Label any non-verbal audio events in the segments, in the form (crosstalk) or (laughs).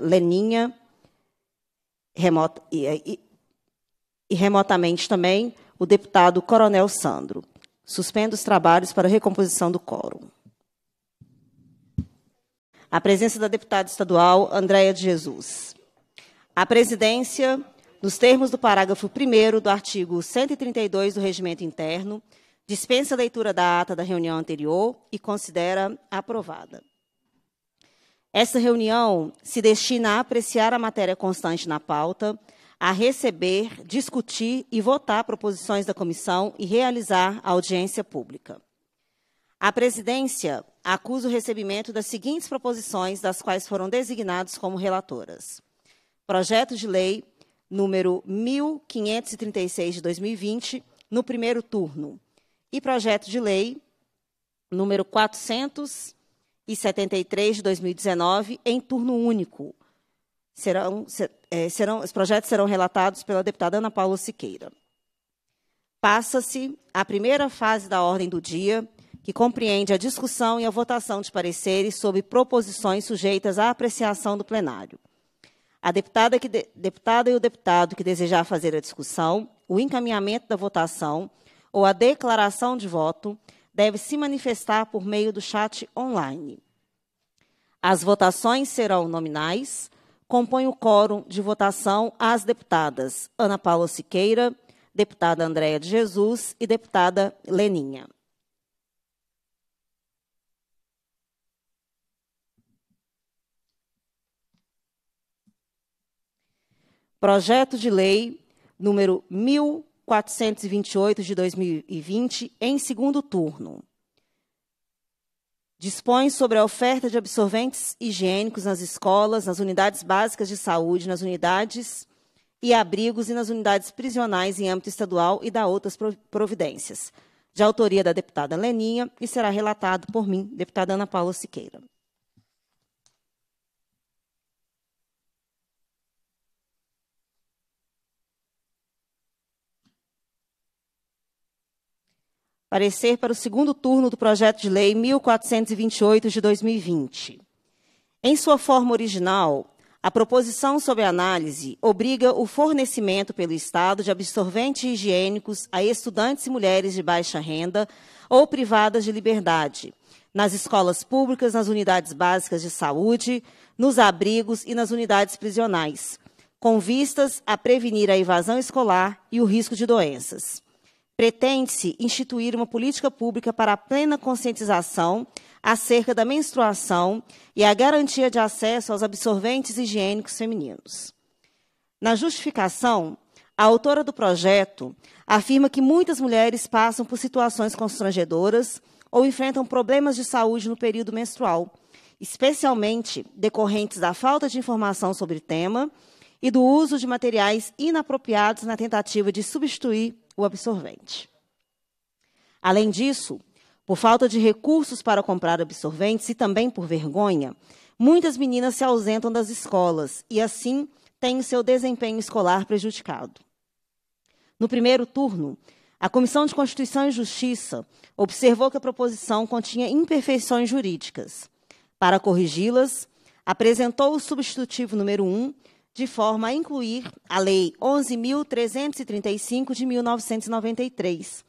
Leninha, e, e remotamente também o deputado Coronel Sandro. Suspendo os trabalhos para recomposição do quórum. A presença da deputada estadual Andréia de Jesus. A presidência, nos termos do parágrafo 1 do artigo 132 do Regimento Interno, dispensa a leitura da ata da reunião anterior e considera aprovada. Essa reunião se destina a apreciar a matéria constante na pauta, a receber, discutir e votar proposições da comissão e realizar audiência pública. A presidência acusa o recebimento das seguintes proposições, das quais foram designadas como relatoras. Projeto de lei número 1536 de 2020, no primeiro turno, e projeto de lei número 400 e 73 de 2019 em turno único. Serão, é, serão, os projetos serão relatados pela deputada Ana Paula Siqueira. Passa-se a primeira fase da ordem do dia, que compreende a discussão e a votação de pareceres sobre proposições sujeitas à apreciação do plenário. A deputada, que de, deputada e o deputado que desejar fazer a discussão, o encaminhamento da votação ou a declaração de voto deve se manifestar por meio do chat online. As votações serão nominais. Compõe o quórum de votação as deputadas Ana Paula Siqueira, deputada Andréa de Jesus e deputada Leninha. Projeto de Lei número 1000 428 de 2020 em segundo turno. Dispõe sobre a oferta de absorventes higiênicos nas escolas, nas unidades básicas de saúde, nas unidades e abrigos e nas unidades prisionais em âmbito estadual e dá outras providências. De autoria da deputada Leninha e será relatado por mim, deputada Ana Paula Siqueira. Parecer para o segundo turno do projeto de lei 1428 de 2020. Em sua forma original, a proposição sobre análise obriga o fornecimento pelo Estado de absorventes higiênicos a estudantes e mulheres de baixa renda ou privadas de liberdade, nas escolas públicas, nas unidades básicas de saúde, nos abrigos e nas unidades prisionais, com vistas a prevenir a evasão escolar e o risco de doenças. Pretende-se instituir uma política pública para a plena conscientização acerca da menstruação e a garantia de acesso aos absorventes higiênicos femininos. Na justificação, a autora do projeto afirma que muitas mulheres passam por situações constrangedoras ou enfrentam problemas de saúde no período menstrual, especialmente decorrentes da falta de informação sobre o tema e do uso de materiais inapropriados na tentativa de substituir o absorvente. Além disso, por falta de recursos para comprar absorventes e também por vergonha, muitas meninas se ausentam das escolas e, assim, têm seu desempenho escolar prejudicado. No primeiro turno, a Comissão de Constituição e Justiça observou que a proposição continha imperfeições jurídicas. Para corrigi-las, apresentou o substitutivo número 1, de forma a incluir a Lei 11.335 de 1993,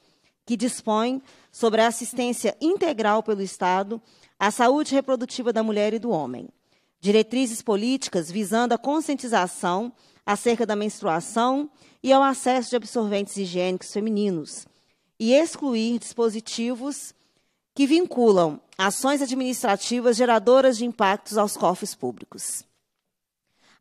que dispõe sobre a assistência integral pelo Estado à saúde reprodutiva da mulher e do homem, diretrizes políticas visando a conscientização acerca da menstruação e ao acesso de absorventes higiênicos femininos, e excluir dispositivos que vinculam ações administrativas geradoras de impactos aos cofres públicos.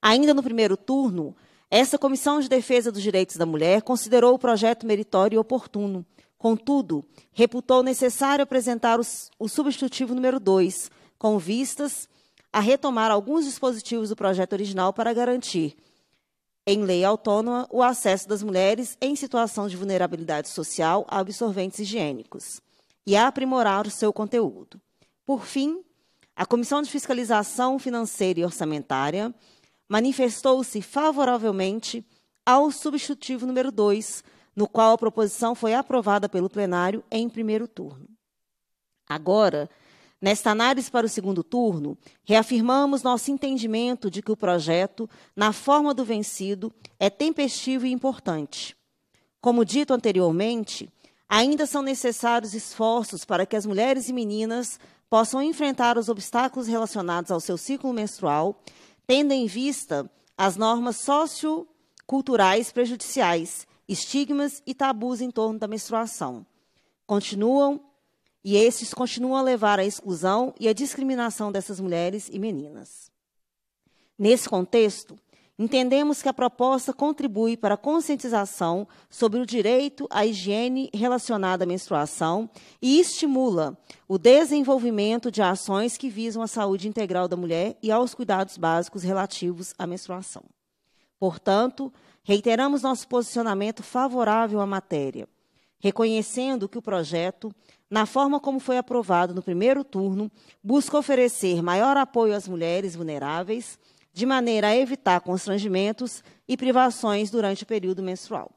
Ainda no primeiro turno, essa Comissão de Defesa dos Direitos da Mulher considerou o projeto meritório e oportuno. Contudo, reputou necessário apresentar o substitutivo número 2, com vistas a retomar alguns dispositivos do projeto original para garantir, em lei autônoma, o acesso das mulheres em situação de vulnerabilidade social a absorventes higiênicos e a aprimorar o seu conteúdo. Por fim, a Comissão de Fiscalização Financeira e Orçamentária manifestou-se favoravelmente ao substitutivo número 2, no qual a proposição foi aprovada pelo plenário em primeiro turno. Agora, nesta análise para o segundo turno, reafirmamos nosso entendimento de que o projeto, na forma do vencido, é tempestivo e importante. Como dito anteriormente, ainda são necessários esforços para que as mulheres e meninas possam enfrentar os obstáculos relacionados ao seu ciclo menstrual tendo em vista as normas socioculturais prejudiciais, estigmas e tabus em torno da menstruação. Continuam e esses continuam a levar à exclusão e à discriminação dessas mulheres e meninas. Nesse contexto, Entendemos que a proposta contribui para a conscientização sobre o direito à higiene relacionada à menstruação e estimula o desenvolvimento de ações que visam a saúde integral da mulher e aos cuidados básicos relativos à menstruação. Portanto, reiteramos nosso posicionamento favorável à matéria, reconhecendo que o projeto na forma como foi aprovado no primeiro turno, busca oferecer maior apoio às mulheres vulneráveis, de maneira a evitar constrangimentos e privações durante o período menstrual.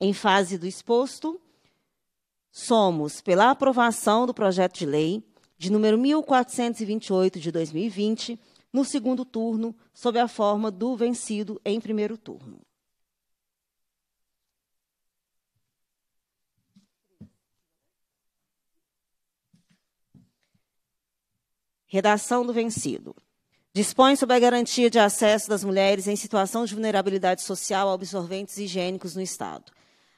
Em fase do exposto, somos, pela aprovação do projeto de lei de número 1428 de 2020, no segundo turno, sob a forma do vencido em primeiro turno. Redação do vencido. Dispõe sobre a garantia de acesso das mulheres em situação de vulnerabilidade social a absorventes higiênicos no Estado.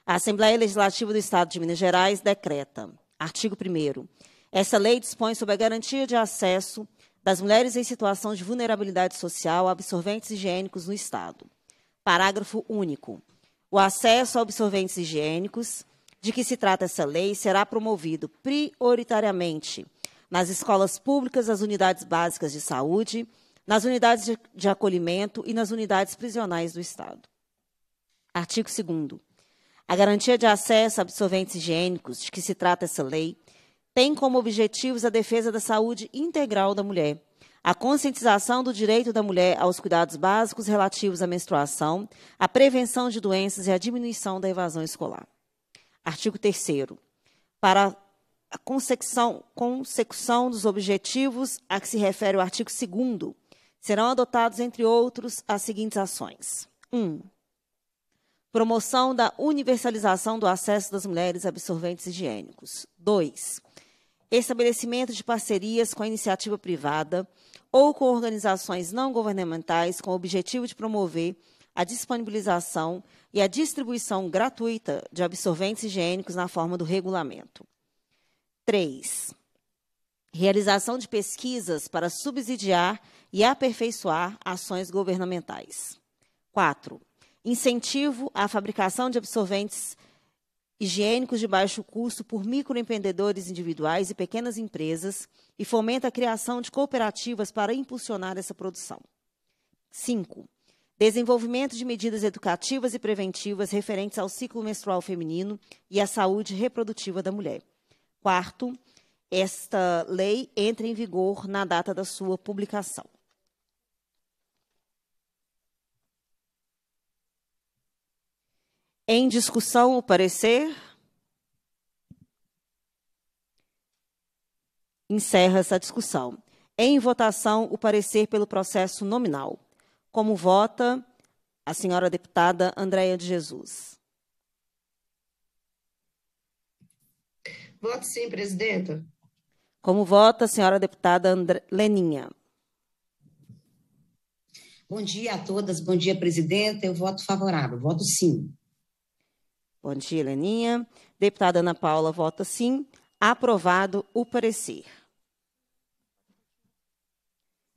A Assembleia Legislativa do Estado de Minas Gerais decreta. Artigo 1. Essa lei dispõe sobre a garantia de acesso das mulheres em situação de vulnerabilidade social a absorventes higiênicos no Estado. Parágrafo único. O acesso a absorventes higiênicos, de que se trata essa lei, será promovido prioritariamente nas escolas públicas, as unidades básicas de saúde nas unidades de, de acolhimento e nas unidades prisionais do Estado. Artigo 2. A garantia de acesso a absorventes higiênicos, de que se trata essa lei, tem como objetivos a defesa da saúde integral da mulher, a conscientização do direito da mulher aos cuidados básicos relativos à menstruação, a prevenção de doenças e a diminuição da evasão escolar. Artigo 3. Para a consecução, consecução dos objetivos a que se refere o artigo 2 Serão adotados, entre outros, as seguintes ações: 1. Um, promoção da universalização do acesso das mulheres a absorventes higiênicos. 2. Estabelecimento de parcerias com a iniciativa privada ou com organizações não governamentais com o objetivo de promover a disponibilização e a distribuição gratuita de absorventes higiênicos na forma do regulamento. 3. Realização de pesquisas para subsidiar e aperfeiçoar ações governamentais. 4. Incentivo à fabricação de absorventes higiênicos de baixo custo por microempreendedores individuais e pequenas empresas e fomenta a criação de cooperativas para impulsionar essa produção. 5. Desenvolvimento de medidas educativas e preventivas referentes ao ciclo menstrual feminino e à saúde reprodutiva da mulher. Quarto, esta lei entra em vigor na data da sua publicação. Em discussão o parecer? Encerra essa discussão. Em votação o parecer pelo processo nominal. Como vota a senhora deputada Andréia de Jesus? Voto sim, presidenta. Como vota a senhora deputada Leninha? Bom dia a todas, bom dia, presidenta. Eu voto favorável, voto sim. Bom dia, Heleninha. Deputada Ana Paula vota sim. Aprovado o parecer.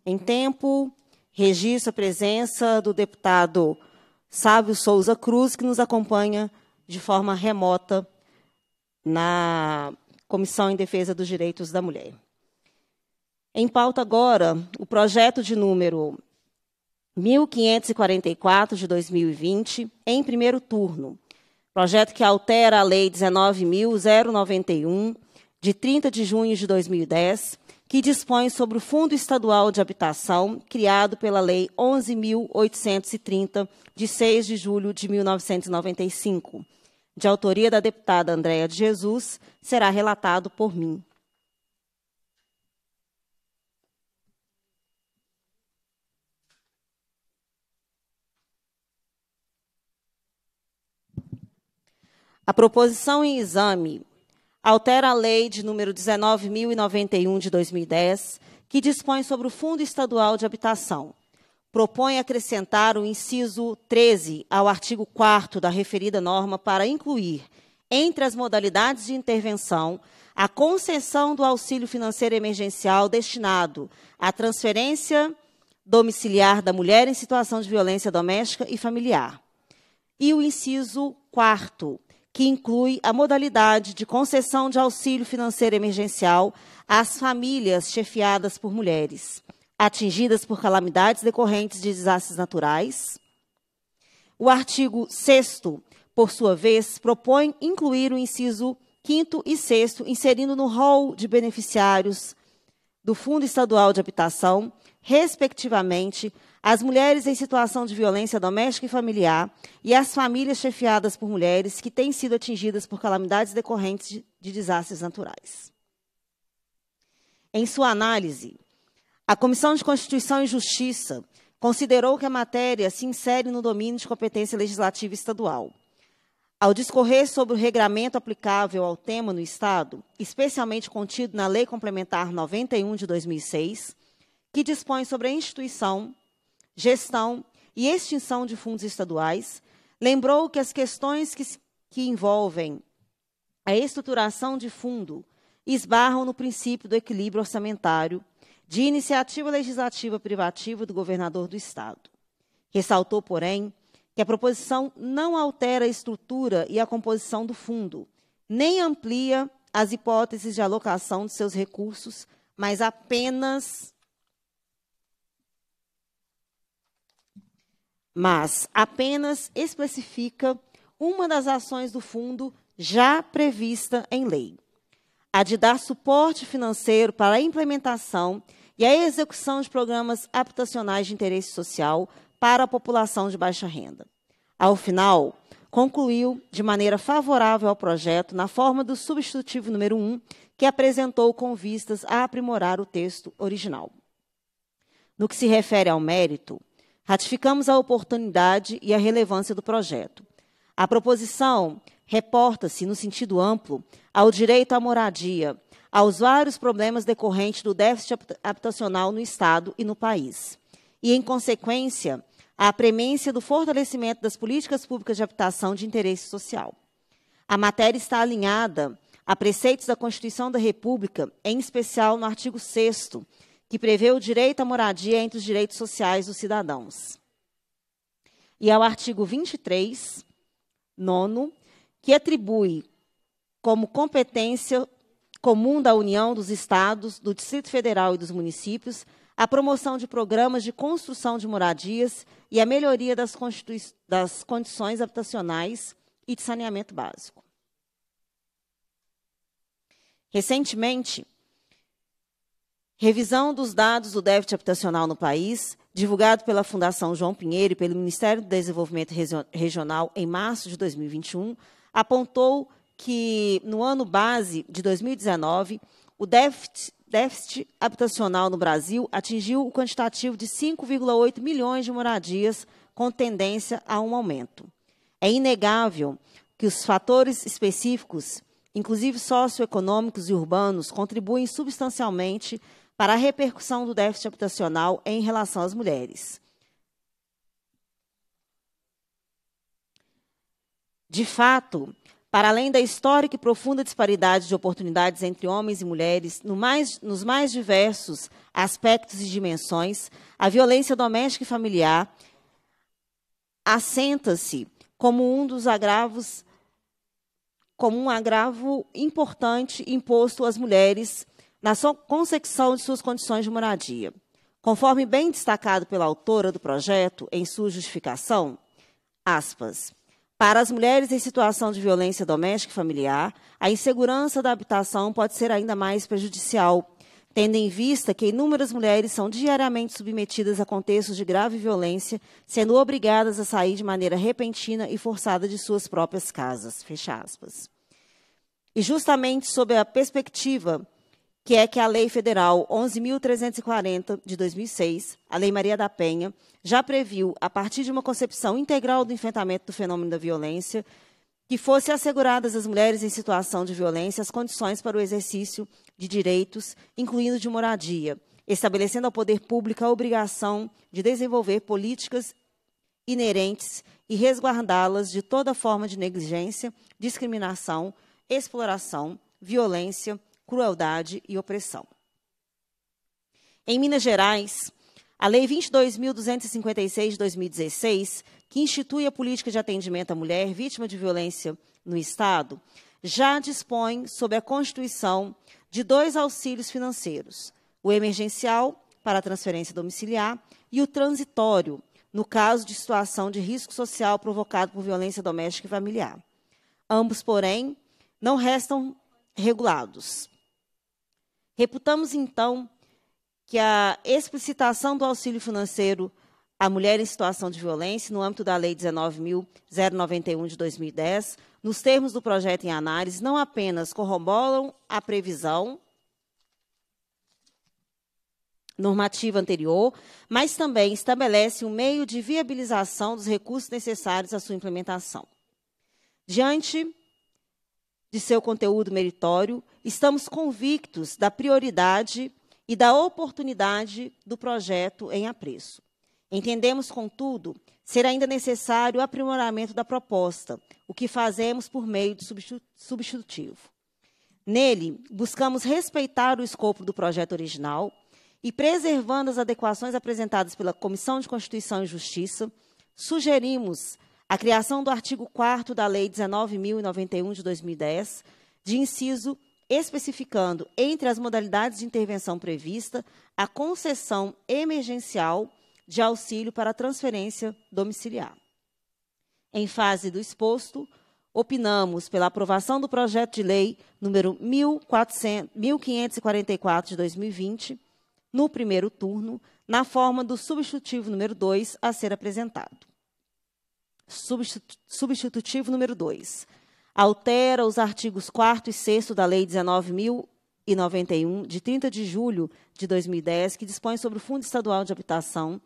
Em tempo, registro a presença do deputado Sávio Souza Cruz, que nos acompanha de forma remota na Comissão em Defesa dos Direitos da Mulher. Em pauta agora, o projeto de número 1544 de 2020, em primeiro turno Projeto que altera a Lei 19.091, de 30 de junho de 2010, que dispõe sobre o Fundo Estadual de Habitação, criado pela Lei 11.830, de 6 de julho de 1995. De autoria da deputada Andréa de Jesus, será relatado por mim. A proposição em exame altera a lei de número 19091 de 2010, que dispõe sobre o Fundo Estadual de Habitação. Propõe acrescentar o inciso 13 ao artigo 4 da referida norma para incluir, entre as modalidades de intervenção, a concessão do auxílio financeiro emergencial destinado à transferência domiciliar da mulher em situação de violência doméstica e familiar. E o inciso 4 que inclui a modalidade de concessão de auxílio financeiro emergencial às famílias chefiadas por mulheres atingidas por calamidades decorrentes de desastres naturais. O artigo 6 por sua vez, propõe incluir o inciso 5 e 6 inserindo no rol de beneficiários do Fundo Estadual de Habitação, respectivamente, as mulheres em situação de violência doméstica e familiar e as famílias chefiadas por mulheres que têm sido atingidas por calamidades decorrentes de desastres naturais. Em sua análise, a Comissão de Constituição e Justiça considerou que a matéria se insere no domínio de competência legislativa estadual. Ao discorrer sobre o regramento aplicável ao tema no Estado, especialmente contido na Lei Complementar 91 de 2006, que dispõe sobre a instituição, gestão e extinção de fundos estaduais, lembrou que as questões que, que envolvem a estruturação de fundo esbarram no princípio do equilíbrio orçamentário de iniciativa legislativa privativa do governador do Estado. Ressaltou, porém, que a proposição não altera a estrutura e a composição do fundo, nem amplia as hipóteses de alocação de seus recursos, mas apenas mas apenas especifica uma das ações do fundo já prevista em lei, a de dar suporte financeiro para a implementação e a execução de programas habitacionais de interesse social para a população de baixa renda. Ao final, concluiu de maneira favorável ao projeto na forma do substitutivo número 1, que apresentou com vistas a aprimorar o texto original. No que se refere ao mérito, Ratificamos a oportunidade e a relevância do projeto. A proposição reporta-se, no sentido amplo, ao direito à moradia, aos vários problemas decorrentes do déficit habitacional no Estado e no país. E, em consequência, à premência do fortalecimento das políticas públicas de habitação de interesse social. A matéria está alinhada a preceitos da Constituição da República, em especial no artigo 6 que prevê o direito à moradia entre os direitos sociais dos cidadãos. E ao é artigo 23, nono, que atribui como competência comum da União, dos Estados, do Distrito Federal e dos municípios a promoção de programas de construção de moradias e a melhoria das, das condições habitacionais e de saneamento básico. Recentemente, Revisão dos dados do déficit habitacional no país, divulgado pela Fundação João Pinheiro e pelo Ministério do Desenvolvimento Regional em março de 2021, apontou que no ano base de 2019, o déficit, déficit habitacional no Brasil atingiu o quantitativo de 5,8 milhões de moradias, com tendência a um aumento. É inegável que os fatores específicos, inclusive socioeconômicos e urbanos, contribuem substancialmente para a repercussão do déficit habitacional em relação às mulheres. De fato, para além da histórica e profunda disparidade de oportunidades entre homens e mulheres no mais, nos mais diversos aspectos e dimensões, a violência doméstica e familiar assenta-se como um dos agravos como um agravo importante imposto às mulheres na sua consecução de suas condições de moradia. Conforme bem destacado pela autora do projeto em sua justificação, aspas, para as mulheres em situação de violência doméstica e familiar, a insegurança da habitação pode ser ainda mais prejudicial, tendo em vista que inúmeras mulheres são diariamente submetidas a contextos de grave violência, sendo obrigadas a sair de maneira repentina e forçada de suas próprias casas. Fecha aspas. E justamente sob a perspectiva que é que a Lei Federal 11.340, de 2006, a Lei Maria da Penha, já previu, a partir de uma concepção integral do enfrentamento do fenômeno da violência, que fossem asseguradas às mulheres em situação de violência as condições para o exercício de direitos, incluindo de moradia, estabelecendo ao poder público a obrigação de desenvolver políticas inerentes e resguardá-las de toda forma de negligência, discriminação, exploração, violência, crueldade e opressão. Em Minas Gerais, a Lei 22.256 de 2016, que institui a política de atendimento à mulher vítima de violência no Estado, já dispõe sobre a constituição de dois auxílios financeiros: o emergencial, para a transferência domiciliar, e o transitório, no caso de situação de risco social provocado por violência doméstica e familiar. Ambos, porém, não restam regulados. Reputamos, então, que a explicitação do auxílio financeiro à mulher em situação de violência, no âmbito da Lei 19.091 de 2010, nos termos do projeto em análise, não apenas corroboram a previsão normativa anterior, mas também estabelece um meio de viabilização dos recursos necessários à sua implementação. Diante de seu conteúdo meritório, estamos convictos da prioridade e da oportunidade do projeto em apreço. Entendemos, contudo, ser ainda necessário o aprimoramento da proposta, o que fazemos por meio de substitutivo. Nele, buscamos respeitar o escopo do projeto original e, preservando as adequações apresentadas pela Comissão de Constituição e Justiça, sugerimos a criação do artigo 4 da Lei 19.091 de 2010, de inciso especificando entre as modalidades de intervenção prevista a concessão emergencial de auxílio para transferência domiciliar. Em fase do exposto, opinamos pela aprovação do projeto de lei número 1544 de 2020, no primeiro turno, na forma do substitutivo número 2 a ser apresentado substitutivo número 2. Altera os artigos 4 e 6 da Lei 19.091, de 30 de julho de 2010, que dispõe sobre o Fundo Estadual de Habitação,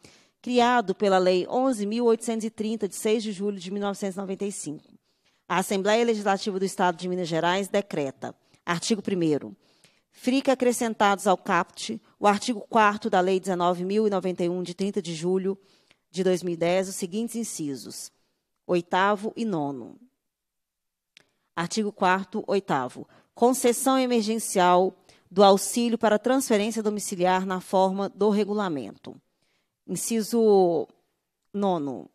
criado pela Lei 11.830, de 6 de julho de 1995. A Assembleia Legislativa do Estado de Minas Gerais decreta, artigo 1 Fica acrescentados ao CAPT o artigo 4 da Lei 19.091, de 30 de julho de 2010, os seguintes incisos oitavo e nono. Artigo 4 oitavo. Concessão emergencial do auxílio para transferência domiciliar na forma do regulamento. Inciso nono.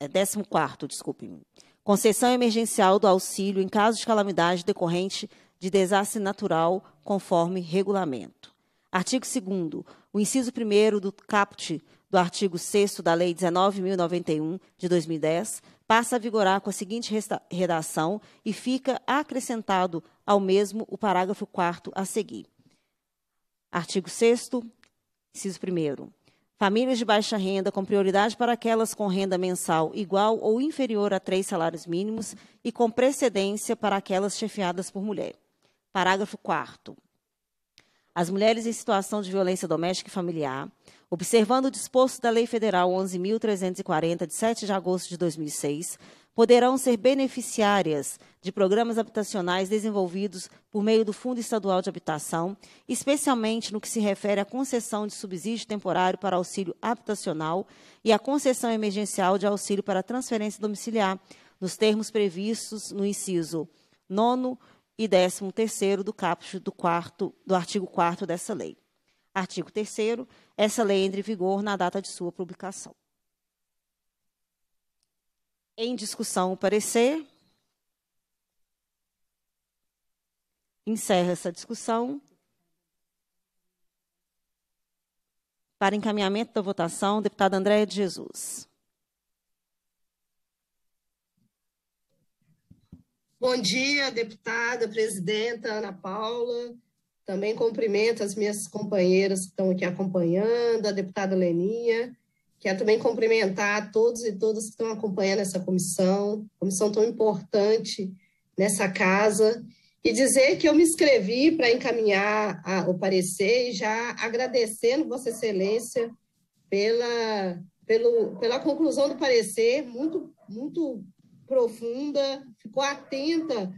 É, décimo quarto, desculpe. Concessão emergencial do auxílio em caso de calamidade decorrente de desastre natural, conforme regulamento. Artigo 2 O inciso 1 do caput do artigo 6 da Lei 19.091, de 2010, passa a vigorar com a seguinte redação e fica acrescentado ao mesmo o parágrafo 4 a seguir. Artigo 6 inciso 1 Famílias de baixa renda com prioridade para aquelas com renda mensal igual ou inferior a três salários mínimos e com precedência para aquelas chefiadas por mulher. Parágrafo 4 as mulheres em situação de violência doméstica e familiar, observando o disposto da Lei Federal 11.340, de 7 de agosto de 2006, poderão ser beneficiárias de programas habitacionais desenvolvidos por meio do Fundo Estadual de Habitação, especialmente no que se refere à concessão de subsídio temporário para auxílio habitacional e à concessão emergencial de auxílio para transferência domiciliar, nos termos previstos no inciso 9 e 13º do caput do, quarto, do artigo 4 dessa lei. Artigo 3 essa lei entra em vigor na data de sua publicação. Em discussão o parecer. Encerra essa discussão. Para encaminhamento da votação, deputada Andréia de Jesus. Bom dia, deputada, presidenta Ana Paula. Também cumprimento as minhas companheiras que estão aqui acompanhando, a deputada Leninha. Quero também cumprimentar todos e todas que estão acompanhando essa comissão, comissão tão importante nessa casa, e dizer que eu me inscrevi para encaminhar a, o parecer e já agradecendo Vossa Excelência pela, pelo, pela conclusão do parecer, muito, muito profunda, ficou atenta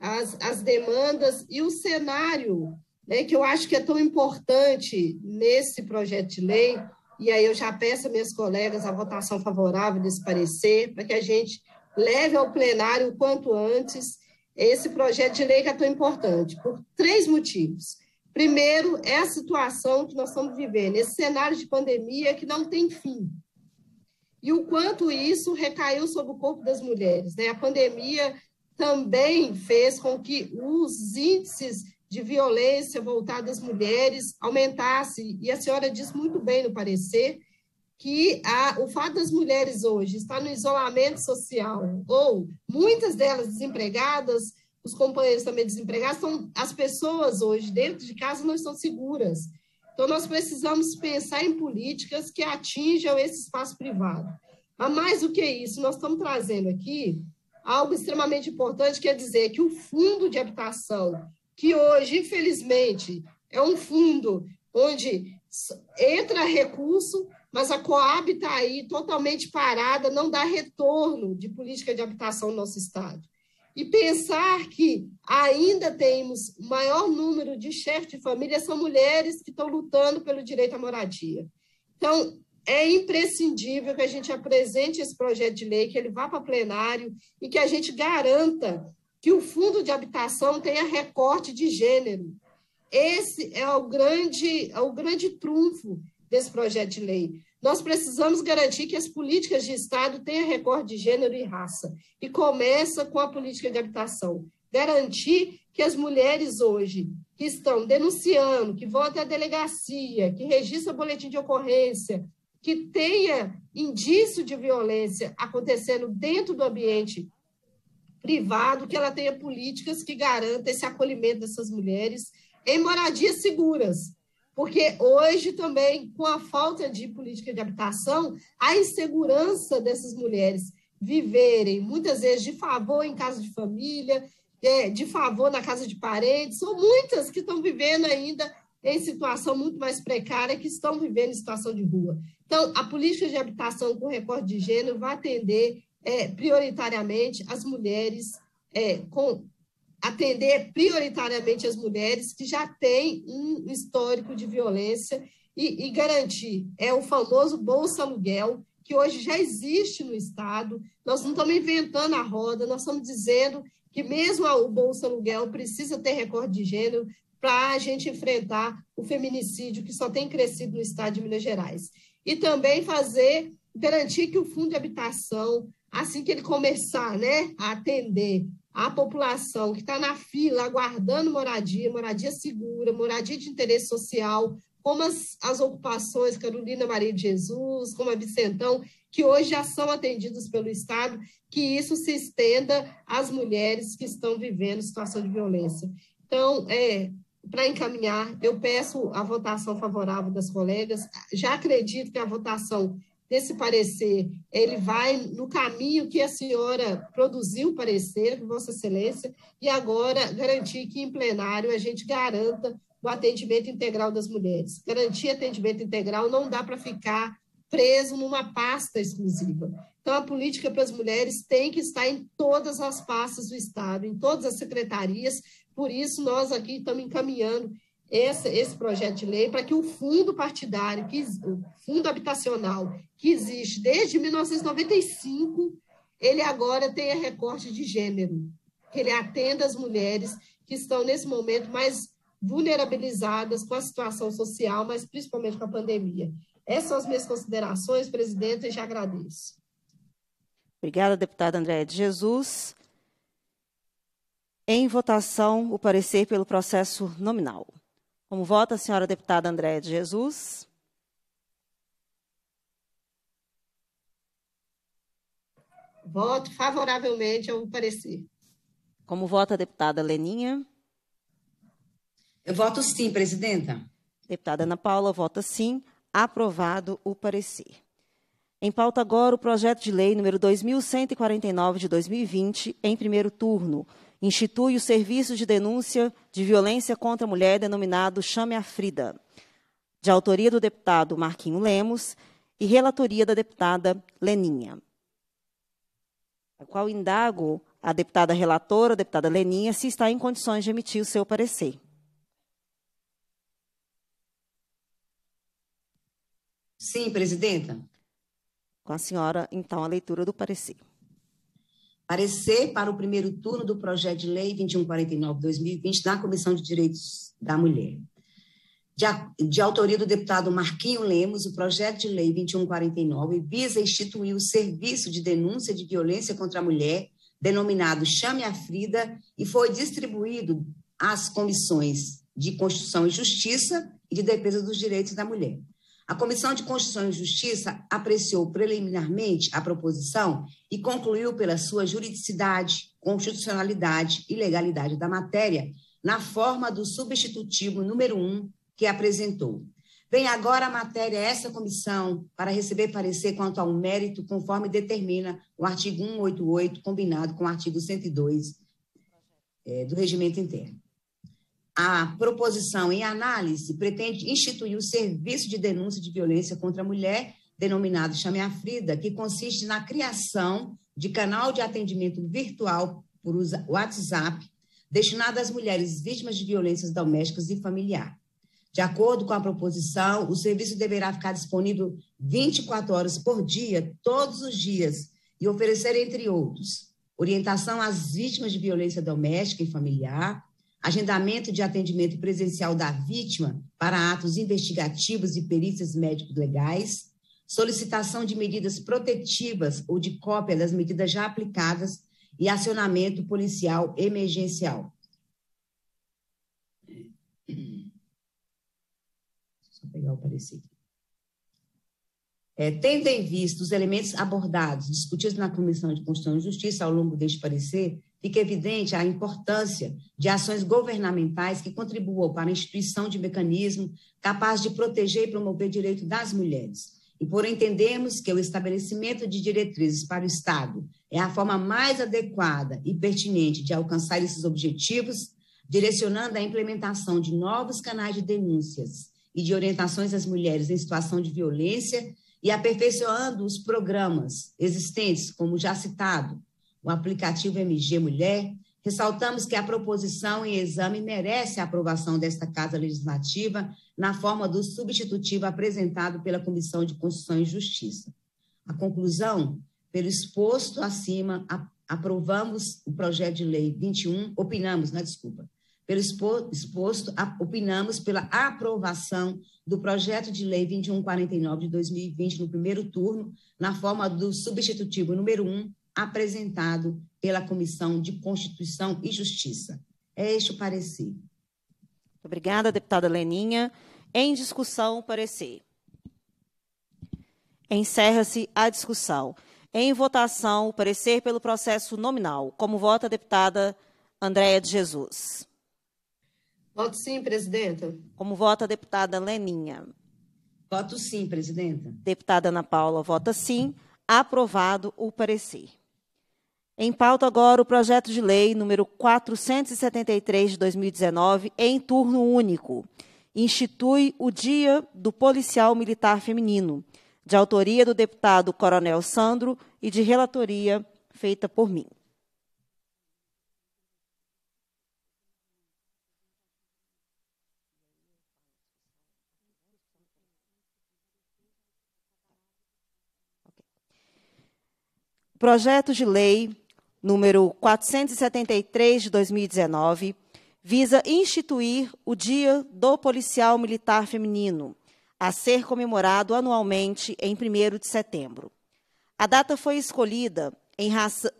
às, às demandas e o cenário, né, que eu acho que é tão importante nesse projeto de lei, e aí eu já peço a minhas colegas a votação favorável desse parecer, para que a gente leve ao plenário o quanto antes esse projeto de lei que é tão importante, por três motivos. Primeiro, é a situação que nós estamos vivendo, esse cenário de pandemia que não tem fim e o quanto isso recaiu sobre o corpo das mulheres. Né? A pandemia também fez com que os índices de violência voltada às mulheres aumentasse, e a senhora diz muito bem no parecer, que a, o fato das mulheres hoje estar no isolamento social, ou muitas delas desempregadas, os companheiros também desempregados, são, as pessoas hoje dentro de casa não estão seguras. Então, nós precisamos pensar em políticas que atinjam esse espaço privado. Mas, mais do que isso, nós estamos trazendo aqui algo extremamente importante, quer é dizer que o fundo de habitação, que hoje, infelizmente, é um fundo onde entra recurso, mas a Coab está aí totalmente parada, não dá retorno de política de habitação no nosso Estado. E pensar que ainda temos maior número de chefes de família são mulheres que estão lutando pelo direito à moradia. Então, é imprescindível que a gente apresente esse projeto de lei, que ele vá para plenário e que a gente garanta que o fundo de habitação tenha recorte de gênero. Esse é o grande, é o grande trunfo desse projeto de lei. Nós precisamos garantir que as políticas de Estado tenham recorde de gênero e raça. E começa com a política de habitação. Garantir que as mulheres hoje que estão denunciando, que vão até a delegacia, que registram boletim de ocorrência, que tenha indício de violência acontecendo dentro do ambiente privado, que ela tenha políticas que garantam esse acolhimento dessas mulheres em moradias seguras porque hoje também, com a falta de política de habitação, a insegurança dessas mulheres viverem, muitas vezes de favor em casa de família, é, de favor na casa de parentes, são muitas que estão vivendo ainda em situação muito mais precária, que estão vivendo em situação de rua. Então, a política de habitação com recorte de gênero vai atender é, prioritariamente as mulheres é, com atender prioritariamente as mulheres que já têm um histórico de violência e, e garantir. É o famoso Bolsa Aluguel, que hoje já existe no Estado. Nós não estamos inventando a roda, nós estamos dizendo que mesmo o Bolsa Aluguel precisa ter recorde de gênero para a gente enfrentar o feminicídio que só tem crescido no Estado de Minas Gerais. E também fazer, garantir que o fundo de habitação, assim que ele começar né, a atender a população que está na fila aguardando moradia, moradia segura, moradia de interesse social, como as, as ocupações Carolina Maria de Jesus, como a Vicentão, que hoje já são atendidos pelo Estado, que isso se estenda às mulheres que estão vivendo situação de violência. Então, é, para encaminhar, eu peço a votação favorável das colegas. Já acredito que a votação desse parecer, ele vai no caminho que a senhora produziu o parecer, Vossa Excelência, e agora garantir que em plenário a gente garanta o atendimento integral das mulheres. Garantir atendimento integral não dá para ficar preso numa pasta exclusiva. Então, a política para as mulheres tem que estar em todas as pastas do Estado, em todas as secretarias, por isso nós aqui estamos encaminhando esse, esse projeto de lei para que o fundo partidário, que, o fundo habitacional que existe desde 1995, ele agora tenha recorte de gênero, que ele atenda as mulheres que estão nesse momento mais vulnerabilizadas com a situação social, mas principalmente com a pandemia. Essas são as minhas considerações, presidente, e já agradeço. Obrigada, deputada Andréa de Jesus. Em votação, o parecer pelo processo nominal. Como vota a senhora deputada Andréa de Jesus? Voto favoravelmente ao parecer. Como vota a deputada Leninha? Eu voto sim, presidenta. Deputada Ana Paula vota sim. Aprovado o parecer. Em pauta agora o projeto de lei número 2149 de 2020, em primeiro turno institui o Serviço de Denúncia de Violência contra a Mulher, denominado Chame a Frida, de autoria do deputado Marquinho Lemos e relatoria da deputada Leninha, a qual indago a deputada relatora, a deputada Leninha, se está em condições de emitir o seu parecer. Sim, presidenta. Com a senhora, então, a leitura do parecer parecer para o primeiro turno do projeto de lei 2149-2020 na Comissão de Direitos da Mulher. De, de, autoria do deputado Marquinho Lemos, o projeto de lei 2149 visa instituir o serviço de denúncia de violência contra a mulher, denominado Chame a Frida, e foi distribuído às comissões de Constituição e Justiça e de Defesa dos Direitos da Mulher. A Comissão de Constituição e Justiça apreciou preliminarmente a proposição e concluiu pela sua juridicidade, constitucionalidade e legalidade da matéria, na forma do substitutivo número 1 um que apresentou. Vem agora a matéria a essa comissão para receber parecer quanto ao mérito, conforme determina o artigo 188, combinado com o artigo 102 é, eh, do regimento interno. A proposição em análise pretende instituir o Serviço de Denúncia de Violência contra a Mulher, denominado Chame a Frida, que consiste na criação de canal de atendimento virtual por WhatsApp, destinado às mulheres vítimas de violências domésticas e familiar. De acordo com a proposição, o serviço deverá ficar disponível 24 horas por dia, todos os dias, e oferecer, entre outros, orientação às vítimas de violência doméstica e familiar, agendamento de atendimento presencial da vítima para atos investigativos e perícias médico-legais, solicitação de medidas protetivas ou de cópia das medidas já aplicadas e acionamento policial emergencial. Só pegar o parecer aqui. É, tendo em vista os elementos abordados, discutidos na Comissão de Constituição e Justiça ao longo deste parecer, fica evidente a importância de ações governamentais que contribuam para a instituição de mecanismo capaz de proteger e promover o direito das mulheres. E por entendermos que o estabelecimento de diretrizes para o Estado é a forma mais adequada e pertinente de alcançar esses objetivos, direcionando a implementação de novos canais de denúncias e de orientações às mulheres em situação de violência e aperfeiçoando os programas existentes, como já citado, o aplicativo MG Mulher, ressaltamos que a proposição em exame merece a aprovação desta Casa Legislativa na forma do substitutivo apresentado pela Comissão de Constituição e Justiça. A conclusão, pelo exposto acima, aprovamos o projeto de lei 21, opinamos, né, desculpa, pelo exposto, opinamos pela aprovação do projeto de lei 2149 de 2020 no primeiro turno, na forma do substitutivo número 1, apresentado pela Comissão de Constituição e Justiça. É este o parecer. Obrigada, deputada Leninha. Em discussão, o parecer. Encerra-se a discussão. Em votação, o parecer pelo processo nominal. Como vota a deputada Andréa de Jesus? Voto sim, presidenta. Como vota a deputada Leninha? Voto sim, presidenta. Deputada Ana Paula vota sim. Aprovado o parecer. Em pauta agora o projeto de lei número 473 de 2019, em turno único, institui o Dia do Policial Militar Feminino, de autoria do deputado Coronel Sandro e de relatoria feita por mim. projeto de lei número 473 de 2019, visa instituir o Dia do Policial Militar Feminino, a ser comemorado anualmente em 1 de setembro. A data foi escolhida em,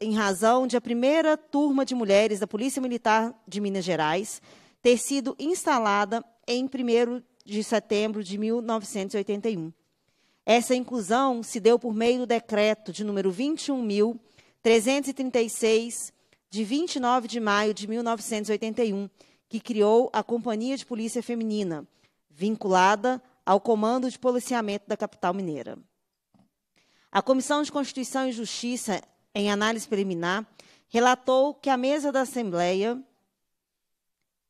em razão de a primeira turma de mulheres da Polícia Militar de Minas Gerais ter sido instalada em 1 de setembro de 1981. Essa inclusão se deu por meio do decreto de número 21.000 336, de 29 de maio de 1981, que criou a Companhia de Polícia Feminina, vinculada ao Comando de Policiamento da capital mineira. A Comissão de Constituição e Justiça, em análise preliminar, relatou que a mesa da Assembleia,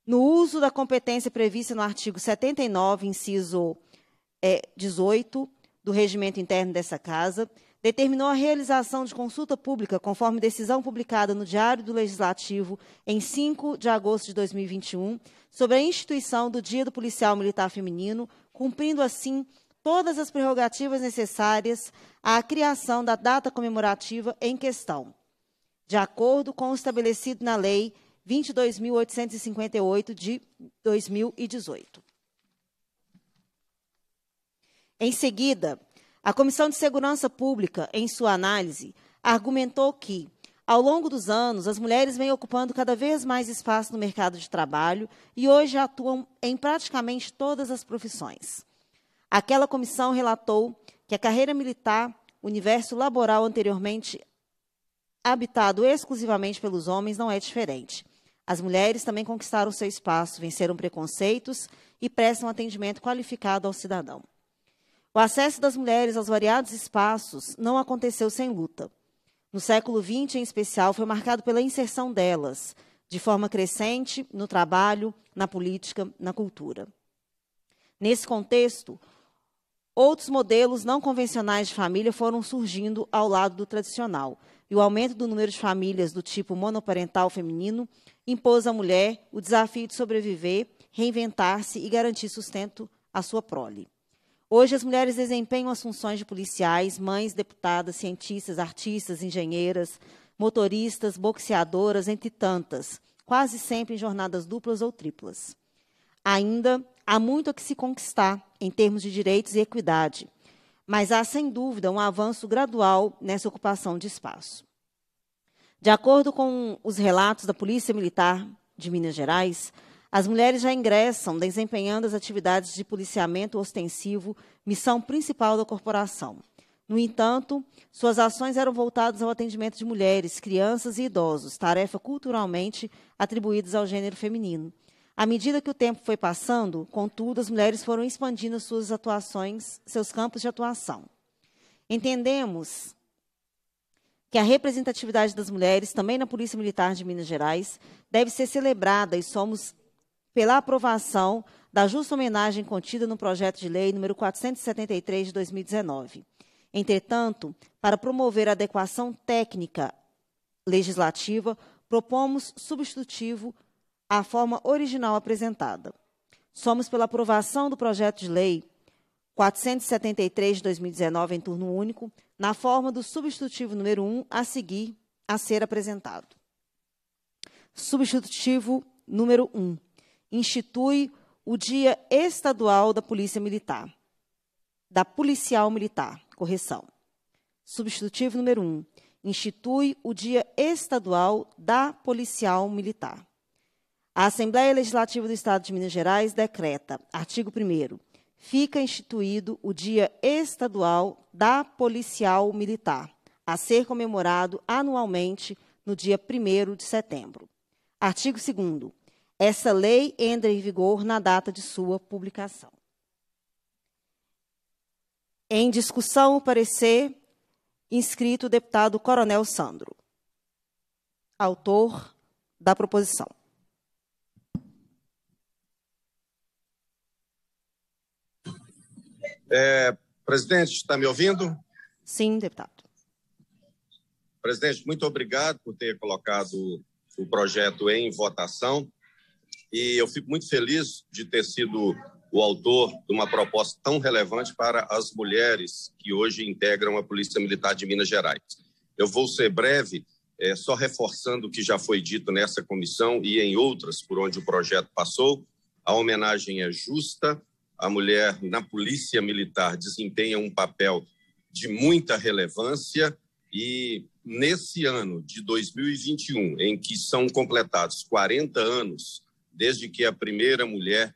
no uso da competência prevista no artigo 79, inciso é, eh, 18 do regimento interno dessa Casa, determinou a realização de consulta pública, conforme decisão publicada no Diário do Legislativo em 5 de agosto de 2021, sobre a instituição do Dia do Policial Militar Feminino, cumprindo assim todas as prerrogativas necessárias à criação da data comemorativa em questão, de acordo com o estabelecido na Lei 22.858 de 2018. Em seguida, a Comissão de Segurança Pública, em sua análise, argumentou que, ao longo dos anos, as mulheres vêm ocupando cada vez mais espaço no mercado de trabalho e hoje atuam em praticamente todas as profissões. Aquela comissão relatou que a carreira militar, universo laboral anteriormente habitado exclusivamente pelos homens, não é diferente. As mulheres também conquistaram seu espaço, venceram preconceitos e prestam atendimento qualificado ao cidadão. O acesso das mulheres aos variados espaços não aconteceu sem luta. No século XX, em especial, foi marcado pela inserção delas, de forma crescente, no trabalho, na política, na cultura. Nesse contexto, outros modelos não convencionais de família foram surgindo ao lado do tradicional, e o aumento do número de famílias do tipo monoparental feminino impôs à mulher o desafio de sobreviver, reinventar-se e garantir sustento à sua prole. Hoje, as mulheres desempenham as funções de policiais, mães, deputadas, cientistas, artistas, engenheiras, motoristas, boxeadoras, entre tantas, quase sempre em jornadas duplas ou triplas. Ainda há muito a que se conquistar em termos de direitos e equidade, mas há, sem dúvida, um avanço gradual nessa ocupação de espaço. De acordo com os relatos da Polícia Militar de Minas Gerais, as mulheres já ingressam desempenhando as atividades de policiamento ostensivo, missão principal da corporação. No entanto, suas ações eram voltadas ao atendimento de mulheres, crianças e idosos, tarefa culturalmente atribuídas ao gênero feminino. À medida que o tempo foi passando, contudo, as mulheres foram expandindo suas atuações, seus campos de atuação. Entendemos que a representatividade das mulheres, também na Polícia Militar de Minas Gerais, deve ser celebrada e somos pela aprovação da justa homenagem contida no projeto de lei número 473 de 2019. Entretanto, para promover a adequação técnica legislativa, propomos substitutivo à forma original apresentada. Somos pela aprovação do projeto de lei 473 de 2019 em turno único, na forma do substitutivo número 1 a seguir a ser apresentado. Substitutivo número 1 institui o Dia Estadual da Polícia Militar, da Policial Militar, correção. Substitutivo número 1. Um, institui o Dia Estadual da Policial Militar. A Assembleia Legislativa do Estado de Minas Gerais decreta, artigo 1 fica instituído o Dia Estadual da Policial Militar, a ser comemorado anualmente no dia 1 de setembro. Artigo 2 essa lei entra em vigor na data de sua publicação. Em discussão, o parecer inscrito o deputado Coronel Sandro, autor da proposição. É, presidente, está me ouvindo? Sim, deputado. Presidente, muito obrigado por ter colocado o projeto em votação e eu fico muito feliz de ter sido o autor de uma proposta tão relevante para as mulheres que hoje integram a Polícia Militar de Minas Gerais. Eu vou ser breve, é, só reforçando o que já foi dito nessa comissão e em outras por onde o projeto passou. A homenagem é justa, a mulher na Polícia Militar desempenha um papel de muita relevância e nesse ano de 2021, em que são completados 40 anos desde que a primeira mulher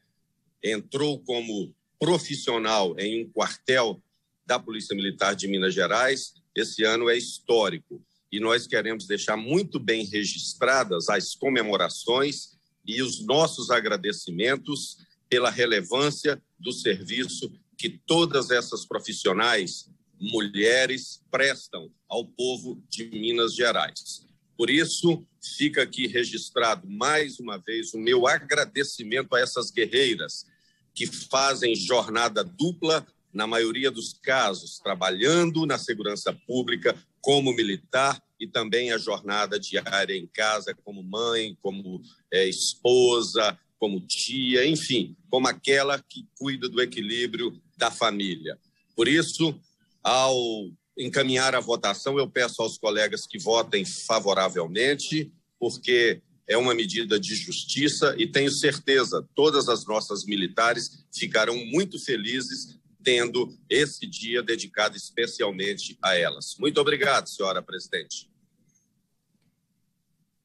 entrou como profissional em um quartel da Polícia Militar de Minas Gerais. Esse ano é histórico e nós queremos deixar muito bem registradas as comemorações e os nossos agradecimentos pela relevância do serviço que todas essas profissionais, mulheres, prestam ao povo de Minas Gerais. Por isso, fica aqui registrado mais uma vez o meu agradecimento a essas guerreiras que fazem jornada dupla, na maioria dos casos, trabalhando na segurança pública como militar e também a jornada diária em casa, como mãe, como é, esposa, como tia, enfim, como aquela que cuida do equilíbrio da família. Por isso, ao encaminhar a votação, eu peço aos colegas que votem favoravelmente, porque é uma medida de justiça e tenho certeza todas as nossas militares ficarão muito felizes tendo esse dia dedicado especialmente a elas. Muito obrigado, senhora presidente.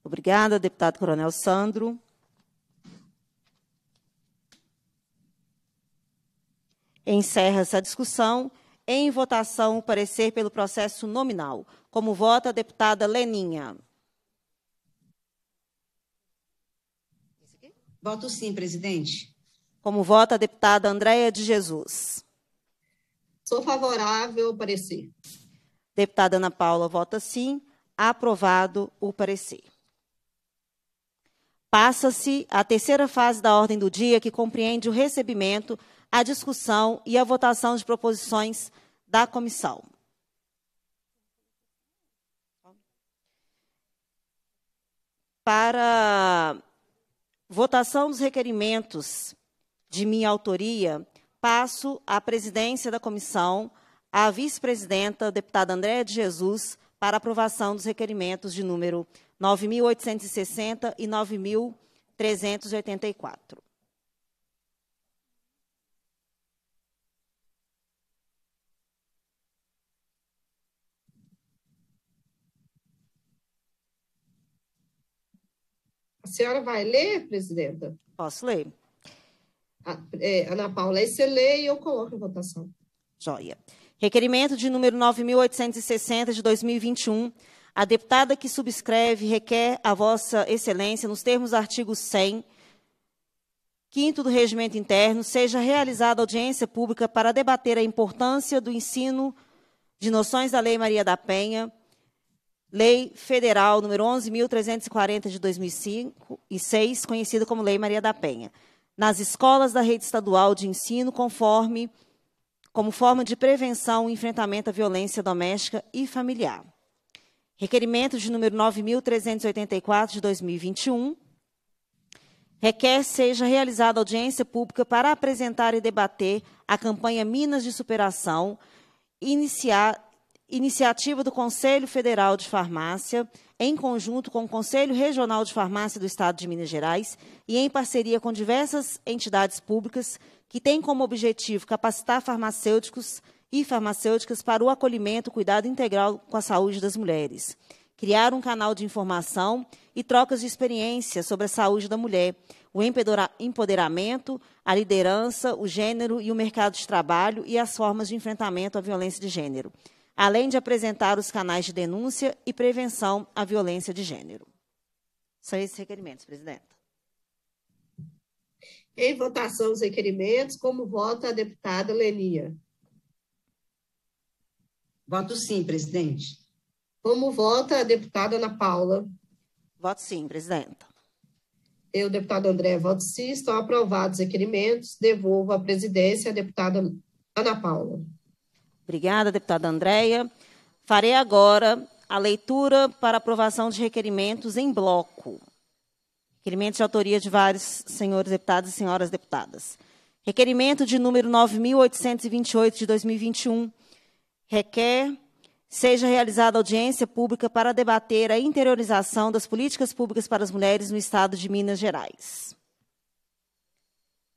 Obrigada, deputado Coronel Sandro. Encerra essa discussão. Em votação, o parecer pelo processo nominal. Como vota a deputada Leninha? Voto sim, presidente. Como vota a deputada Andréia de Jesus? Sou favorável ao parecer. Deputada Ana Paula vota sim. Aprovado o parecer. Passa-se a terceira fase da ordem do dia, que compreende o recebimento à discussão e à votação de proposições da comissão. Para votação dos requerimentos de minha autoria, passo à presidência da comissão, à vice-presidenta, deputada Andréa de Jesus, para aprovação dos requerimentos de número 9.860 e 9.384. senhora vai ler, presidenta? Posso ler. Ah, é, Ana Paula, aí você lê e eu coloco em votação. Joia. Requerimento de número 9.860 de 2021. A deputada que subscreve requer a Vossa Excelência, nos termos do artigo 100, quinto do Regimento Interno, seja realizada audiência pública para debater a importância do ensino de noções da Lei Maria da Penha Lei Federal nº 11.340 de 2006, conhecida como Lei Maria da Penha, nas escolas da rede estadual de ensino, conforme como forma de prevenção e enfrentamento à violência doméstica e familiar. Requerimento de número 9.384 de 2021 requer seja realizada audiência pública para apresentar e debater a campanha Minas de Superação, iniciar iniciativa do Conselho Federal de Farmácia, em conjunto com o Conselho Regional de Farmácia do Estado de Minas Gerais e em parceria com diversas entidades públicas, que tem como objetivo capacitar farmacêuticos e farmacêuticas para o acolhimento e cuidado integral com a saúde das mulheres. Criar um canal de informação e trocas de experiência sobre a saúde da mulher, o empoderamento, a liderança, o gênero e o mercado de trabalho e as formas de enfrentamento à violência de gênero além de apresentar os canais de denúncia e prevenção à violência de gênero. São esses requerimentos, presidenta. Em votação os requerimentos, como vota a deputada Lenia? Voto sim, presidente. Como vota a deputada Ana Paula? Voto sim, presidenta. Eu, deputado André, voto sim. Estão aprovados os requerimentos. Devolvo à presidência a deputada Ana Paula. Obrigada, deputada Andréia. Farei agora a leitura para aprovação de requerimentos em bloco. Requerimento de autoria de vários senhores deputados e senhoras deputadas. Requerimento de número 9.828 de 2021 requer seja realizada audiência pública para debater a interiorização das políticas públicas para as mulheres no Estado de Minas Gerais.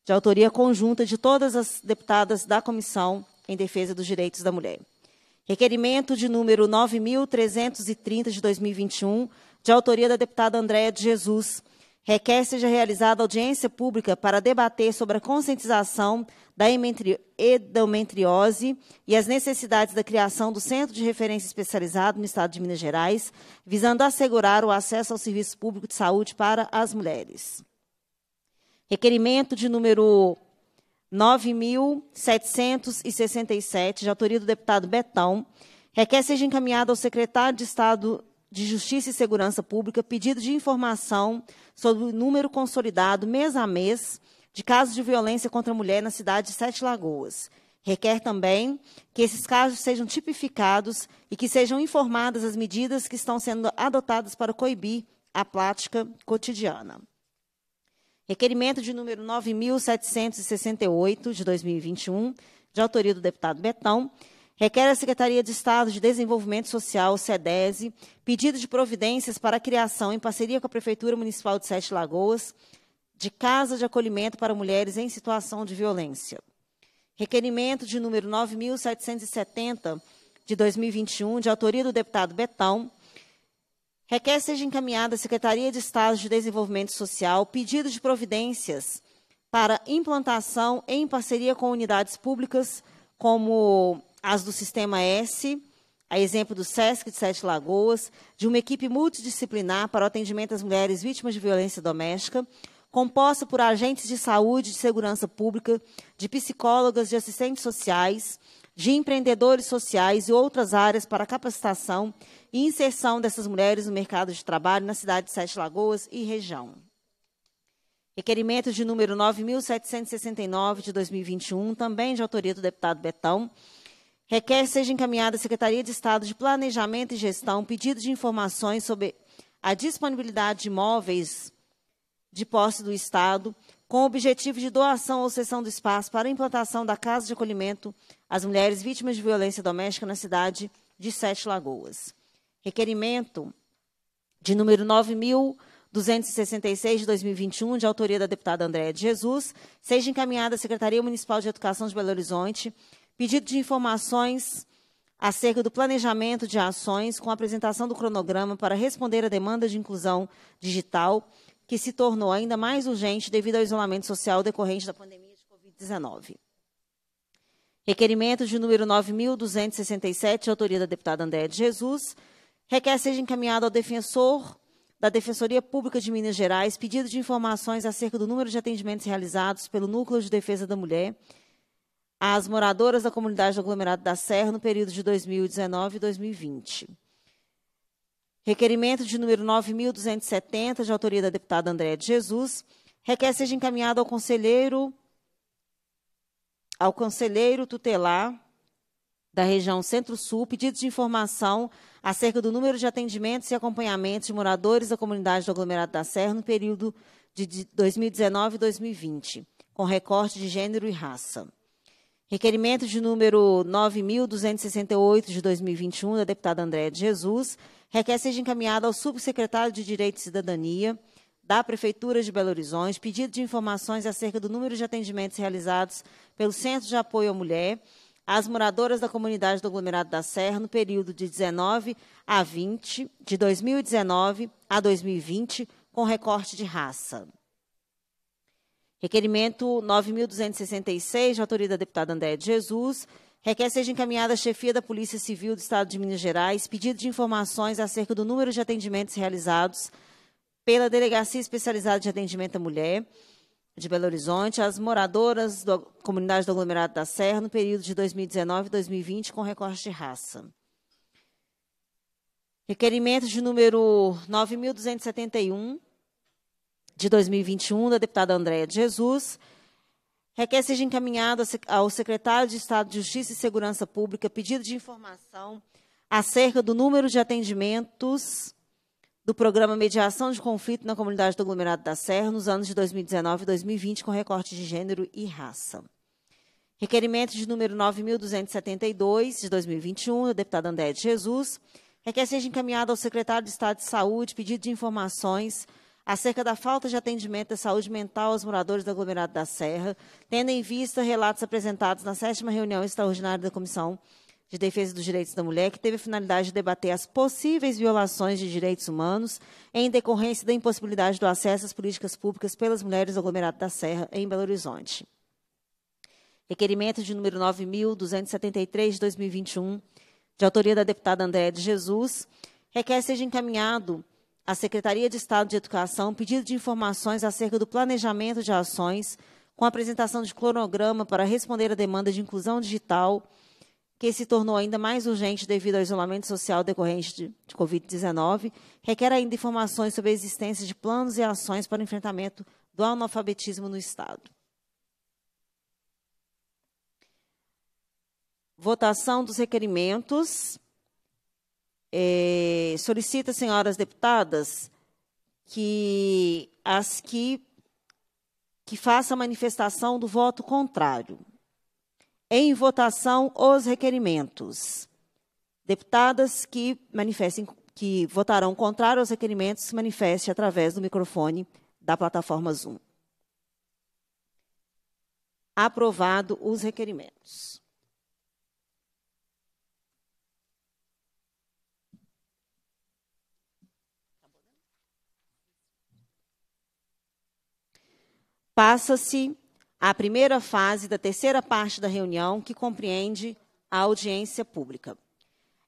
De autoria conjunta de todas as deputadas da comissão, em defesa dos direitos da mulher. Requerimento de número 9.330 de 2021, de autoria da deputada Andréa de Jesus, requer seja realizada audiência pública para debater sobre a conscientização da endometriose e as necessidades da criação do Centro de Referência Especializado no Estado de Minas Gerais, visando assegurar o acesso ao serviço público de saúde para as mulheres. Requerimento de número 9.767, de autoria do deputado Betão, requer seja encaminhado ao secretário de Estado de Justiça e Segurança Pública pedido de informação sobre o número consolidado mês a mês de casos de violência contra a mulher na cidade de Sete Lagoas. Requer também que esses casos sejam tipificados e que sejam informadas as medidas que estão sendo adotadas para coibir a prática cotidiana. Requerimento de número 9.768, de 2021, de autoria do deputado Betão, requer à Secretaria de Estado de Desenvolvimento Social, SEDESE, pedido de providências para a criação, em parceria com a Prefeitura Municipal de Sete Lagoas, de Casa de Acolhimento para Mulheres em Situação de Violência. Requerimento de número 9.770, de 2021, de autoria do deputado Betão, Requer seja encaminhada à Secretaria de Estado de Desenvolvimento Social pedido de providências para implantação em parceria com unidades públicas como as do Sistema S, a exemplo do SESC de Sete Lagoas, de uma equipe multidisciplinar para o atendimento às mulheres vítimas de violência doméstica, composta por agentes de saúde e de segurança pública, de psicólogas, de assistentes sociais, de empreendedores sociais e outras áreas para capacitação e inserção dessas mulheres no mercado de trabalho na cidade de Sete Lagoas e região. Requerimento de número 9.769 de 2021, também de autoria do deputado Betão, requer seja encaminhada à Secretaria de Estado de Planejamento e Gestão pedido de informações sobre a disponibilidade de imóveis de posse do Estado com o objetivo de doação ou cessão do espaço para a implantação da Casa de Acolhimento às Mulheres Vítimas de Violência Doméstica na cidade de Sete Lagoas. Requerimento de número 9.266 de 2021, de autoria da deputada Andréa de Jesus, seja encaminhada à Secretaria Municipal de Educação de Belo Horizonte, pedido de informações acerca do planejamento de ações com apresentação do cronograma para responder à demanda de inclusão digital que se tornou ainda mais urgente devido ao isolamento social decorrente da pandemia de Covid-19. Requerimento de número 9.267, de autoria da deputada Andréa de Jesus, requer seja encaminhado ao defensor da Defensoria Pública de Minas Gerais pedido de informações acerca do número de atendimentos realizados pelo Núcleo de Defesa da Mulher às moradoras da comunidade do aglomerado da Serra no período de 2019 e 2020. Requerimento de número 9.270, de autoria da deputada Andréa de Jesus, requer seja encaminhado ao conselheiro ao conselheiro tutelar da região Centro-Sul pedidos de informação acerca do número de atendimentos e acompanhamentos de moradores da comunidade do aglomerado da Serra no período de 2019 e 2020, com recorte de gênero e raça. Requerimento de número 9.268 de 2021 da deputada Andréa de Jesus requer seja encaminhado ao subsecretário de Direito e Cidadania da Prefeitura de Belo Horizonte pedido de informações acerca do número de atendimentos realizados pelo Centro de Apoio à Mulher às moradoras da comunidade do aglomerado da Serra no período de 19 a 20, de 2019 a 2020, com recorte de raça. Requerimento 9.266, de autoria da deputada Andréa de Jesus, Requer seja encaminhada à chefia da Polícia Civil do Estado de Minas Gerais pedido de informações acerca do número de atendimentos realizados pela Delegacia Especializada de Atendimento à Mulher de Belo Horizonte às moradoras da comunidade do aglomerado da Serra no período de 2019 e 2020 com recorte de raça. Requerimento de número 9271 de 2021 da deputada Andréa de Jesus Requer seja encaminhado ao secretário de Estado de Justiça e Segurança Pública pedido de informação acerca do número de atendimentos do programa Mediação de Conflito na Comunidade do Aglomerado da Serra nos anos de 2019 e 2020 com recorte de gênero e raça. Requerimento de número 9.272, de 2021, da deputada Andréa de Jesus, requer seja encaminhado ao secretário de Estado de Saúde pedido de informações acerca acerca da falta de atendimento da saúde mental aos moradores do aglomerado da Serra, tendo em vista relatos apresentados na sétima reunião extraordinária da Comissão de Defesa dos Direitos da Mulher, que teve a finalidade de debater as possíveis violações de direitos humanos em decorrência da impossibilidade do acesso às políticas públicas pelas mulheres do aglomerado da Serra, em Belo Horizonte. Requerimento de número 9.273 de 2021, de autoria da deputada Andréa de Jesus, requer seja encaminhado à Secretaria de Estado de Educação pedido de informações acerca do planejamento de ações com apresentação de cronograma para responder à demanda de inclusão digital, que se tornou ainda mais urgente devido ao isolamento social decorrente de, de Covid-19, requer ainda informações sobre a existência de planos e ações para o enfrentamento do analfabetismo no Estado. Votação dos requerimentos é, solicita, senhoras deputadas, que as que, que façam manifestação do voto contrário. Em votação, os requerimentos. Deputadas que manifestem, que votarão contrário aos requerimentos, se manifeste através do microfone da plataforma Zoom. Aprovado os requerimentos. Passa-se a primeira fase da terceira parte da reunião, que compreende a audiência pública.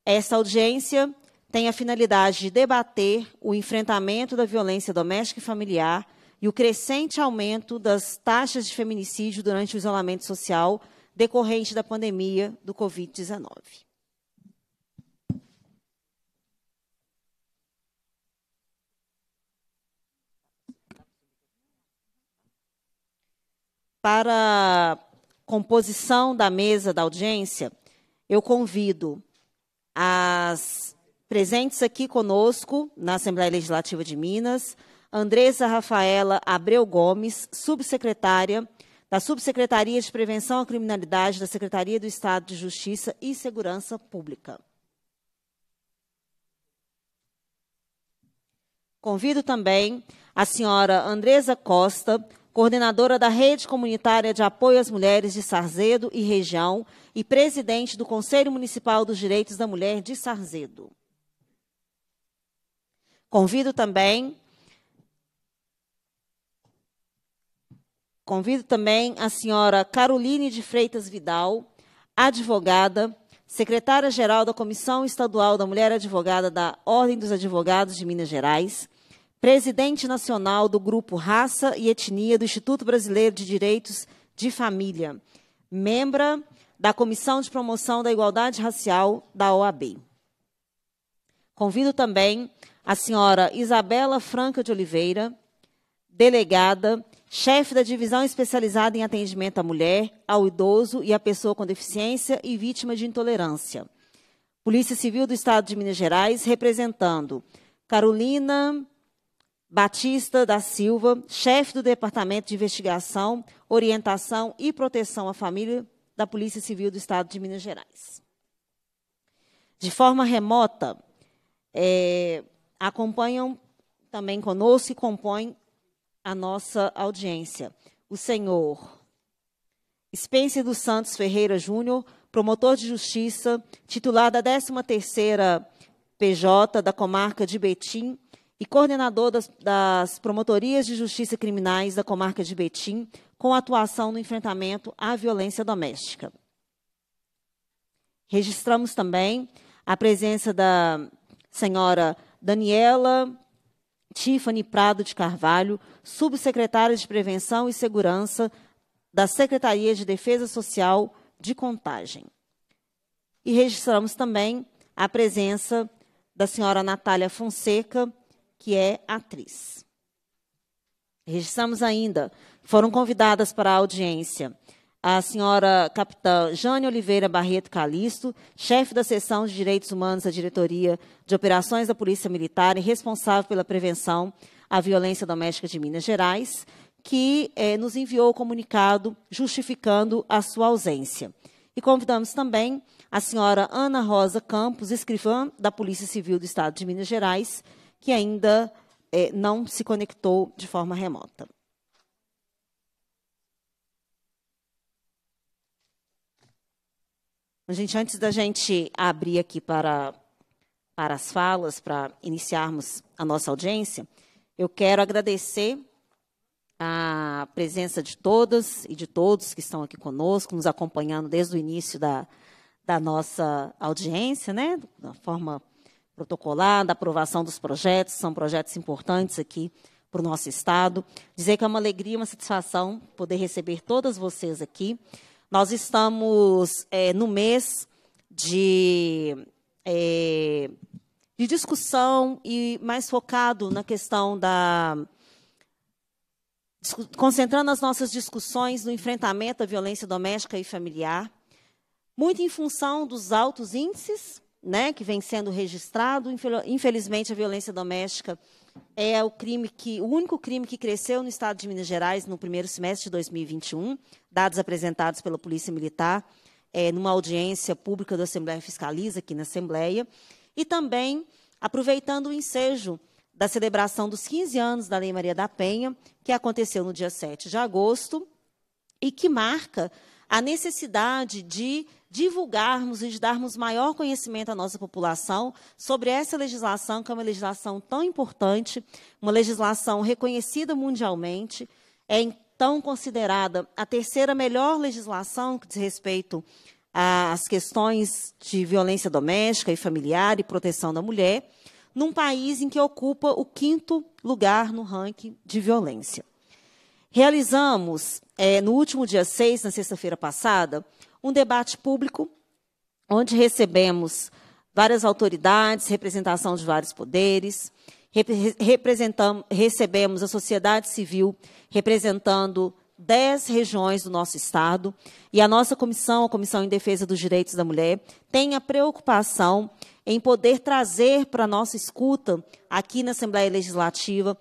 Essa audiência tem a finalidade de debater o enfrentamento da violência doméstica e familiar e o crescente aumento das taxas de feminicídio durante o isolamento social decorrente da pandemia do Covid-19. Para composição da mesa da audiência, eu convido as presentes aqui conosco na Assembleia Legislativa de Minas, Andresa Rafaela Abreu Gomes, subsecretária da Subsecretaria de Prevenção à Criminalidade da Secretaria do Estado de Justiça e Segurança Pública. Convido também a senhora Andresa Costa, coordenadora da Rede Comunitária de Apoio às Mulheres de Sarzedo e Região e presidente do Conselho Municipal dos Direitos da Mulher de Sarzedo. Convido também Convido também a senhora Caroline de Freitas Vidal, advogada, secretária-geral da Comissão Estadual da Mulher Advogada da Ordem dos Advogados de Minas Gerais, presidente nacional do grupo Raça e Etnia do Instituto Brasileiro de Direitos de Família, membra da Comissão de Promoção da Igualdade Racial da OAB. Convido também a senhora Isabela Franca de Oliveira, delegada, chefe da Divisão Especializada em Atendimento à Mulher, ao Idoso e à Pessoa com Deficiência e Vítima de Intolerância. Polícia Civil do Estado de Minas Gerais, representando Carolina Batista da Silva, chefe do Departamento de Investigação, Orientação e Proteção à Família da Polícia Civil do Estado de Minas Gerais. De forma remota, é, acompanham também conosco e compõem a nossa audiência. O senhor Spencer dos Santos Ferreira Júnior, promotor de justiça, titular da 13ª PJ da comarca de Betim, e coordenador das, das Promotorias de Justiça Criminais da Comarca de Betim, com atuação no enfrentamento à violência doméstica. Registramos também a presença da senhora Daniela Tiffany Prado de Carvalho, subsecretária de Prevenção e Segurança da Secretaria de Defesa Social de Contagem. E registramos também a presença da senhora Natália Fonseca, que é atriz. Registramos ainda, foram convidadas para a audiência a senhora capitã Jane Oliveira Barreto Calixto, chefe da seção de Direitos Humanos da Diretoria de Operações da Polícia Militar e responsável pela prevenção à violência doméstica de Minas Gerais, que eh, nos enviou o comunicado justificando a sua ausência. E convidamos também a senhora Ana Rosa Campos, escrivã da Polícia Civil do Estado de Minas Gerais, que ainda é, não se conectou de forma remota. Gente, antes da gente abrir aqui para, para as falas, para iniciarmos a nossa audiência, eu quero agradecer a presença de todas e de todos que estão aqui conosco, nos acompanhando desde o início da, da nossa audiência, né? Da forma protocolada da aprovação dos projetos, são projetos importantes aqui para o nosso Estado. Dizer que é uma alegria, uma satisfação poder receber todas vocês aqui. Nós estamos é, no mês de, é, de discussão e mais focado na questão da. concentrando as nossas discussões no enfrentamento à violência doméstica e familiar, muito em função dos altos índices né, que vem sendo registrado. Infelizmente, a violência doméstica é o crime que o único crime que cresceu no estado de Minas Gerais no primeiro semestre de 2021, dados apresentados pela Polícia Militar é, numa audiência pública da Assembleia Fiscaliza aqui na Assembleia, e também aproveitando o ensejo da celebração dos 15 anos da Lei Maria da Penha, que aconteceu no dia 7 de agosto e que marca a necessidade de divulgarmos e de darmos maior conhecimento à nossa população sobre essa legislação, que é uma legislação tão importante, uma legislação reconhecida mundialmente, é então considerada a terceira melhor legislação que diz respeito às questões de violência doméstica e familiar e proteção da mulher, num país em que ocupa o quinto lugar no ranking de violência. Realizamos é, no último dia 6, na sexta-feira passada, um debate público onde recebemos várias autoridades, representação de vários poderes, recebemos a sociedade civil representando dez regiões do nosso estado e a nossa comissão, a Comissão em Defesa dos Direitos da Mulher, tem a preocupação em poder trazer para a nossa escuta aqui na Assembleia Legislativa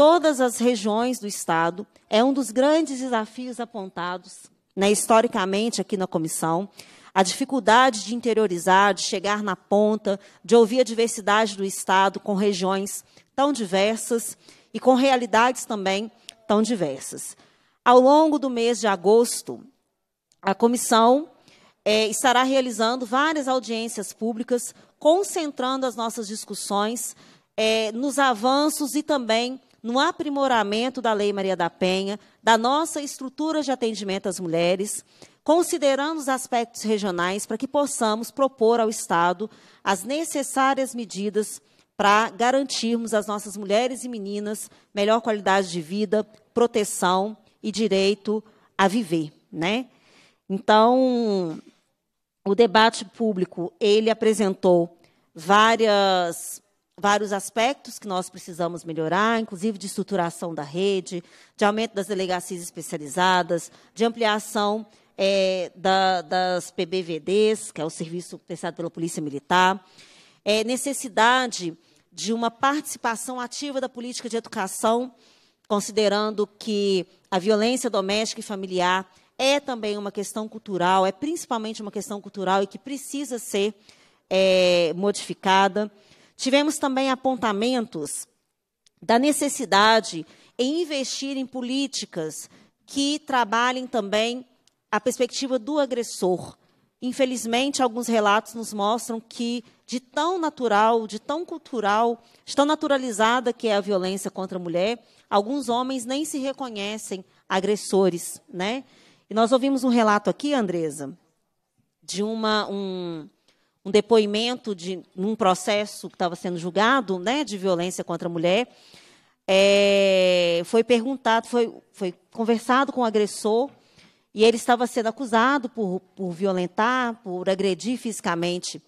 todas as regiões do Estado. É um dos grandes desafios apontados né, historicamente aqui na comissão. A dificuldade de interiorizar, de chegar na ponta, de ouvir a diversidade do Estado com regiões tão diversas e com realidades também tão diversas. Ao longo do mês de agosto, a comissão é, estará realizando várias audiências públicas, concentrando as nossas discussões é, nos avanços e também no aprimoramento da Lei Maria da Penha, da nossa estrutura de atendimento às mulheres, considerando os aspectos regionais para que possamos propor ao Estado as necessárias medidas para garantirmos às nossas mulheres e meninas melhor qualidade de vida, proteção e direito a viver, né? Então, o debate público, ele apresentou várias vários aspectos que nós precisamos melhorar, inclusive de estruturação da rede, de aumento das delegacias especializadas, de ampliação é, da, das PBVDs, que é o serviço prestado pela Polícia Militar, é, necessidade de uma participação ativa da política de educação, considerando que a violência doméstica e familiar é também uma questão cultural, é principalmente uma questão cultural e que precisa ser é, modificada Tivemos também apontamentos da necessidade em investir em políticas que trabalhem também a perspectiva do agressor. Infelizmente, alguns relatos nos mostram que, de tão natural, de tão cultural, de tão naturalizada que é a violência contra a mulher, alguns homens nem se reconhecem agressores. Né? E nós ouvimos um relato aqui, Andresa, de uma, um, um depoimento de um processo que estava sendo julgado, né, de violência contra a mulher, é, foi perguntado, foi, foi conversado com o agressor e ele estava sendo acusado por, por violentar, por agredir fisicamente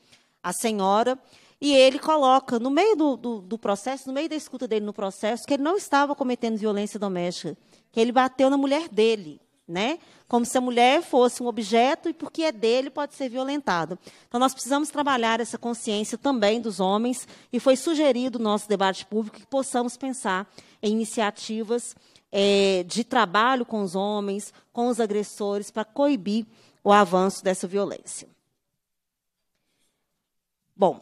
a senhora. E ele coloca, no meio do, do, do, processo, no meio da escuta dele no processo, que ele não estava cometendo violência doméstica, que ele bateu na mulher dele, né? Como se a mulher fosse um objeto e porque é dele pode ser violentado. Então nós precisamos trabalhar essa consciência também dos homens e foi sugerido no nosso debate público que possamos pensar em iniciativas é, de trabalho com os homens, com os agressores, para coibir o avanço dessa violência. Bom,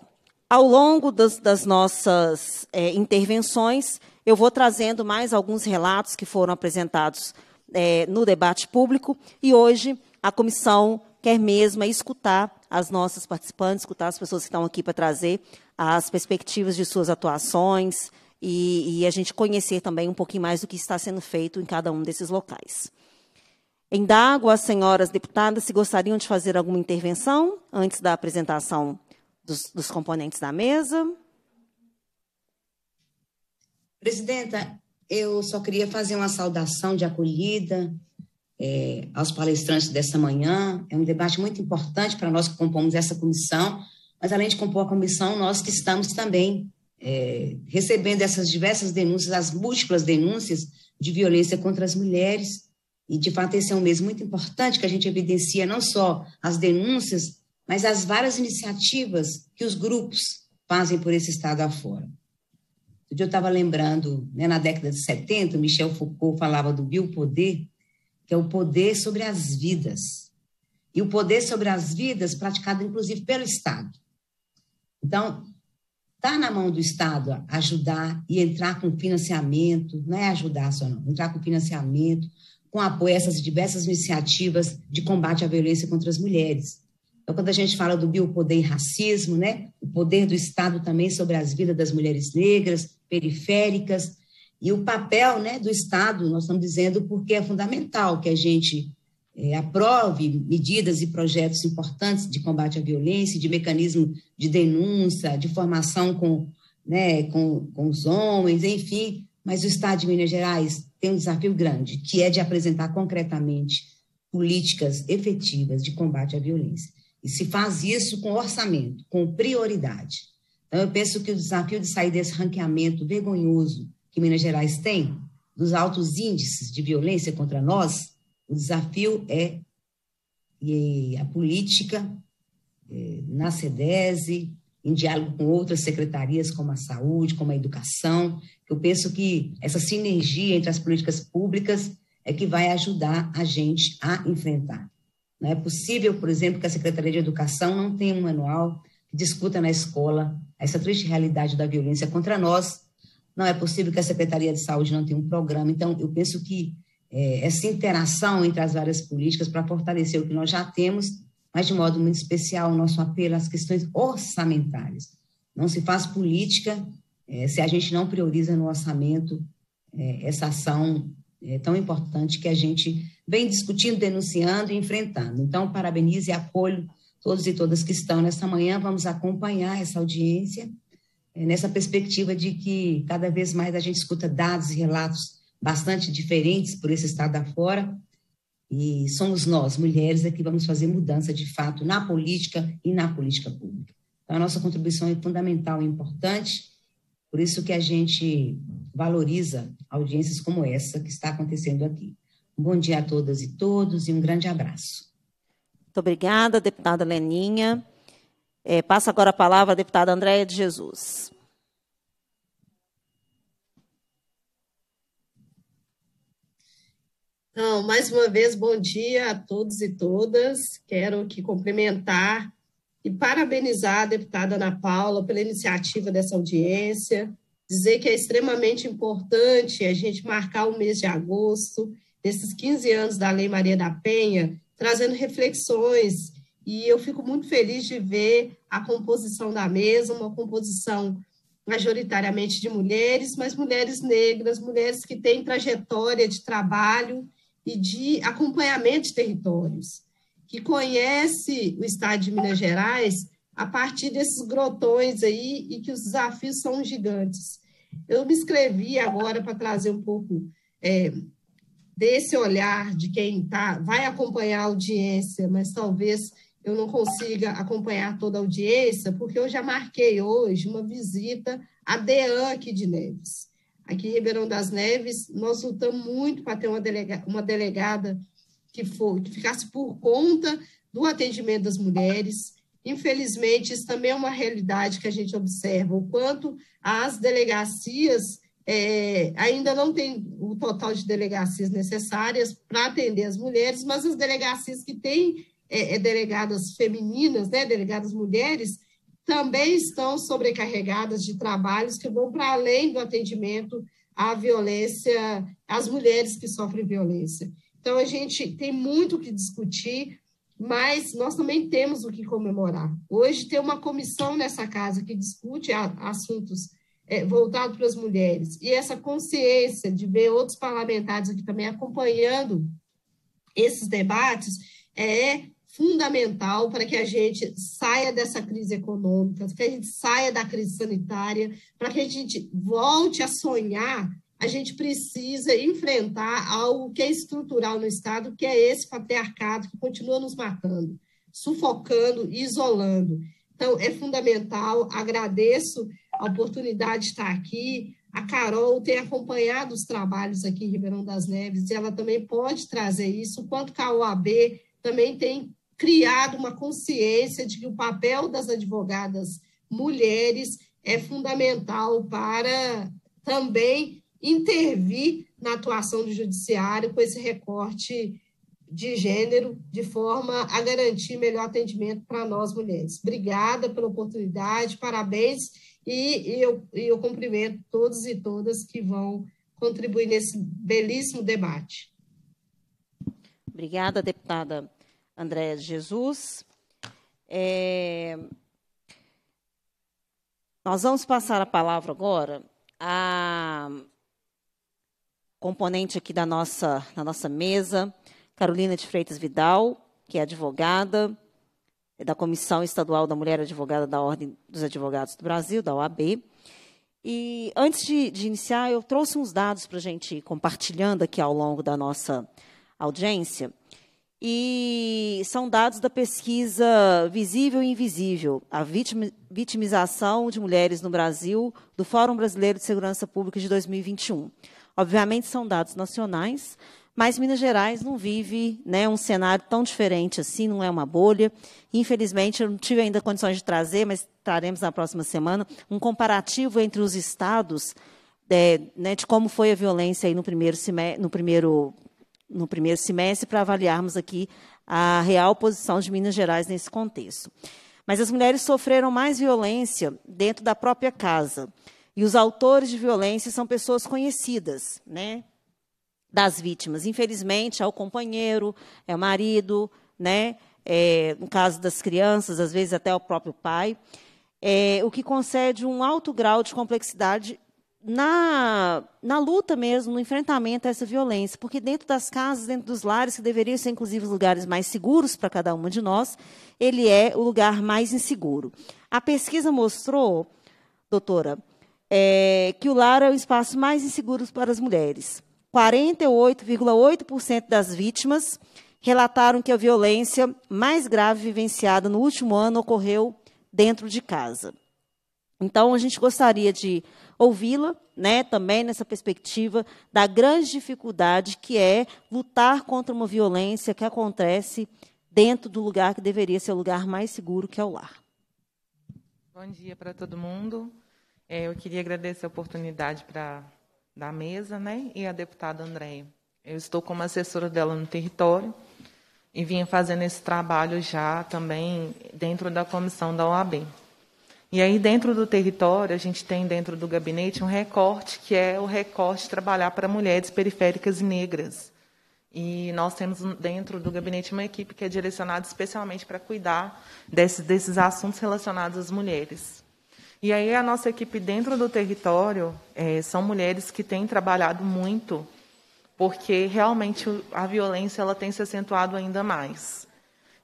ao longo das, das nossas é, intervenções, eu vou trazendo mais alguns relatos que foram apresentados é, no debate público e hoje a comissão quer mesmo é escutar as nossas participantes, escutar as pessoas que estão aqui para trazer as perspectivas de suas atuações e, e a gente conhecer também um pouquinho mais do que está sendo feito em cada um desses locais. Indago as senhoras deputadas se gostariam de fazer alguma intervenção antes da apresentação dos, dos componentes da mesa. Presidenta, eu só queria fazer uma saudação de acolhida é, aos palestrantes dessa manhã. É um debate muito importante para nós que compomos essa comissão, mas além de compor a comissão, nós que estamos também é, recebendo essas diversas denúncias, as múltiplas denúncias de violência contra as mulheres. E, de fato, esse é um mês muito importante que a gente evidencia não só as denúncias, mas as várias iniciativas que os grupos fazem por esse estado afora. Outro dia eu estava lembrando, né, na década de 70, Michel Foucault falava do biopoder, que é o poder sobre as vidas. E o poder sobre as vidas praticado, inclusive, pelo Estado. Então, está na mão do Estado ajudar e entrar com financiamento, não é ajudar só não, entrar com financiamento, com apoio a essas diversas iniciativas de combate à violência contra as mulheres. Então, quando a gente fala do biopoder e racismo, né, o poder do Estado também sobre as vidas das mulheres negras, periféricas, e o papel né, do Estado, nós estamos dizendo, porque é fundamental que a gente é, aprove medidas e projetos importantes de combate à violência, de mecanismo de denúncia, de formação com, né, com, com os homens, enfim. Mas o Estado de Minas Gerais tem um desafio grande, que é de apresentar concretamente políticas efetivas de combate à violência. E se faz isso com orçamento, com prioridade. Então, eu penso que o desafio de sair desse ranqueamento vergonhoso que Minas Gerais tem, dos altos índices de violência contra nós, o desafio é a política é, na SEDESE, em diálogo com outras secretarias, como a saúde, como a educação. Eu penso que essa sinergia entre as políticas públicas é que vai ajudar a gente a enfrentar. Não é possível, por exemplo, que a Secretaria de Educação não tenha um manual que discuta na escola essa triste realidade da violência contra nós. Não é possível que a Secretaria de Saúde não tenha um programa. Então, eu penso que é, essa interação entre as várias políticas para fortalecer o que nós já temos, mas de modo muito especial o nosso apelo às questões orçamentárias. Não se faz política é, se a gente não prioriza no orçamento é, essa ação é, tão importante que a gente vem discutindo, denunciando e enfrentando. Então, parabenizo e acolho todos e todas que estão nesta manhã, vamos acompanhar essa audiência, eh, nessa perspectiva de que cada vez mais a gente escuta dados e relatos bastante diferentes por esse estado afora, e somos nós, mulheres, é que vamos fazer mudança de fato na política e na política pública. Então, a nossa contribuição é fundamental e importante, por isso que a gente valoriza audiências como essa que está acontecendo aqui. bom dia a todas e todos e um grande abraço. Muito obrigada, deputada Leninha. É, passo agora a palavra à deputada Andréia de Jesus. Então, mais uma vez, bom dia a todos e todas. Quero que cumprimentar e parabenizar a deputada Ana Paula pela iniciativa dessa audiência, dizer que é extremamente importante a gente marcar o mês de agosto, nesses 15 anos da Lei Maria da Penha, trazendo reflexões. E eu fico muito feliz de ver a composição da mesa, uma composição majoritariamente de mulheres, mas mulheres negras, mulheres que têm trajetória de trabalho e de acompanhamento de territórios, que conhece o estado de Minas Gerais a partir desses grotões aí e que os desafios são gigantes. Eu me inscrevi agora para trazer um pouco é, desse olhar de quem tá, vai acompanhar a audiência, mas talvez eu não consiga acompanhar toda a audiência, porque eu já marquei hoje uma visita à DEAN aqui de Neves. Aqui em Ribeirão das Neves, nós lutamos muito para ter uma, delega, uma delegada que, for, que ficasse por conta do atendimento das mulheres. Infelizmente, isso também é uma realidade que a gente observa, o quanto as delegacias é, ainda não tem o total de delegacias necessárias para atender as mulheres, mas as delegacias que têm é, é, delegadas femininas, né, delegadas mulheres, também estão sobrecarregadas de trabalhos que vão para além do atendimento à violência, às mulheres que sofrem violência. Então, a gente tem muito o que discutir, mas nós também temos o que comemorar. Hoje tem uma comissão nessa casa que discute assuntos é, voltado para as mulheres, e essa consciência de ver outros parlamentares aqui também acompanhando esses debates, é fundamental para que a gente saia dessa crise econômica, para que a gente saia da crise sanitária, para que a gente volte a sonhar, a gente precisa enfrentar algo que é estrutural no Estado, que é esse patriarcado que continua nos matando, sufocando, isolando. Então, é fundamental, agradeço a oportunidade de estar aqui, a Carol tem acompanhado os trabalhos aqui em Ribeirão das Neves, e ela também pode trazer isso, quanto que a OAB também tem criado uma consciência de que o papel das advogadas mulheres é fundamental para também intervir na atuação do judiciário com esse recorte de gênero, de forma a garantir melhor atendimento para nós mulheres. Obrigada pela oportunidade, parabéns e, eu, eu cumprimento todos e todas que vão contribuir nesse belíssimo debate. Obrigada, deputada Andréa Jesus. É... Nós vamos passar a palavra agora à componente aqui da nossa, da nossa mesa, Carolina de Freitas Vidal, que é advogada, é da Comissão Estadual da Mulher Advogada da Ordem dos Advogados do Brasil, da OAB. E antes de, de iniciar, eu trouxe uns dados para a gente ir compartilhando aqui ao longo da nossa audiência. E são dados da pesquisa Visível e Invisível, a vitimização de mulheres no Brasil, do Fórum Brasileiro de Segurança Pública de 2021. Obviamente, são dados nacionais, mas Minas Gerais não vive né, um cenário tão diferente assim, não é uma bolha. Infelizmente, eu não tive ainda condições de trazer, mas traremos na próxima semana um comparativo entre os estados é, né, de como foi a violência no primeiro, no, primeiro, no primeiro semestre para avaliarmos aqui a real posição de Minas Gerais nesse contexto. Mas as mulheres sofreram mais violência dentro da própria casa. E os autores de violência são pessoas conhecidas, né? das vítimas. Infelizmente, é o companheiro, é o marido, né? É, no caso das crianças, às vezes até o próprio pai, é, o que concede um alto grau de complexidade na, na luta mesmo, no enfrentamento a essa violência, porque dentro das casas, dentro dos lares, que deveriam ser inclusive os lugares mais seguros para cada uma de nós, ele é o lugar mais inseguro. A pesquisa mostrou, doutora, é, que o lar é o espaço mais inseguro para as mulheres. 48,8% das vítimas relataram que a violência mais grave vivenciada no último ano ocorreu dentro de casa. Então, a gente gostaria de ouvi-la, né, também nessa perspectiva da grande dificuldade que é lutar contra uma violência que acontece dentro do lugar que deveria ser o lugar mais seguro, que é o lar. Bom dia para todo mundo. É, eu queria agradecer a oportunidade para da mesa, né? E a deputada Andréia. Eu estou como assessora dela no território e vinha fazendo esse trabalho já também dentro da comissão da OAB. E aí, dentro do território, a gente tem dentro do gabinete um recorte que é o recorte trabalhar para mulheres periféricas e negras. E nós temos dentro do gabinete uma equipe que é direcionada especialmente para cuidar desses, desses assuntos relacionados às mulheres. E aí a nossa equipe dentro do território é, são mulheres que têm trabalhado muito, porque realmente a violência ela tem se acentuado ainda mais.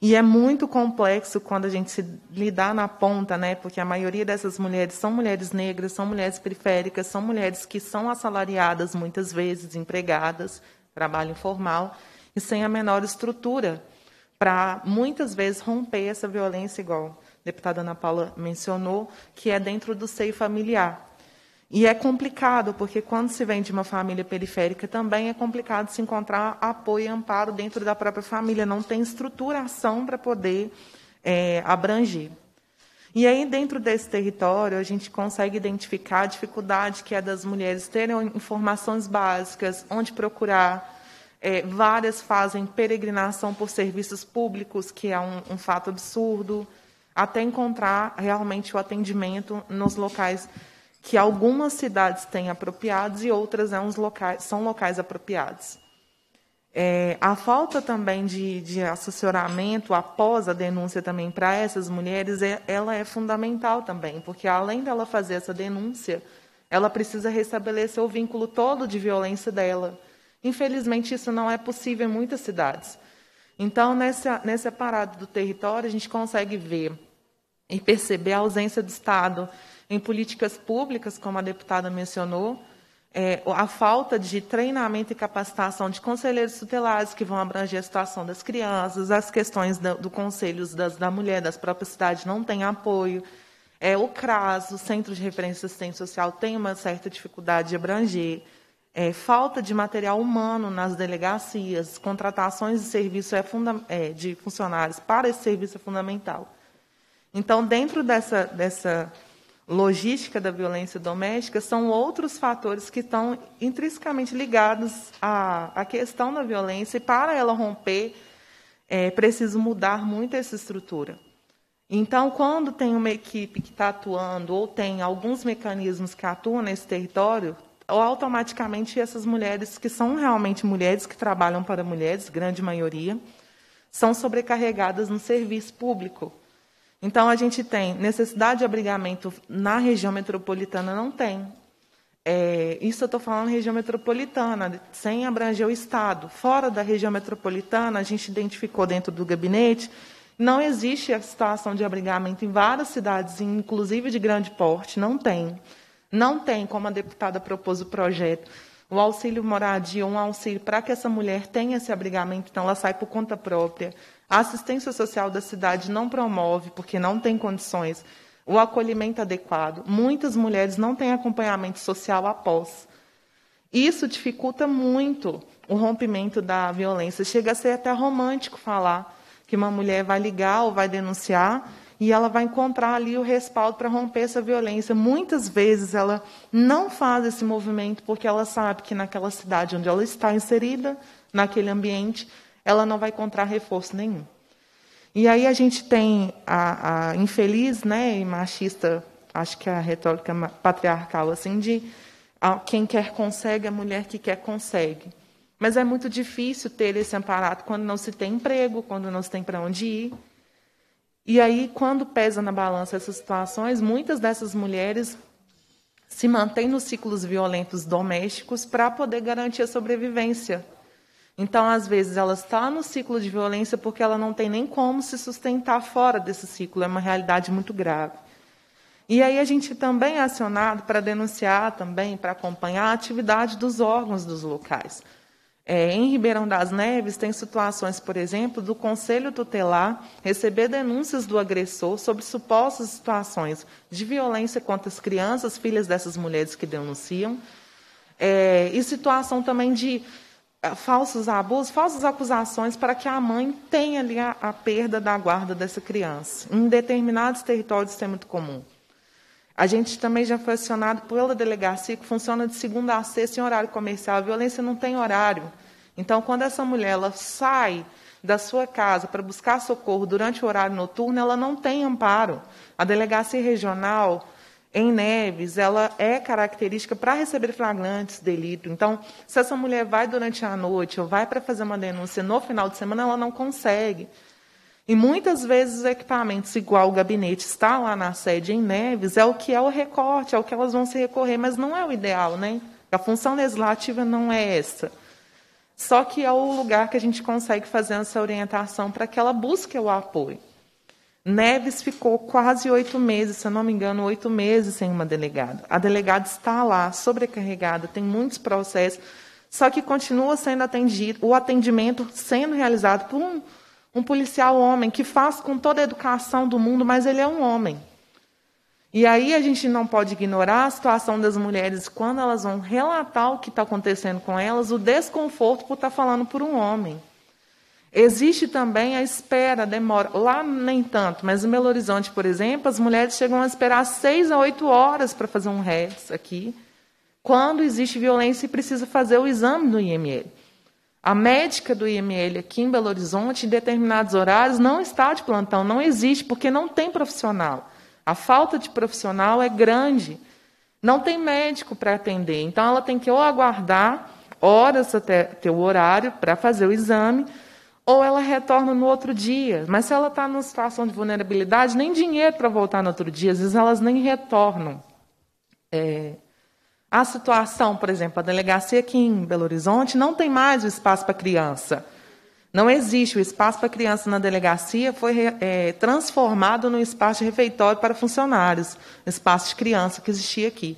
E é muito complexo quando a gente se lidar na ponta, né? Porque a maioria dessas mulheres são mulheres negras, são mulheres periféricas, são mulheres que são assalariadas muitas vezes, empregadas, trabalho informal e sem a menor estrutura para muitas vezes romper essa violência igual deputada Ana Paula mencionou, que é dentro do seio familiar. E é complicado, porque quando se vem de uma família periférica também é complicado se encontrar apoio e amparo dentro da própria família, não tem estruturação para poder é, abranger. E aí, dentro desse território, a gente consegue identificar a dificuldade que é das mulheres terem informações básicas, onde procurar, é, várias fazem peregrinação por serviços públicos, que é um, um fato absurdo até encontrar realmente o atendimento nos locais que algumas cidades têm apropriados e outras é locais, são locais apropriados. É, a falta também de, de assessoramento após a denúncia também para essas mulheres, é, ela é fundamental também, porque além dela fazer essa denúncia, ela precisa restabelecer o vínculo todo de violência dela. Infelizmente, isso não é possível em muitas cidades. Então, nessa, nessa parada do território, a gente consegue ver e perceber a ausência do Estado em políticas públicas, como a deputada mencionou, é, a falta de treinamento e capacitação de conselheiros tutelares que vão abranger a situação das crianças, as questões do, do conselhos das, da mulher, das próprias cidades não tem apoio. É, o CRAS, o Centro de Referência e Assistência Social, tem uma certa dificuldade de abranger. É, falta de material humano nas delegacias, contratações de serviço é, funda, é, de funcionários para esse serviço é fundamental. Então, dentro dessa, dessa logística da violência doméstica, são outros fatores que estão intrinsecamente ligados à, à questão da violência, e para ela romper, é preciso mudar muito essa estrutura. Então, quando tem uma equipe que está atuando, ou tem alguns mecanismos que atuam nesse território, automaticamente essas mulheres, que são realmente mulheres que trabalham para mulheres, grande maioria, são sobrecarregadas no serviço público. Então, a gente tem necessidade de abrigamento na região metropolitana, não tem. É, isso eu estou falando região metropolitana, sem abranger o Estado. Fora da região metropolitana, a gente identificou dentro do gabinete, não existe a situação de abrigamento em várias cidades, inclusive de grande porte, não tem. Não tem, como a deputada propôs o projeto, o auxílio moradia, um auxílio para que essa mulher tenha esse abrigamento, então ela sai por conta própria. A assistência social da cidade não promove, porque não tem condições, o acolhimento adequado. Muitas mulheres não têm acompanhamento social após. Isso dificulta muito o rompimento da violência. Chega a ser até romântico falar que uma mulher vai ligar ou vai denunciar e ela vai encontrar ali o respaldo para romper essa violência. Muitas vezes ela não faz esse movimento porque ela sabe que naquela cidade onde ela está inserida, naquele ambiente, ela não vai encontrar reforço nenhum. E aí a gente tem a, a infeliz né, e machista, acho que é a retórica patriarcal, assim, de a, ah, quem quer consegue, a mulher que quer consegue. Mas é muito difícil ter esse amparo quando não se tem emprego, quando não se tem para onde ir. E aí, quando pesa na balança essas situações, muitas dessas mulheres se mantêm nos ciclos violentos domésticos para poder garantir a sobrevivência então, às vezes, ela está no ciclo de violência porque ela não tem nem como se sustentar fora desse ciclo. É uma realidade muito grave. E aí a gente também é acionado para denunciar também, para acompanhar a atividade dos órgãos dos locais. É, em Ribeirão das Neves, tem situações, por exemplo, do Conselho Tutelar receber denúncias do agressor sobre supostas situações de violência contra as crianças, filhas dessas mulheres que denunciam, é, e situação também de eh, falsos abusos, falsas acusações para que a mãe tenha ali a, a perda da guarda dessa criança. Em determinados territórios isso é muito comum. A gente também já foi acionado pela delegacia que funciona de segunda a sexta em horário comercial. A violência não tem horário. Então, quando essa mulher ela sai da sua casa para buscar socorro durante o horário noturno, ela não tem amparo. A delegacia regional em Neves, ela é característica para receber flagrantes delito. Então, se essa mulher vai durante a noite ou vai para fazer uma denúncia no final de semana, ela não consegue. E muitas vezes equipamentos, igual o gabinete está lá na sede em Neves, é o que é o recorte, é o que elas vão se recorrer, mas não é o ideal, né? A função legislativa não é essa. Só que é o lugar que a gente consegue fazer essa orientação para que ela busque o apoio. Neves ficou quase oito meses, se eu não me engano, oito meses sem uma delegada. A delegada está lá, sobrecarregada, tem muitos processos, só que continua sendo atendido, o atendimento sendo realizado por um, um policial homem, que faz com toda a educação do mundo, mas ele é um homem. E aí a gente não pode ignorar a situação das mulheres quando elas vão relatar o que está acontecendo com elas, o desconforto por estar tá falando por um homem. Existe também a espera, a demora. Lá nem tanto, mas em Belo Horizonte, por exemplo, as mulheres chegam a esperar seis a oito horas para fazer um RETS aqui, quando existe violência e precisa fazer o exame do IML. A médica do IML aqui em Belo Horizonte, em determinados horários, não está de plantão, não existe, porque não tem profissional. A falta de profissional é grande. Não tem médico para atender. Então, ela tem que ou aguardar horas até ter o horário para fazer o exame ou ela retorna no outro dia. Mas se ela está numa situação de vulnerabilidade, nem dinheiro para voltar no outro dia, às vezes elas nem retornam. É, a situação, por exemplo, a delegacia aqui em Belo Horizonte não tem mais o espaço para criança. Não existe. O espaço para criança na delegacia foi é, transformado num espaço de refeitório para funcionários, espaço de criança que existia aqui.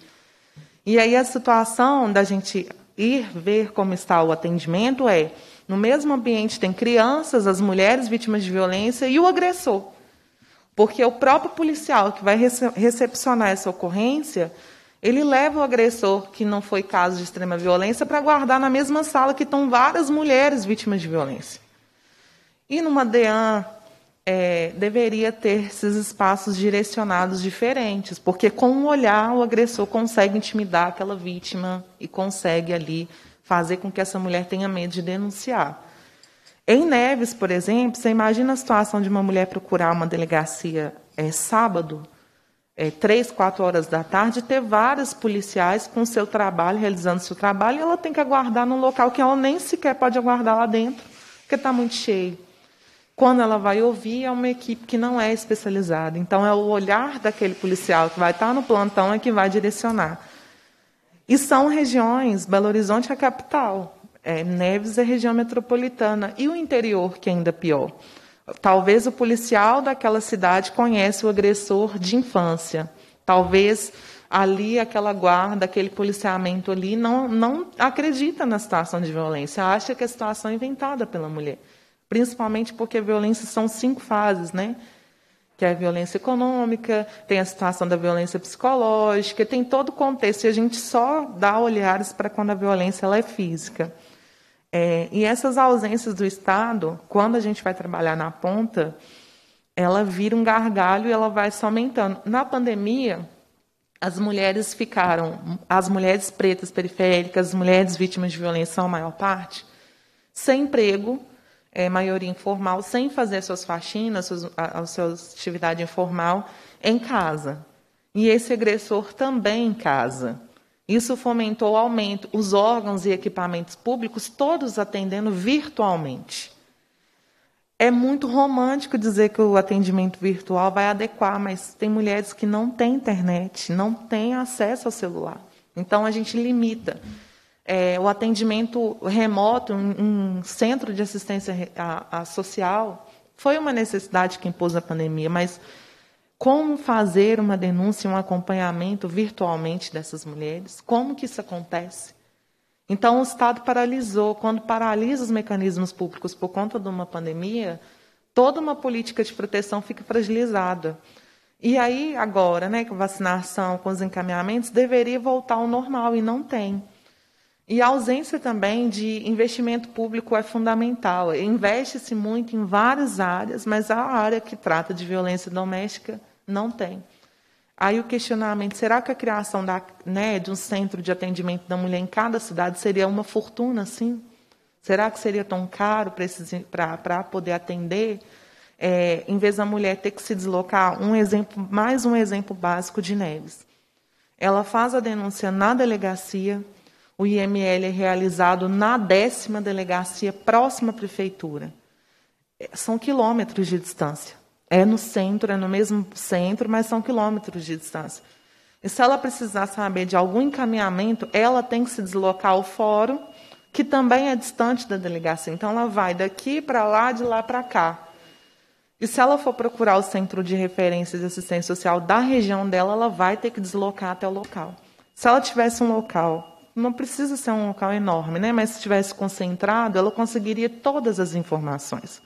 E aí a situação da gente ir ver como está o atendimento é: no mesmo ambiente tem crianças, as mulheres vítimas de violência e o agressor. Porque o próprio policial que vai recepcionar essa ocorrência, ele leva o agressor, que não foi caso de extrema violência, para guardar na mesma sala que estão várias mulheres vítimas de violência. E numa DEAN é, deveria ter esses espaços direcionados diferentes, porque com um olhar o agressor consegue intimidar aquela vítima e consegue ali fazer com que essa mulher tenha medo de denunciar. Em Neves, por exemplo, você imagina a situação de uma mulher procurar uma delegacia é, sábado, é, três, quatro horas da tarde, e ter vários policiais com seu trabalho, realizando seu trabalho, e ela tem que aguardar num local que ela nem sequer pode aguardar lá dentro, porque está muito cheio quando ela vai ouvir, é uma equipe que não é especializada. Então, é o olhar daquele policial que vai estar no plantão é que vai direcionar. E são regiões, Belo Horizonte é a capital, é, Neves é região metropolitana, e o interior, que é ainda pior. Talvez o policial daquela cidade conhece o agressor de infância. Talvez ali aquela guarda, aquele policiamento ali não, não acredita na situação de violência, acha que é a situação é inventada pela mulher principalmente porque a violência são cinco fases, né? Que é a violência econômica, tem a situação da violência psicológica, tem todo o contexto, e a gente só dá olhares para quando a violência ela é física. É, e essas ausências do Estado, quando a gente vai trabalhar na ponta, ela vira um gargalho e ela vai se aumentando. Na pandemia, as mulheres ficaram, as mulheres pretas periféricas, as mulheres vítimas de violência, a maior parte, sem emprego, é, maioria informal, sem fazer suas faxinas, suas, a, a sua atividade informal, em casa. E esse agressor também em casa. Isso fomentou o aumento, os órgãos e equipamentos públicos todos atendendo virtualmente. É muito romântico dizer que o atendimento virtual vai adequar, mas tem mulheres que não têm internet, não têm acesso ao celular. Então a gente limita é, o atendimento remoto, um, um centro de assistência a, a social, foi uma necessidade que impôs a pandemia, mas como fazer uma denúncia, um acompanhamento virtualmente dessas mulheres? Como que isso acontece? Então, o Estado paralisou. Quando paralisa os mecanismos públicos por conta de uma pandemia, toda uma política de proteção fica fragilizada. E aí, agora, né, com vacinação, com os encaminhamentos, deveria voltar ao normal e não tem. E a ausência também de investimento público é fundamental. Investe-se muito em várias áreas, mas a área que trata de violência doméstica não tem. Aí o questionamento: será que a criação da, né, de um centro de atendimento da mulher em cada cidade seria uma fortuna, sim? Será que seria tão caro para poder atender? É, em vez da mulher ter que se deslocar, um exemplo, mais um exemplo básico de Neves. Ela faz a denúncia na delegacia, o IML é realizado na décima delegacia próxima à prefeitura. É, são quilômetros de distância. É no centro, é no mesmo centro, mas são quilômetros de distância. E se ela precisar saber de algum encaminhamento, ela tem que se deslocar ao fórum, que também é distante da delegacia. Então, ela vai daqui para lá, de lá para cá. E se ela for procurar o centro de referência de assistência social da região dela, ela vai ter que deslocar até o local. Se ela tivesse um local não precisa ser um local enorme, né? mas se estivesse concentrado, ela conseguiria todas as informações.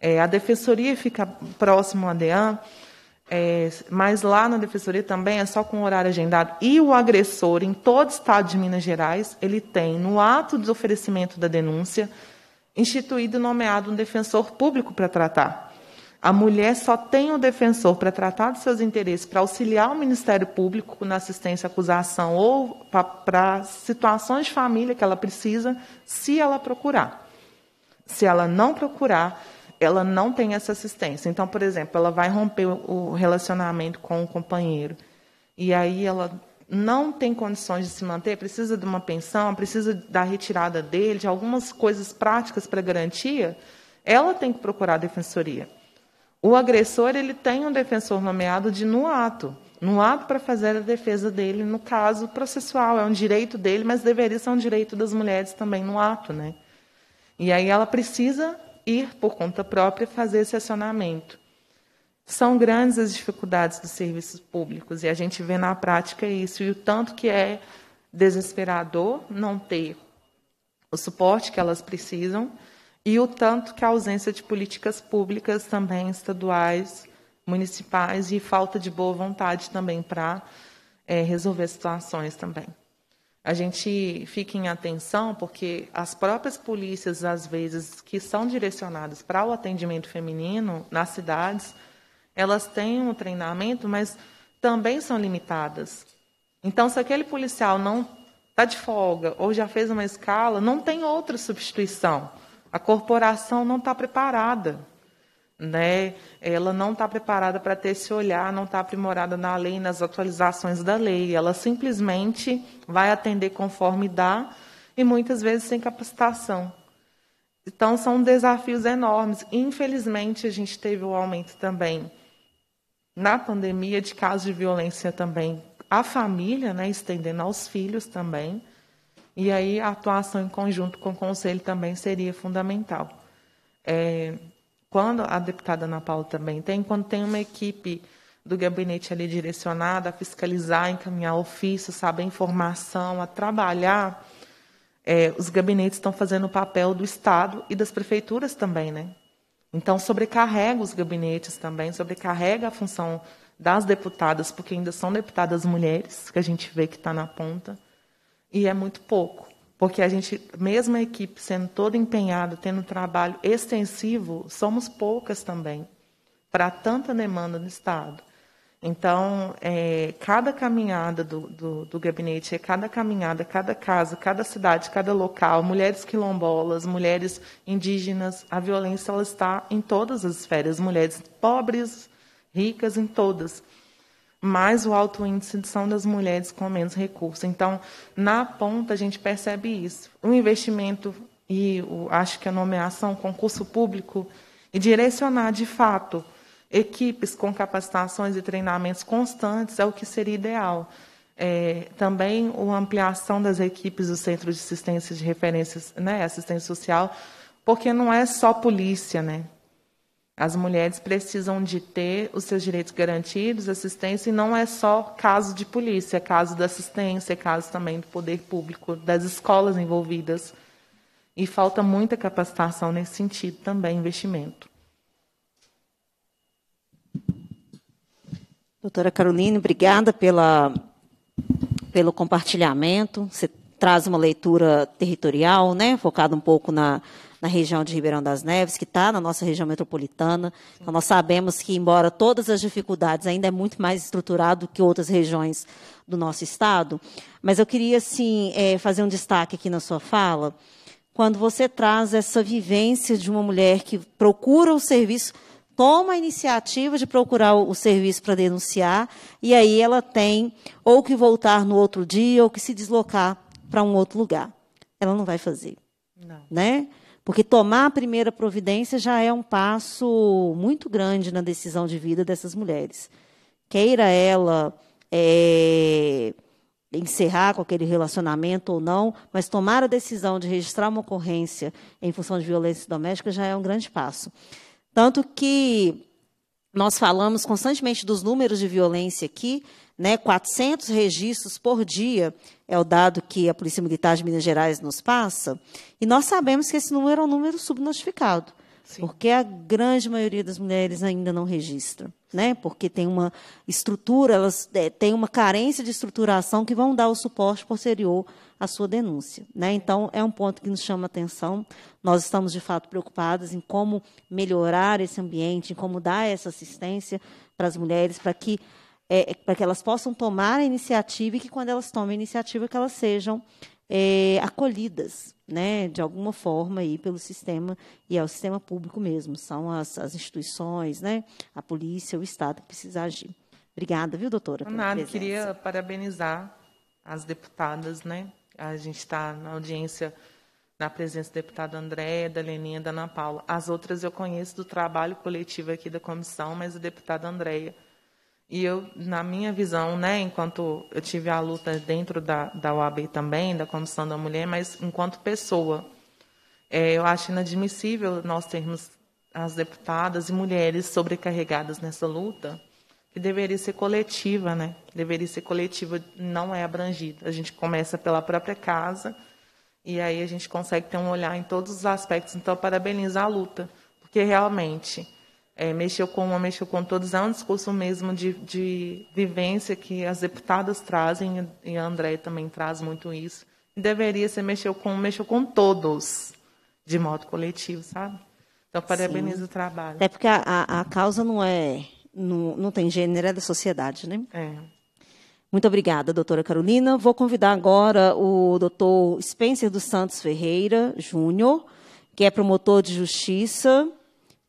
É, a defensoria fica próximo ao DEAN, é, mas lá na defensoria também é só com horário agendado. E o agressor, em todo o estado de Minas Gerais, ele tem, no ato de oferecimento da denúncia, instituído e nomeado um defensor público para tratar. A mulher só tem um defensor para tratar dos seus interesses, para auxiliar o Ministério Público na assistência à acusação ou para situações de família que ela precisa, se ela procurar. Se ela não procurar, ela não tem essa assistência. Então, por exemplo, ela vai romper o relacionamento com o companheiro. E aí ela não tem condições de se manter, precisa de uma pensão, precisa da retirada dele, de algumas coisas práticas para garantia, ela tem que procurar a defensoria o agressor ele tem um defensor nomeado de no ato, no ato para fazer a defesa dele, no caso processual, é um direito dele, mas deveria ser um direito das mulheres também no ato, né? E aí ela precisa ir por conta própria fazer esse acionamento. São grandes as dificuldades dos serviços públicos e a gente vê na prática isso e o tanto que é desesperador não ter o suporte que elas precisam e o tanto que a ausência de políticas públicas também estaduais, municipais e falta de boa vontade também para é, resolver situações também. A gente fica em atenção porque as próprias polícias, às vezes, que são direcionadas para o atendimento feminino nas cidades, elas têm um treinamento, mas também são limitadas. Então, se aquele policial não está de folga ou já fez uma escala, não tem outra substituição. A corporação não está preparada. Né? Ela não está preparada para ter esse olhar, não está aprimorada na lei, nas atualizações da lei. Ela simplesmente vai atender conforme dá e muitas vezes sem capacitação. Então são desafios enormes. Infelizmente a gente teve o um aumento também na pandemia de casos de violência também à família, né? Estendendo aos filhos também. E aí a atuação em conjunto com o Conselho também seria fundamental. É, quando a deputada Ana Paula também tem, quando tem uma equipe do gabinete ali direcionada a fiscalizar, encaminhar ofícios, saber informação, a trabalhar, é, os gabinetes estão fazendo o papel do Estado e das prefeituras também, né? Então, sobrecarrega os gabinetes também, sobrecarrega a função das deputadas, porque ainda são deputadas mulheres, que a gente vê que está na ponta. E é muito pouco, porque a gente, mesmo a equipe sendo toda empenhada, tendo trabalho extensivo, somos poucas também para tanta demanda no Estado. Então, é, cada caminhada do, do, do gabinete, cada caminhada, cada casa, cada cidade, cada local, mulheres quilombolas, mulheres indígenas, a violência ela está em todas as esferas, mulheres pobres, ricas, em todas mais o alto índice são das mulheres com menos recursos. Então, na ponta, a gente percebe isso. O investimento e o, acho que a nomeação, concurso público, e direcionar de fato equipes com capacitações e treinamentos constantes é o que seria ideal. É, também a ampliação das equipes do Centro de Assistência de Referências, né, Assistência Social, porque não é só polícia, né? As mulheres precisam de ter os seus direitos garantidos, assistência, e não é só caso de polícia, é caso da assistência, é caso também do poder público, das escolas envolvidas. E falta muita capacitação nesse sentido também, investimento. Doutora Caroline, obrigada pela, pelo compartilhamento. Você traz uma leitura territorial, né, focada um pouco na, na região de Ribeirão das Neves, que está na nossa região metropolitana. Então, nós sabemos que, embora todas as dificuldades, ainda é muito mais estruturado que outras regiões do nosso estado. Mas eu queria, assim, é, fazer um destaque aqui na sua fala, quando você traz essa vivência de uma mulher que procura o serviço toma a iniciativa de procurar o serviço para denunciar, e aí ela tem ou que voltar no outro dia ou que se deslocar para um outro lugar. Ela não vai fazer. Não. Né? Porque tomar a primeira providência já é um passo muito grande na decisão de vida dessas mulheres. Queira ela é, encerrar com aquele relacionamento ou não, mas tomar a decisão de registrar uma ocorrência em função de violência doméstica já é um grande passo. Tanto que nós falamos constantemente dos números de violência aqui, né, 400 registros por dia é o dado que a Polícia Militar de Minas Gerais nos passa, e nós sabemos que esse número é um número subnotificado, Sim. porque a grande maioria das mulheres ainda não registra, né, porque tem uma estrutura, elas é, têm uma carência de estruturação que vão dar o suporte posterior à sua denúncia. Né? Então, é um ponto que nos chama atenção, nós estamos, de fato, preocupadas em como melhorar esse ambiente, em como dar essa assistência para as mulheres, para que é, é, para que elas possam tomar a iniciativa e que quando elas tomem a iniciativa que elas sejam é, acolhidas, né, de alguma forma aí pelo sistema e é o sistema público mesmo, são as, as instituições, né, a polícia, o Estado que precisa agir. Obrigada, viu, doutora? Nada, queria parabenizar as deputadas, né? A gente está na audiência na presença do deputado André, da Leninha, da Ana Paula. As outras eu conheço do trabalho coletivo aqui da comissão, mas a deputada Andréia e eu, na minha visão, né, enquanto eu tive a luta dentro da, da OAB também, da Comissão da Mulher, mas enquanto pessoa, é, eu acho inadmissível nós termos as deputadas e mulheres sobrecarregadas nessa luta, que deveria ser coletiva, né? deveria ser coletiva, não é abrangida. A gente começa pela própria casa e aí a gente consegue ter um olhar em todos os aspectos. Então, parabenizo a luta, porque realmente é, mexeu com uma, mexeu com todos. É um discurso mesmo de, de vivência que as deputadas trazem, e a André também traz muito isso. E deveria ser mexeu com, mexeu com todos, de modo coletivo, sabe? Então, parabenizo Sim. o trabalho. Até porque a, a, a causa não é. Não, não tem gênero, é da sociedade, né? É. Muito obrigada, doutora Carolina. Vou convidar agora o doutor Spencer dos Santos Ferreira Júnior, que é promotor de justiça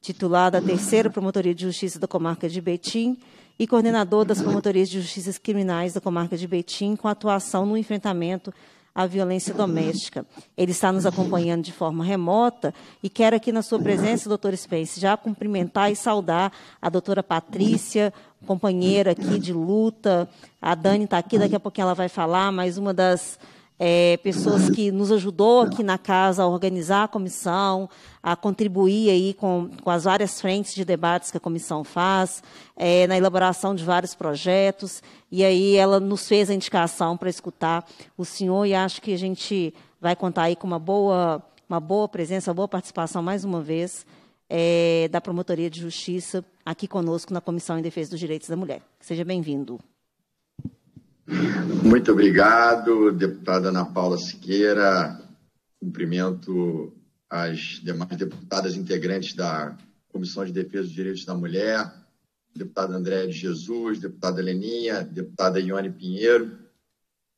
titulada Terceira Promotoria de Justiça da Comarca de Betim e coordenador das Promotorias de Justiças Criminais da Comarca de Betim, com atuação no enfrentamento à violência doméstica. Ele está nos acompanhando de forma remota e quero aqui na sua presença, doutor Spence, já cumprimentar e saudar a doutora Patrícia, companheira aqui de luta. A Dani está aqui, daqui a pouquinho ela vai falar, mas uma das é, pessoas que nos ajudou aqui na casa a organizar a comissão, a contribuir aí com, com as várias frentes de debates que a comissão faz, é, na elaboração de vários projetos. E aí ela nos fez a indicação para escutar o senhor e acho que a gente vai contar aí com uma boa, uma boa presença, uma boa participação mais uma vez. É, da Promotoria de Justiça aqui conosco na Comissão em Defesa dos Direitos da Mulher. Seja bem-vindo. Muito obrigado, deputada Ana Paula Siqueira. Cumprimento as demais deputadas integrantes da Comissão de Defesa dos Direitos da Mulher, deputada Andréa de Jesus, deputada Leninha, deputada Ione Pinheiro.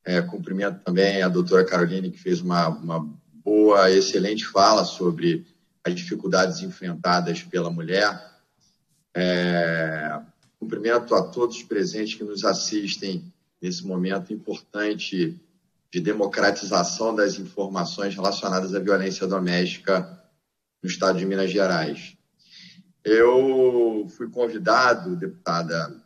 É, cumprimento também a doutora Caroline, que fez uma, uma boa, excelente fala sobre as dificuldades enfrentadas pela mulher. É, cumprimento a todos os presentes que nos assistem nesse momento importante de democratização das informações relacionadas à violência doméstica no estado de Minas Gerais. Eu fui convidado, deputada,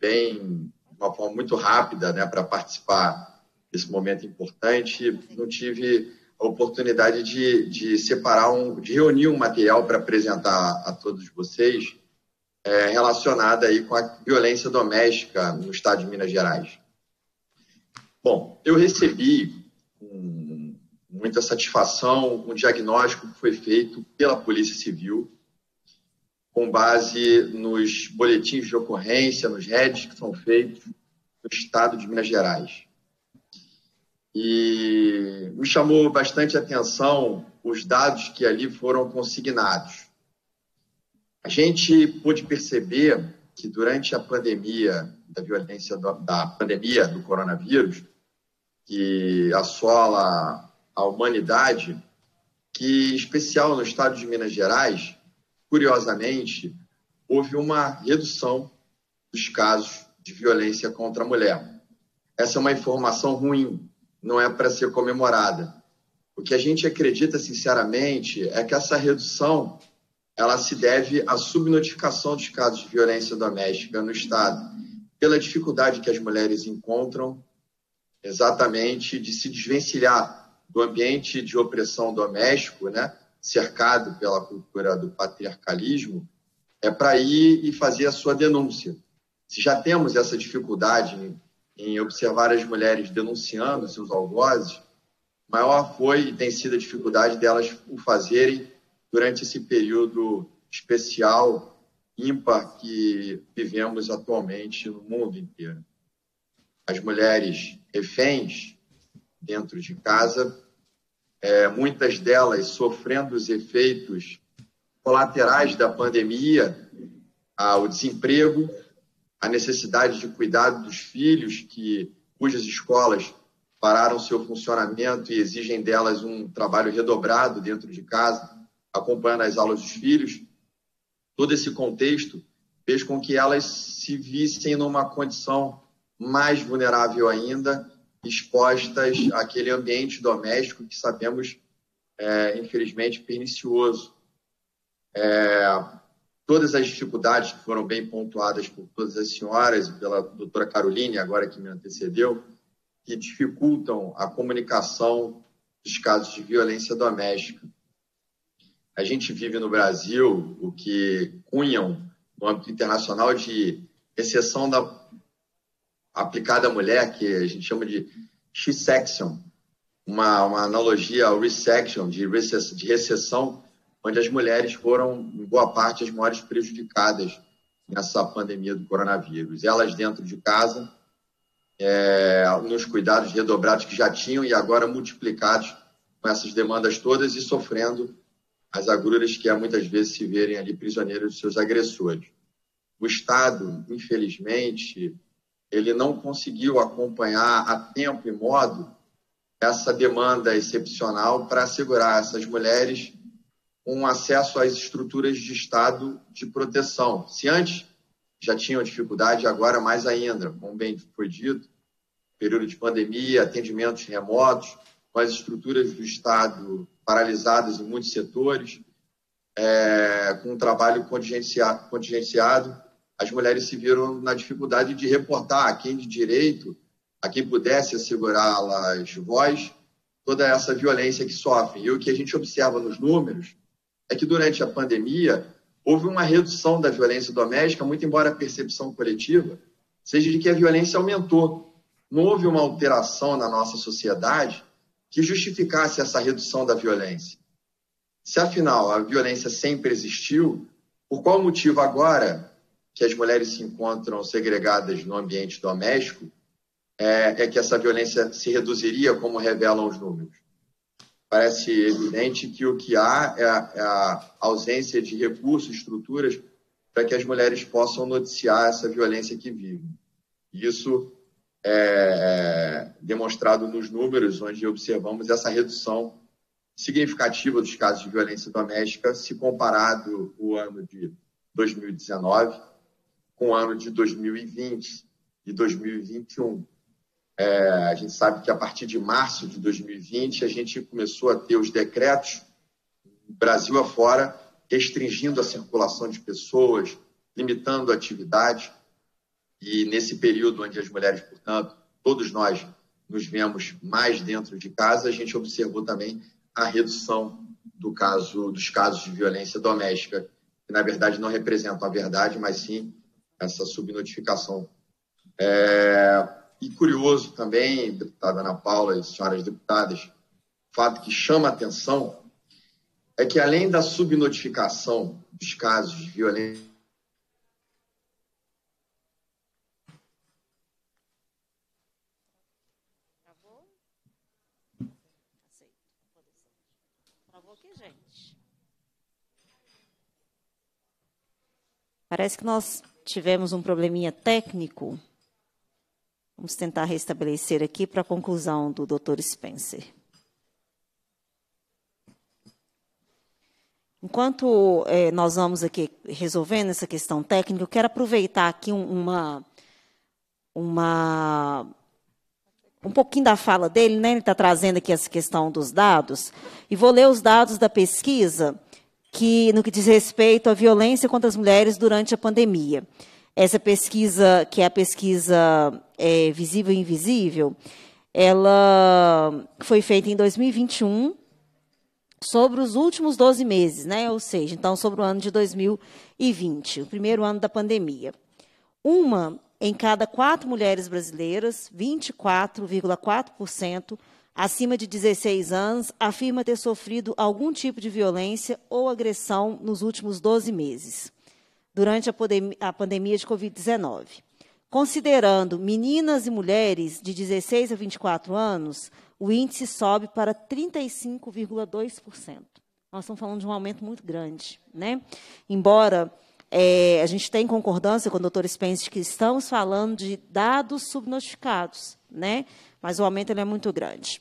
bem, de uma forma muito rápida, né, para participar desse momento importante. Não tive a oportunidade de, de separar, um, de reunir um material para apresentar a todos vocês é, relacionada aí com a violência doméstica no estado de Minas Gerais. Bom, eu recebi com muita satisfação um diagnóstico que foi feito pela Polícia Civil com base nos boletins de ocorrência, nos REDs que são feitos no estado de Minas Gerais. E me chamou bastante atenção os dados que ali foram consignados. A gente pôde perceber que durante a pandemia da violência do, da pandemia do coronavírus que assola a humanidade, que em especial no estado de Minas Gerais, curiosamente, houve uma redução dos casos de violência contra a mulher. Essa é uma informação ruim, não é para ser comemorada. O que a gente acredita, sinceramente, é que essa redução ela se deve à subnotificação dos casos de violência doméstica no Estado, pela dificuldade que as mulheres encontram exatamente de se desvencilhar do ambiente de opressão doméstico, né, cercado pela cultura do patriarcalismo, é para ir e fazer a sua denúncia. Se já temos essa dificuldade em, em observar as mulheres denunciando seus algozes, maior foi e tem sido a dificuldade delas o fazerem durante esse período especial, ímpar, que vivemos atualmente no mundo inteiro. As mulheres reféns dentro de casa, é, muitas delas sofrendo os efeitos colaterais da pandemia, o desemprego, a necessidade de cuidado dos filhos, que cujas escolas pararam seu funcionamento e exigem delas um trabalho redobrado dentro de casa, acompanhando as aulas dos filhos, todo esse contexto fez com que elas se vissem numa condição mais vulnerável ainda, expostas àquele ambiente doméstico que sabemos, é, infelizmente, pernicioso. É, todas as dificuldades que foram bem pontuadas por todas as senhoras e pela doutora Caroline, agora que me antecedeu, que dificultam a comunicação dos casos de violência doméstica. A gente vive no Brasil o que cunham no âmbito internacional de exceção da aplicada à mulher, que a gente chama de she-section, uma, uma, analogia ao resection, de, recess, de recessão, onde as mulheres foram, em boa parte, as maiores prejudicadas nessa pandemia do coronavírus. Elas dentro de casa, é, nos cuidados redobrados que já tinham e agora multiplicados com essas demandas todas e sofrendo as agruras que há muitas vezes se verem ali prisioneiras de seus agressores. O Estado, infelizmente, ele não conseguiu acompanhar a tempo e modo essa demanda excepcional para assegurar essas mulheres um acesso às estruturas de Estado de proteção. Se antes já tinham dificuldade, agora mais ainda, como bem foi dito, período de pandemia, atendimentos remotos, com as estruturas do Estado paralisadas em muitos setores, é, com um trabalho contingenciado, contingenciado, as mulheres se viram na dificuldade de reportar a quem de direito, a quem pudesse assegurá-las voz, toda essa violência que sofrem. E o que a gente observa nos números é que durante a pandemia houve uma redução da violência doméstica, muito embora a percepção coletiva seja de que a violência aumentou. Não houve uma alteração na nossa sociedade que justificasse essa redução da violência. Se afinal a violência sempre existiu, por qual motivo agora que as mulheres se encontram segregadas no ambiente doméstico é, é que essa violência se reduziria, como revelam os números? Parece evidente que o que há é a, é a ausência de recursos, estruturas para que as mulheres possam noticiar essa violência que vivem. Isso é, é, demonstrado nos números, onde observamos essa redução significativa dos casos de violência doméstica se comparado o ano de 2019 com o ano de 2020 e 2021. É, a gente sabe que a partir de março de 2020 a gente começou a ter os decretos Brasil afora restringindo a circulação de pessoas, limitando atividades e nesse período onde as mulheres, portanto, todos nós nos vemos mais dentro de casa, a gente observou também a redução do caso dos casos de violência doméstica, que na verdade não representam a verdade, mas sim essa subnotificação. É... E curioso também, deputada Ana Paula e senhoras deputadas, fato que chama atenção é que além da subnotificação dos casos de violência Parece que nós tivemos um probleminha técnico. Vamos tentar restabelecer aqui para a conclusão do Dr. Spencer. Enquanto eh, nós vamos aqui resolvendo essa questão técnica, eu quero aproveitar aqui um, uma, uma um pouquinho da fala dele, né? Ele está trazendo aqui essa questão dos dados e vou ler os dados da pesquisa que no que diz respeito à violência contra as mulheres durante a pandemia. Essa pesquisa, que é a pesquisa é, visível e invisível, ela foi feita em 2021 sobre os últimos 12 meses, né? Ou seja, então sobre o ano de 2020, o primeiro ano da pandemia. Uma em cada quatro mulheres brasileiras, 24,4%, acima de 16 anos afirma ter sofrido algum tipo de violência ou agressão nos últimos 12 meses, durante a, pandemia de Covid-19. Considerando meninas e mulheres de 16 a 24 anos, o índice sobe para 35,2%. Nós estamos falando de um aumento muito grande. Né? Embora é, a gente tenha concordância com o doutor Spence que estamos falando de dados subnotificados, né? mas o aumento é muito grande.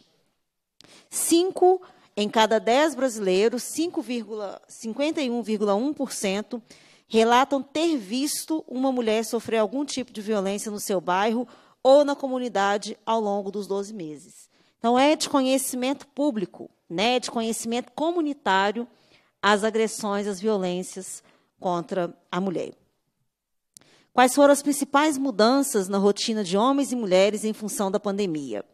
Cinco em cada dez brasileiros, 51,1%, relatam ter visto uma mulher sofrer algum tipo de violência no seu bairro ou na comunidade ao longo dos 12 meses. Então, é de conhecimento público, né, é de conhecimento comunitário as agressões, as violências contra a mulher. Quais foram as principais mudanças na rotina de homens e mulheres em função da pandemia?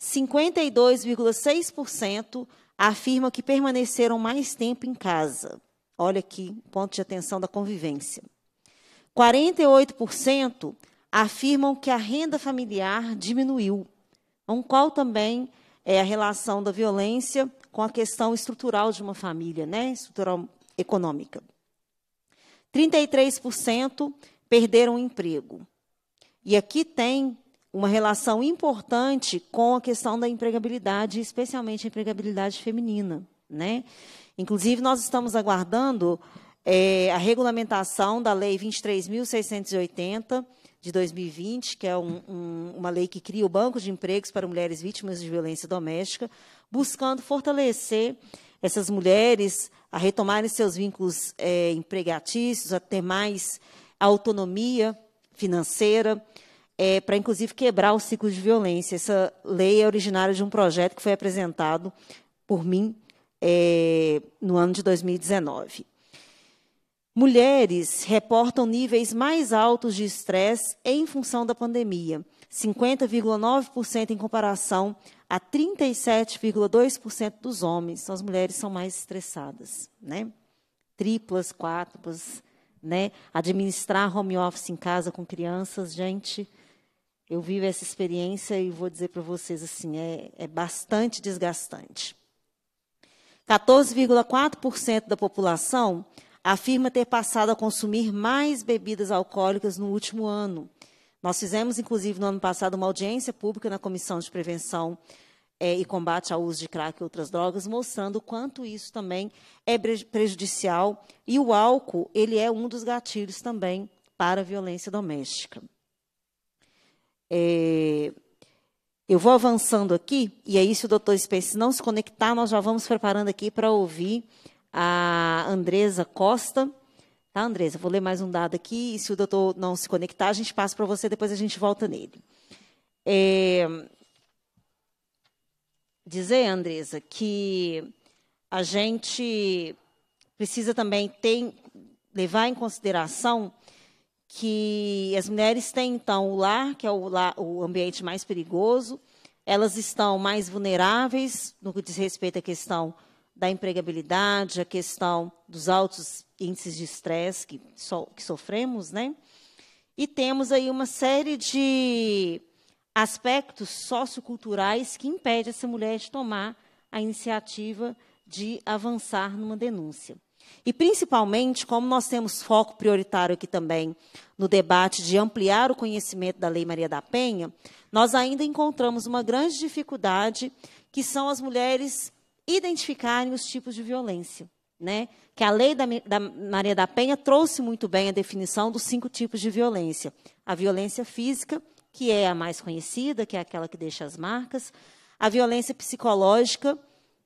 52,6% afirmam que permaneceram mais tempo em casa. Olha aqui, ponto de atenção da convivência. 48% afirmam que a renda familiar diminuiu, um qual também é a relação da violência com a questão estrutural de uma família, né? estrutural econômica. 33% perderam o emprego. E aqui tem uma relação importante com a questão da empregabilidade, especialmente a empregabilidade feminina. Né? Inclusive, nós estamos aguardando é, a regulamentação da Lei 23.680 de 2020, que é um, um, uma lei que cria o Banco de Empregos para Mulheres Vítimas de Violência Doméstica, buscando fortalecer essas mulheres a retomarem seus vínculos é, empregatícios, a ter mais autonomia financeira, é, para inclusive quebrar o ciclo de violência. Essa lei é originária de um projeto que foi apresentado por mim é, no ano de 2019. Mulheres reportam níveis mais altos de estresse em função da pandemia, 50,9% em comparação a 37,2% dos homens. Então, as mulheres são mais estressadas, né? Triplas, quatuplas, né? Administrar home office em casa com crianças, gente, eu vivo essa experiência e vou dizer para vocês assim, é, é bastante desgastante. 14,4% da população afirma ter passado a consumir mais bebidas alcoólicas no último ano. Nós fizemos, inclusive, no ano passado, uma audiência pública na Comissão de Prevenção é, e combate ao uso de crack e outras drogas, mostrando o quanto isso também é prejudicial. E o álcool, ele é um dos gatilhos também para a violência doméstica. É, eu vou avançando aqui, e aí, se o doutor Space não se conectar, nós já vamos preparando aqui para ouvir a Andresa Costa. Tá, Andresa? Vou ler mais um dado aqui, e se o doutor não se conectar, a gente passa para você, depois a gente volta nele. É, dizer, Andresa, que a gente precisa também ter, levar em consideração que as mulheres têm, então, o lar, que é o, lar, o ambiente mais perigoso, elas estão mais vulneráveis no que diz respeito à questão da empregabilidade, à questão dos altos índices de estresse que, so, que sofremos, né? E temos aí uma série de aspectos socioculturais que impedem essa mulher de tomar a iniciativa de avançar numa denúncia. E, principalmente, como nós temos foco prioritário aqui também no debate de ampliar o conhecimento da Lei Maria da Penha, nós ainda encontramos uma grande dificuldade, que são as mulheres identificarem os tipos de violência. Né? Que a Lei da, da Maria da Penha trouxe muito bem a definição dos cinco tipos de violência: a violência física, que é a mais conhecida, que é aquela que deixa as marcas, a violência psicológica,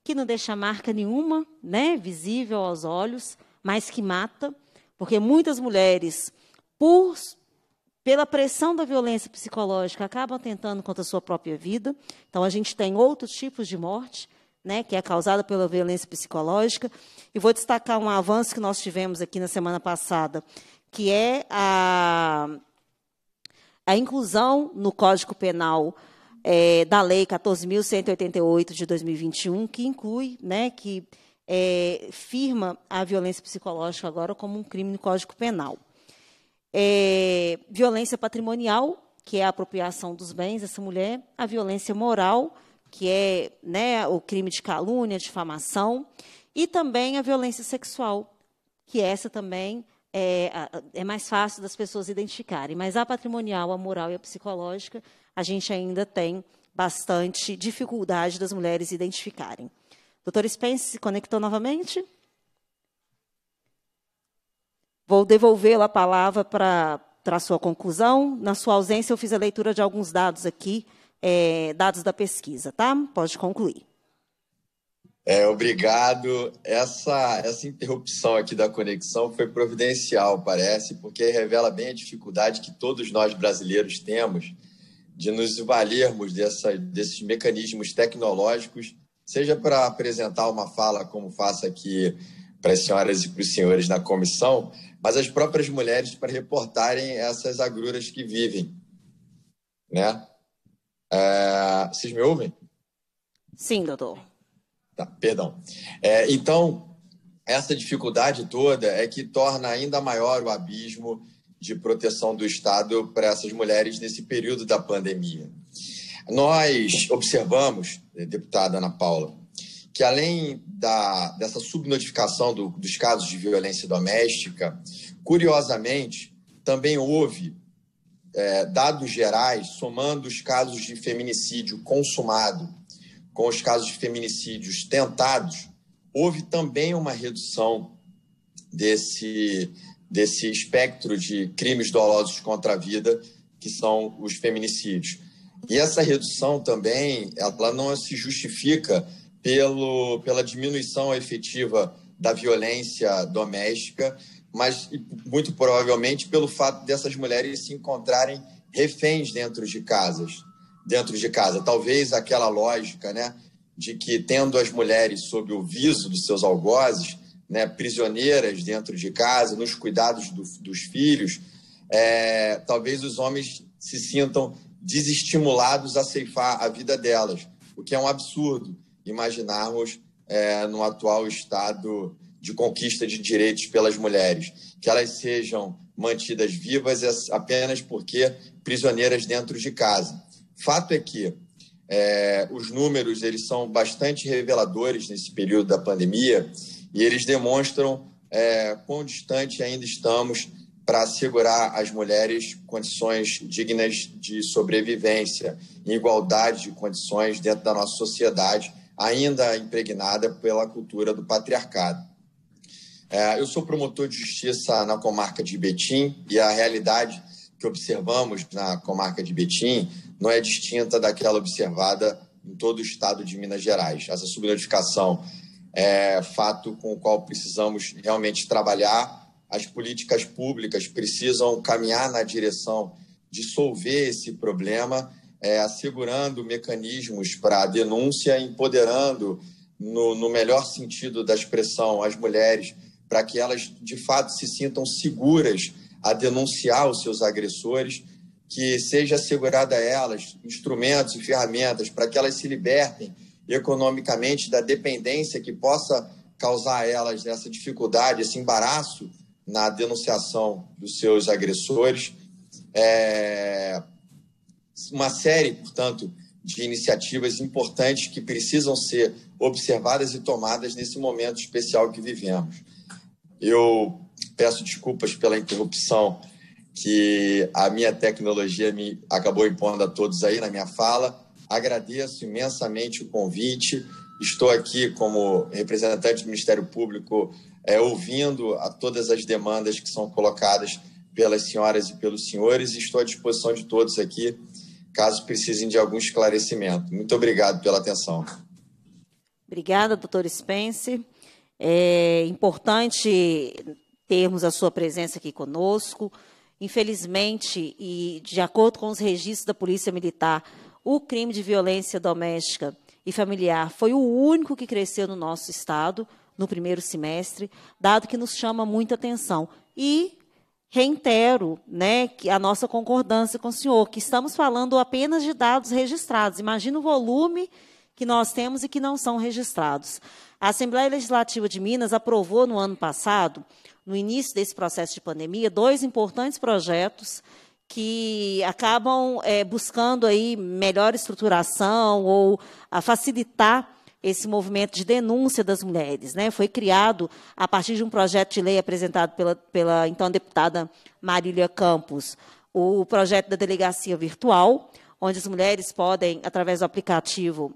que não deixa marca nenhuma, né, visível aos olhos, mas que mata, porque muitas mulheres, por pela pressão da violência psicológica, acabam tentando contra a sua própria vida. Então, a gente tem outros tipos de morte, né, que é causada pela violência psicológica. E vou destacar um avanço que nós tivemos aqui na semana passada, que é a a inclusão no Código Penal é, da Lei 14.188 de 2021, que inclui, né, que é, firma a violência psicológica agora como um crime no Código Penal. É, violência patrimonial, que é a apropriação dos bens dessa mulher, a violência moral, que é né, o crime de calúnia, difamação, e também a violência sexual, que essa também é, é mais fácil das pessoas identificarem. Mas a patrimonial, a moral e a psicológica, a gente ainda tem bastante dificuldade das mulheres identificarem. Doutor Spence se conectou novamente? Vou devolver a palavra para a sua conclusão. Na sua ausência, eu fiz a leitura de alguns dados aqui, é, dados da pesquisa, tá? Pode concluir. É, obrigado. Essa, essa interrupção aqui da conexão foi providencial, parece, porque revela bem a dificuldade que todos nós brasileiros temos de nos valermos dessa, desses mecanismos tecnológicos, seja para apresentar uma fala, como faço aqui para as senhoras e para os senhores na comissão, mas as próprias mulheres para reportarem essas agruras que vivem. Né? É, vocês me ouvem? Sim, doutor. Tá, perdão. É, então, essa dificuldade toda é que torna ainda maior o abismo de proteção do Estado para essas mulheres nesse período da pandemia. Nós observamos, né, deputada Ana Paula, que além da, dessa subnotificação do, dos casos de violência doméstica, curiosamente, também houve é, dados gerais somando os casos de feminicídio consumado com os casos de feminicídios tentados, houve também uma redução desse, desse espectro de crimes dolosos contra a vida, que são os feminicídios. E essa redução também, ela não se justifica pelo, pela diminuição efetiva da violência doméstica, mas muito provavelmente pelo fato dessas mulheres se encontrarem reféns dentro de casas, dentro de casa. Talvez aquela lógica, né, de que tendo as mulheres sob o viso dos seus algozes, né, prisioneiras dentro de casa, nos cuidados do, dos filhos, é, talvez os homens se sintam desestimulados a ceifar a vida delas, o que é um absurdo imaginarmos é, no atual estado de conquista de direitos pelas mulheres, que elas sejam mantidas vivas apenas porque prisioneiras dentro de casa. Fato é que é, os números eles são bastante reveladores nesse período da pandemia e eles demonstram é, quão distante ainda estamos para assegurar às mulheres condições dignas de sobrevivência, igualdade de condições dentro da nossa sociedade, ainda impregnada pela cultura do patriarcado. É, eu sou promotor de justiça na comarca de Betim e a realidade que observamos na comarca de Betim não é distinta daquela observada em todo o estado de Minas Gerais. Essa subnotificação é fato com o qual precisamos realmente trabalhar. As políticas públicas precisam caminhar na direção de solver esse problema, é, assegurando mecanismos para a denúncia, empoderando, no, no melhor sentido da expressão, as mulheres, para que elas de fato se sintam seguras a denunciar os seus agressores que seja assegurada a elas instrumentos e ferramentas para que elas se libertem economicamente da dependência que possa causar a elas essa dificuldade, esse embaraço na denunciação dos seus agressores. É uma série, portanto, de iniciativas importantes que precisam ser observadas e tomadas nesse momento especial que vivemos. Eu peço desculpas pela interrupção que a minha tecnologia me acabou impondo a todos aí na minha fala. Agradeço imensamente o convite. Estou aqui como representante do Ministério Público, é, ouvindo a todas as demandas que são colocadas pelas senhoras e pelos senhores. Estou à disposição de todos aqui, caso precisem de algum esclarecimento. Muito obrigado pela atenção. Obrigada, doutor Spence. É importante termos a sua presença aqui conosco. Infelizmente, e de acordo com os registros da Polícia Militar, o crime de violência doméstica e familiar foi o único que cresceu no nosso estado no primeiro semestre, dado que nos chama muita atenção. E reitero né, que a nossa concordância com o senhor, que estamos falando apenas de dados registrados. Imagina o volume que nós temos e que não são registrados. A Assembleia Legislativa de Minas aprovou no ano passado no início desse processo de pandemia, dois importantes projetos que acabam é, buscando aí melhor estruturação ou a facilitar esse movimento de denúncia das mulheres. Né? Foi criado a partir de um projeto de lei apresentado pela, pela então deputada Marília Campos, o projeto da delegacia virtual, onde as mulheres podem, através do aplicativo,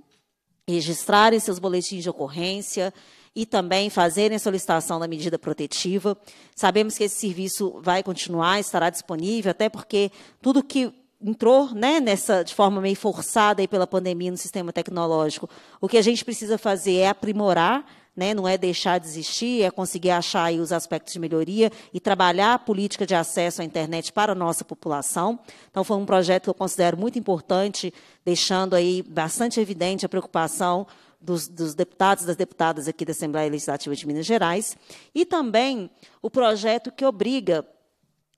registrarem seus boletins de ocorrência, e também fazerem a solicitação da medida protetiva. Sabemos que esse serviço vai continuar, estará disponível, até porque tudo que entrou né, nessa de forma meio forçada aí pela pandemia no sistema tecnológico, o que a gente precisa fazer é aprimorar né, não é deixar de existir, é conseguir achar os aspectos de melhoria e trabalhar a política de acesso à internet para a nossa população. Então, foi um projeto que eu considero muito importante, deixando aí bastante evidente a preocupação dos, dos deputados e das deputadas aqui da Assembleia Legislativa de Minas Gerais, e também o projeto que obriga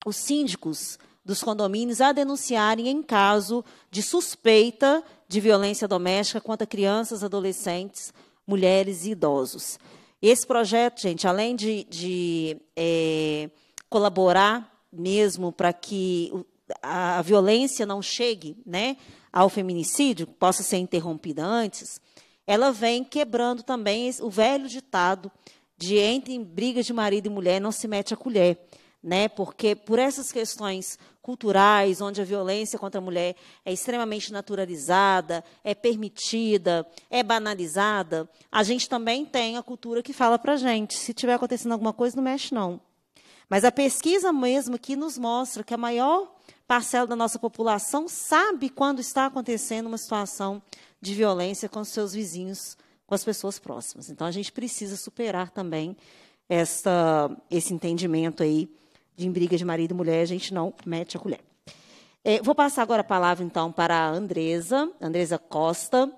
os síndicos dos condomínios a denunciarem em caso de suspeita de violência doméstica contra crianças, adolescentes, mulheres e idosos. Esse projeto, gente, além de, de é, colaborar mesmo para que a violência não chegue né, ao feminicídio, possa ser interrompida antes, ela vem quebrando também o velho ditado de entre em brigas de marido e mulher não se mete a colher, né? Porque por essas questões culturais, onde a violência contra a mulher é extremamente naturalizada, é permitida, é banalizada, a gente também tem a cultura que fala para gente, se tiver acontecendo alguma coisa, não mexe não. Mas a pesquisa mesmo que nos mostra que a maior parcela da nossa população sabe quando está acontecendo uma situação de violência com seus vizinhos, com as pessoas próximas. Então, a gente precisa superar também essa, esse entendimento aí de em briga de marido e mulher, a gente não mete a colher. É, vou passar agora a palavra, então, para a Andresa, Andresa Costa,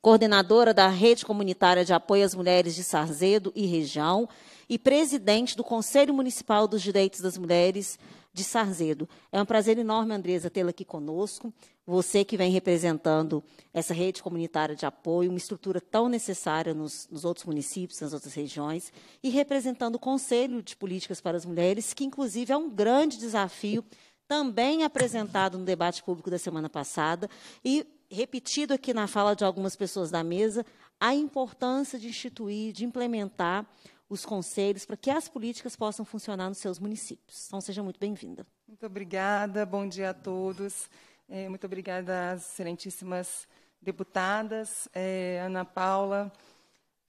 coordenadora da Rede Comunitária de Apoio às Mulheres de Sarzedo e Região e presidente do Conselho Municipal dos Direitos das Mulheres de Sarzedo. É um prazer enorme, Andresa, tê-la aqui conosco. Você que vem representando essa rede comunitária de apoio, uma estrutura tão necessária nos, nos outros municípios, nas outras regiões, e representando o Conselho de Políticas para as Mulheres, que inclusive é um grande desafio, também apresentado no debate público da semana passada, e repetido aqui na fala de algumas pessoas da mesa, a importância de instituir, de implementar os conselhos para que as políticas possam funcionar nos seus municípios. Então, seja muito bem-vinda. Muito obrigada, bom dia a todos. É, muito obrigada às excelentíssimas deputadas, é, Ana Paula,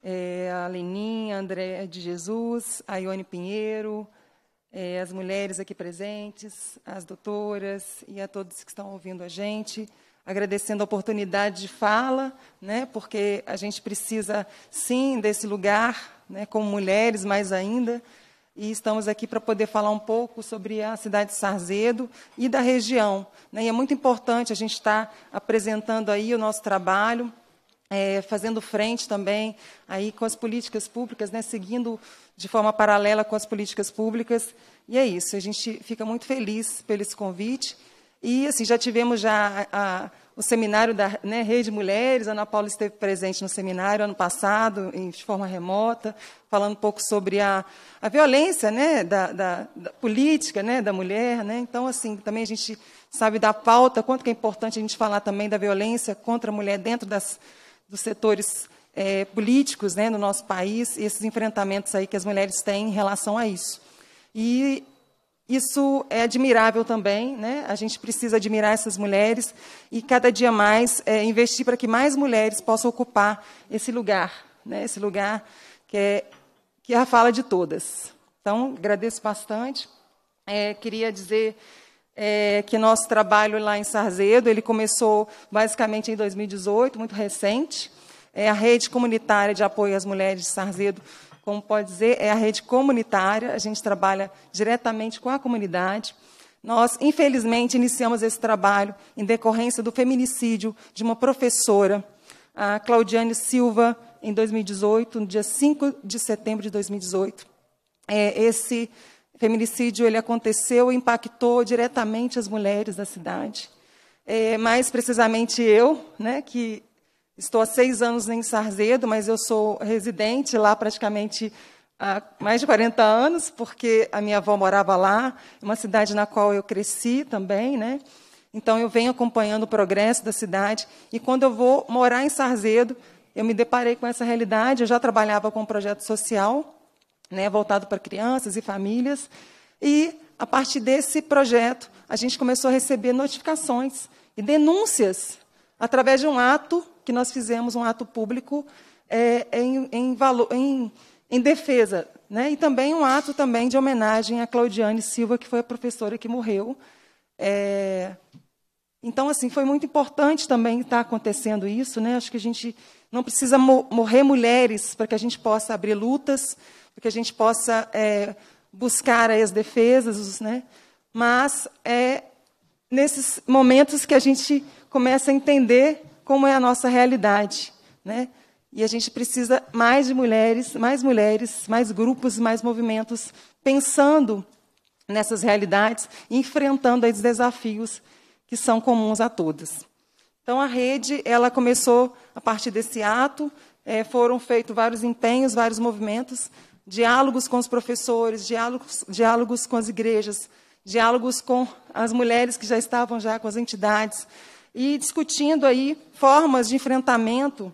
é, a Leninha, a André de Jesus, a Ione Pinheiro, é, as mulheres aqui presentes, as doutoras e a todos que estão ouvindo a gente agradecendo a oportunidade de fala, né, porque a gente precisa, sim, desse lugar, né, como mulheres mais ainda, e estamos aqui para poder falar um pouco sobre a cidade de Sarzedo e da região. Né? E é muito importante a gente estar tá apresentando aí o nosso trabalho, é, fazendo frente também aí com as políticas públicas, né? seguindo de forma paralela com as políticas públicas. E é isso, a gente fica muito feliz pelo esse convite e assim, já tivemos já a, o seminário da né, Rede Mulheres, a Ana Paula esteve presente no seminário ano passado, em, de forma remota, falando um pouco sobre a, a violência né, da, da, da, política né, da mulher. Né? Então, assim, também a gente sabe da pauta, quanto que é importante a gente falar também da violência contra a mulher dentro das, dos setores é, políticos né, no nosso país, e esses enfrentamentos aí que as mulheres têm em relação a isso. E isso é admirável também, né? A gente precisa admirar essas mulheres e cada dia mais é, investir para que mais mulheres possam ocupar esse lugar, né? Esse lugar que é que é a fala de todas. Então, agradeço bastante. É, queria dizer é, que nosso trabalho lá em Sarzedo ele começou basicamente em 2018, muito recente. É, a rede comunitária de apoio às mulheres de Sarzedo como pode dizer, é a rede comunitária, a gente trabalha diretamente com a comunidade. Nós, infelizmente, iniciamos esse trabalho em decorrência do feminicídio de uma professora, a Claudiane Silva, em 2018, no dia 5 de setembro de 2018. É, esse feminicídio ele aconteceu e impactou diretamente as mulheres da cidade. É, mais precisamente eu, né, que Estou há seis anos em Sarzedo, mas eu sou residente lá praticamente há mais de 40 anos, porque a minha avó morava lá, uma cidade na qual eu cresci também, né? Então eu venho acompanhando o progresso da cidade e quando eu vou morar em Sarzedo, eu me deparei com essa realidade. Eu já trabalhava com um projeto social, né, voltado para crianças e famílias, e a partir desse projeto a gente começou a receber notificações e denúncias através de um ato que nós fizemos um ato público é, em, em, valor, em, em, defesa. Né? E também um ato também de homenagem a Claudiane Silva, que foi a professora que morreu. É... Então, assim, foi muito importante também estar acontecendo isso. Né? Acho que a gente não precisa mo morrer mulheres para que a gente possa abrir lutas, para que a gente possa é, buscar as defesas, né? mas é nesses momentos que a gente começa a entender como é a nossa realidade, né? E a gente precisa mais de mulheres, mais mulheres, mais grupos, mais movimentos pensando nessas realidades, enfrentando esses desafios que são comuns a todas. Então a rede, ela começou a partir desse ato, é, foram feitos vários empenhos, vários movimentos, diálogos com os professores, diálogos, diálogos com as igrejas, diálogos com as mulheres que já estavam já com as entidades, e discutindo aí formas de enfrentamento,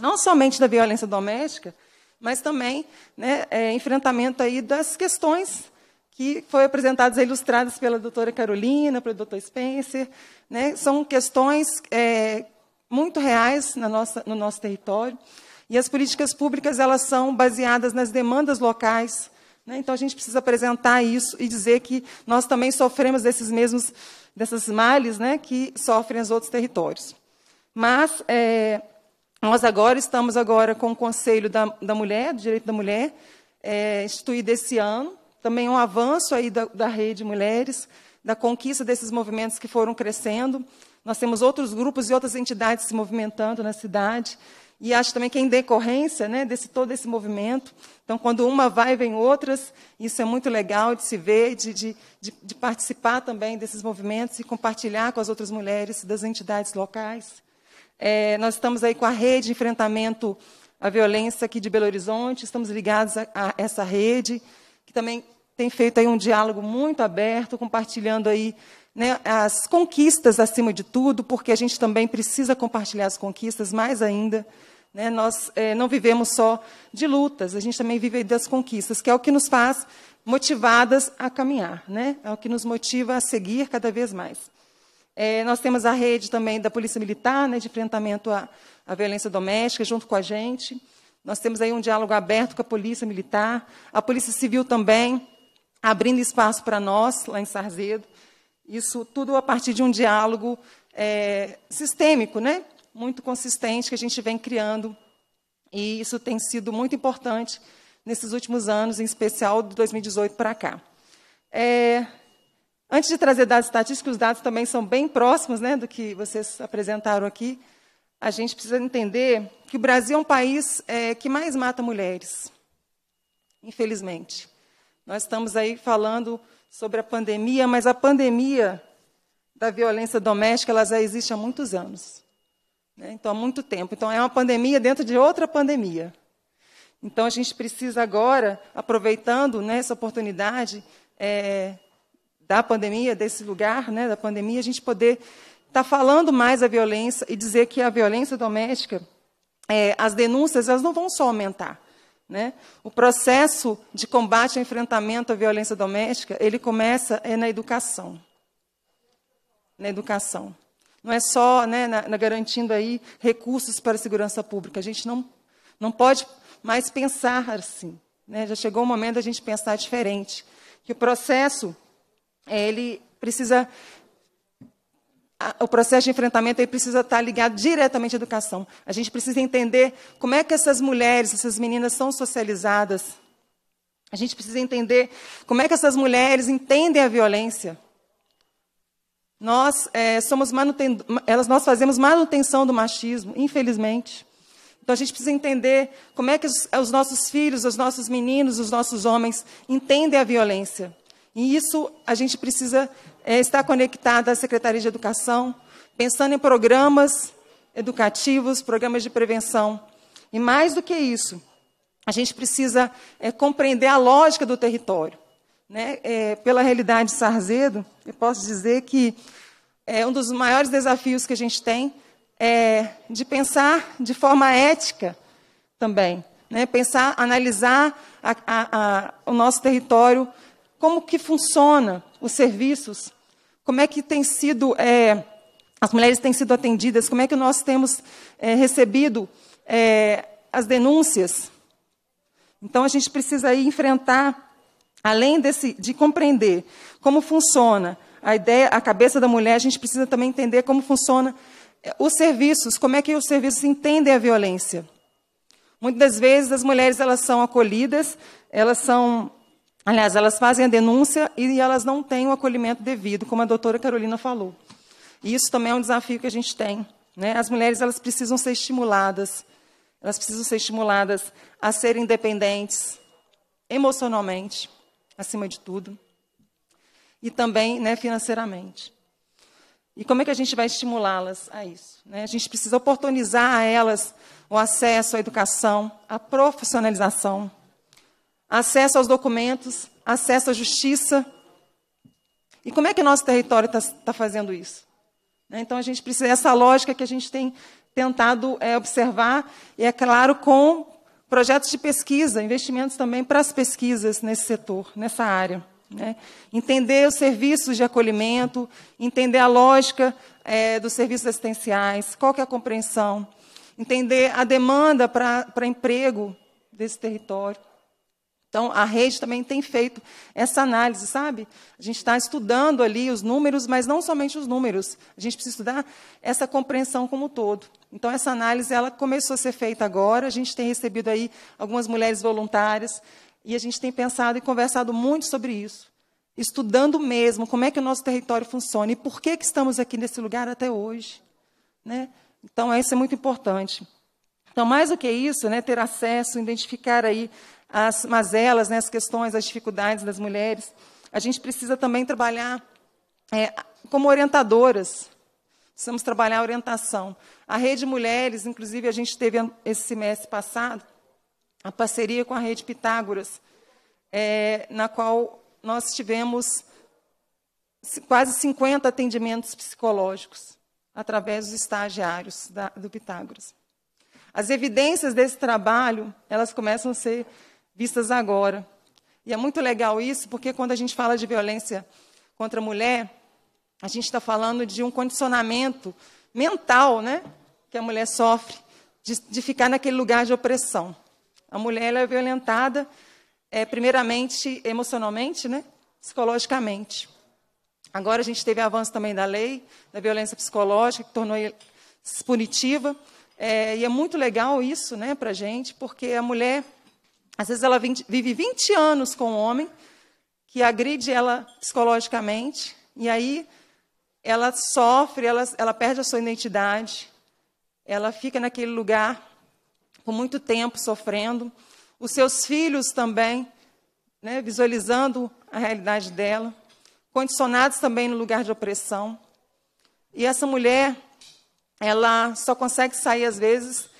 não somente da violência doméstica, mas também né, é, enfrentamento aí das questões que foram apresentadas e ilustradas pela doutora Carolina, pelo doutor Spencer. Né, são questões é, muito reais na nossa, no nosso território. E as políticas públicas elas são baseadas nas demandas locais. Né, então, a gente precisa apresentar isso e dizer que nós também sofremos desses mesmos dessas males né, que sofrem os outros territórios. Mas é, nós agora estamos agora com o Conselho da, da Mulher, do Direito da Mulher, é, instituído esse ano, também um avanço aí da, da rede mulheres, da conquista desses movimentos que foram crescendo. Nós temos outros grupos e outras entidades se movimentando na cidade. E acho também que é em decorrência né, desse todo esse movimento, então quando uma vai, vem outras, isso é muito legal de se ver, de, de, de, de participar também desses movimentos e compartilhar com as outras mulheres das entidades locais. É, nós estamos aí com a rede de enfrentamento à violência aqui de Belo Horizonte, estamos ligados a, a essa rede, que também tem feito aí um diálogo muito aberto, compartilhando aí né, as conquistas acima de tudo, porque a gente também precisa compartilhar as conquistas mais ainda. Né? Nós é, não vivemos só de lutas, a gente também vive das conquistas, que é o que nos faz motivadas a caminhar, né? é o que nos motiva a seguir cada vez mais. É, nós temos a rede também da Polícia Militar, né, de enfrentamento à, à violência doméstica, junto com a gente. Nós temos aí um diálogo aberto com a Polícia Militar, a Polícia Civil também, abrindo espaço para nós, lá em Sarzedo. Isso tudo a partir de um diálogo é, sistêmico, né? muito consistente que a gente vem criando. E isso tem sido muito importante nesses últimos anos, em especial de 2018 para cá. É, antes de trazer dados estatísticos, os dados também são bem próximos né, do que vocês apresentaram aqui. A gente precisa entender que o Brasil é um país é, que mais mata mulheres, infelizmente. Nós estamos aí falando sobre a pandemia, mas a pandemia da violência doméstica ela já existe há muitos anos. Né? Então, há muito tempo. Então, é uma pandemia dentro de outra pandemia. Então, a gente precisa agora, aproveitando né, essa oportunidade é, da pandemia, desse lugar, né, da pandemia, a gente poder estar tá falando mais da violência e dizer que a violência doméstica, é, as denúncias, elas não vão só aumentar. Né? O processo de combate e enfrentamento à violência doméstica, ele começa é, na educação. Na educação. Não é só né, na, na garantindo aí recursos para a segurança pública. A gente não, não pode mais pensar assim. Né? Já chegou o momento da gente pensar diferente. Que o processo, é, ele precisa o processo de enfrentamento aí precisa estar ligado diretamente à educação. A gente precisa entender como é que essas mulheres, essas meninas são socializadas. A gente precisa entender como é que essas mulheres entendem a violência. Nós é, somos elas nós fazemos manutenção do machismo, infelizmente. Então a gente precisa entender como é que os, os nossos filhos, os nossos meninos, os nossos homens entendem a violência. E isso a gente precisa é, estar conectada à Secretaria de Educação, pensando em programas educativos, programas de prevenção. E mais do que isso, a gente precisa é, compreender a lógica do território. Né? É, pela realidade de Sarzedo, eu posso dizer que é um dos maiores desafios que a gente tem é de pensar de forma ética também, né? pensar, analisar a, a, a, o nosso território, como que funciona os serviços, como é que tem sido é, as mulheres têm sido atendidas, como é que nós temos é, recebido é, as denúncias. Então a gente precisa aí enfrentar Além desse, de compreender como funciona a ideia, a cabeça da mulher, a gente precisa também entender como funciona é, os serviços, como é que os serviços entendem a violência. Muitas das vezes as mulheres elas são acolhidas, elas são, aliás, elas fazem a denúncia e elas não têm o acolhimento devido, como a doutora Carolina falou. E isso também é um desafio que a gente tem. Né? As mulheres elas precisam ser estimuladas, elas precisam ser estimuladas a serem independentes emocionalmente, acima de tudo, e também né, financeiramente. E como é que a gente vai estimulá-las a isso? Né? A gente precisa oportunizar a elas o acesso à educação, à profissionalização, acesso aos documentos, acesso à justiça. E como é que nosso território está tá fazendo isso? Né? Então a gente precisa essa lógica que a gente tem tentado é, observar e é claro com projetos de pesquisa, investimentos também para as pesquisas nesse setor, nessa área. Né? Entender os serviços de acolhimento, entender a lógica é, dos serviços assistenciais, qual que é a compreensão, entender a demanda para emprego desse território. Então, a rede também tem feito essa análise, sabe? A gente está estudando ali os números, mas não somente os números. A gente precisa estudar essa compreensão como um todo. Então, essa análise ela começou a ser feita agora. A gente tem recebido aí algumas mulheres voluntárias e a gente tem pensado e conversado muito sobre isso. Estudando mesmo como é que o nosso território funciona e por que, que estamos aqui nesse lugar até hoje. Né? Então, isso é muito importante. Então, mais do que isso, né, ter acesso, identificar aí as mazelas, né, as questões, as dificuldades das mulheres. A gente precisa também trabalhar é, como orientadoras. Precisamos trabalhar a orientação. A Rede Mulheres, inclusive, a gente teve esse semestre passado a parceria com a Rede Pitágoras, é, na qual nós tivemos quase 50 atendimentos psicológicos através dos estagiários da, do Pitágoras. As evidências desse trabalho, elas começam a ser vistas agora. E é muito legal isso, porque quando a gente fala de violência contra a mulher, a gente está falando de um condicionamento mental, né? Que a mulher sofre de, de ficar naquele lugar de opressão. A mulher é violentada, é, primeiramente emocionalmente, né? Psicologicamente. Agora a gente teve avanço também da lei da violência psicológica, que tornou punitiva. É, e é muito legal isso, né, para gente, porque a mulher às vezes ela vive 20 anos com um homem que agride ela psicologicamente, e aí ela sofre, ela, ela perde a sua identidade, ela fica naquele lugar por muito tempo sofrendo. Os seus filhos também, né, visualizando a realidade dela, condicionados também no lugar de opressão. E essa mulher, ela só consegue sair, às vezes,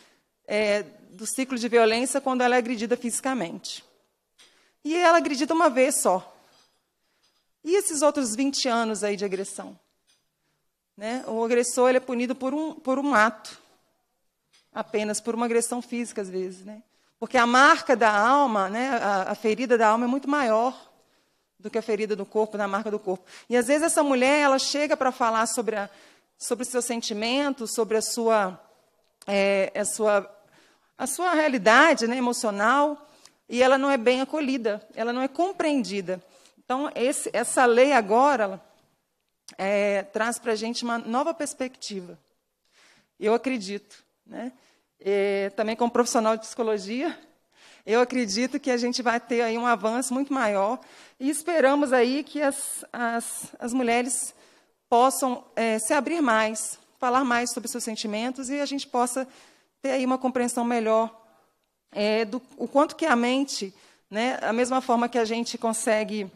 é, do ciclo de violência quando ela é agredida fisicamente. E ela é agredida uma vez só. E esses outros 20 anos aí de agressão? Né? O agressor ele é punido por um, por um ato, apenas por uma agressão física, às vezes. Né? Porque a marca da alma, né, a, a ferida da alma é muito maior do que a ferida do corpo, da marca do corpo. E às vezes essa mulher, ela chega para falar sobre, a, sobre seus sentimentos, sobre a sua, é, a sua a sua realidade né, emocional e ela não é bem acolhida, ela não é compreendida. Então, esse, essa lei agora é, traz para a gente uma nova perspectiva. Eu acredito. Né? E, é, também, como profissional de psicologia, eu acredito que a gente vai ter aí um avanço muito maior e esperamos aí que as, as, as mulheres possam é, se abrir mais, falar mais sobre seus sentimentos e a gente possa ter aí uma compreensão melhor é, do o quanto que a mente, né, a mesma forma que a gente consegue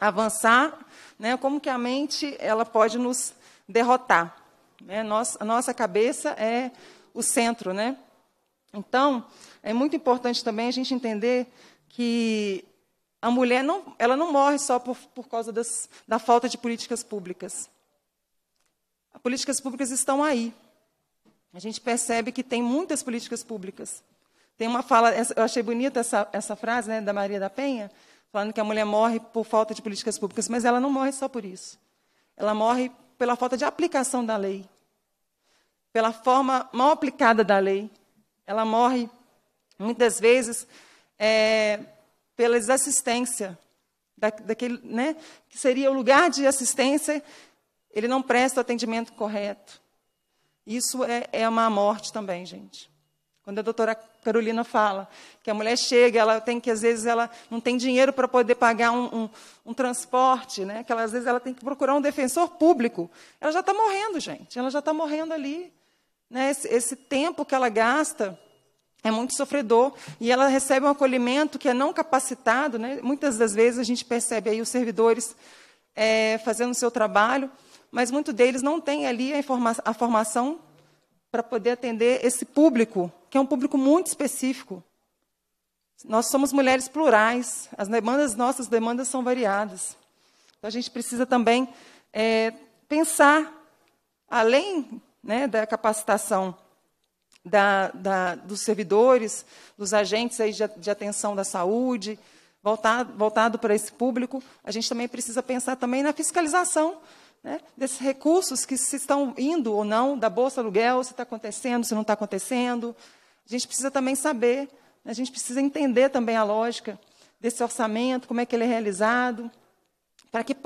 avançar, né, como que a mente ela pode nos derrotar. Né? Nossa, a nossa cabeça é o centro, né? Então, é muito importante também a gente entender que a mulher não, ela não morre só por, por causa das, da falta de políticas públicas. As políticas públicas estão aí, a gente percebe que tem muitas políticas públicas. Tem uma fala, eu achei bonita essa, essa frase né, da Maria da Penha, falando que a mulher morre por falta de políticas públicas, mas ela não morre só por isso. Ela morre pela falta de aplicação da lei, pela forma mal aplicada da lei. Ela morre, muitas vezes, é, pela desassistência da, daquele, né, que seria o lugar de assistência, ele não presta o atendimento correto. Isso é, é uma morte também, gente. Quando a doutora Carolina fala que a mulher chega, ela tem que, às vezes, ela não tem dinheiro para poder pagar um, um, um, transporte, né? que ela, às vezes ela tem que procurar um defensor público. Ela já está morrendo, gente, ela já está morrendo ali. Né? Esse, esse, tempo que ela gasta é muito sofredor e ela recebe um acolhimento que é não capacitado. Né? Muitas das vezes a gente percebe aí os servidores é, fazendo o seu trabalho mas muitos deles não têm ali a, informa- a formação para poder atender esse público, que é um público muito específico. Nós somos mulheres plurais, as demandas nossas demandas são variadas. Então a gente precisa também é, pensar além né, da capacitação da, da, dos servidores, dos agentes aí de, de atenção da saúde, voltado, voltado para esse público, a gente também precisa pensar também na fiscalização né, desses recursos que se estão indo ou não da bolsa aluguel, se está acontecendo, se não está acontecendo. A gente precisa também saber, né, a gente precisa entender também a lógica desse orçamento, como é que ele é realizado, para que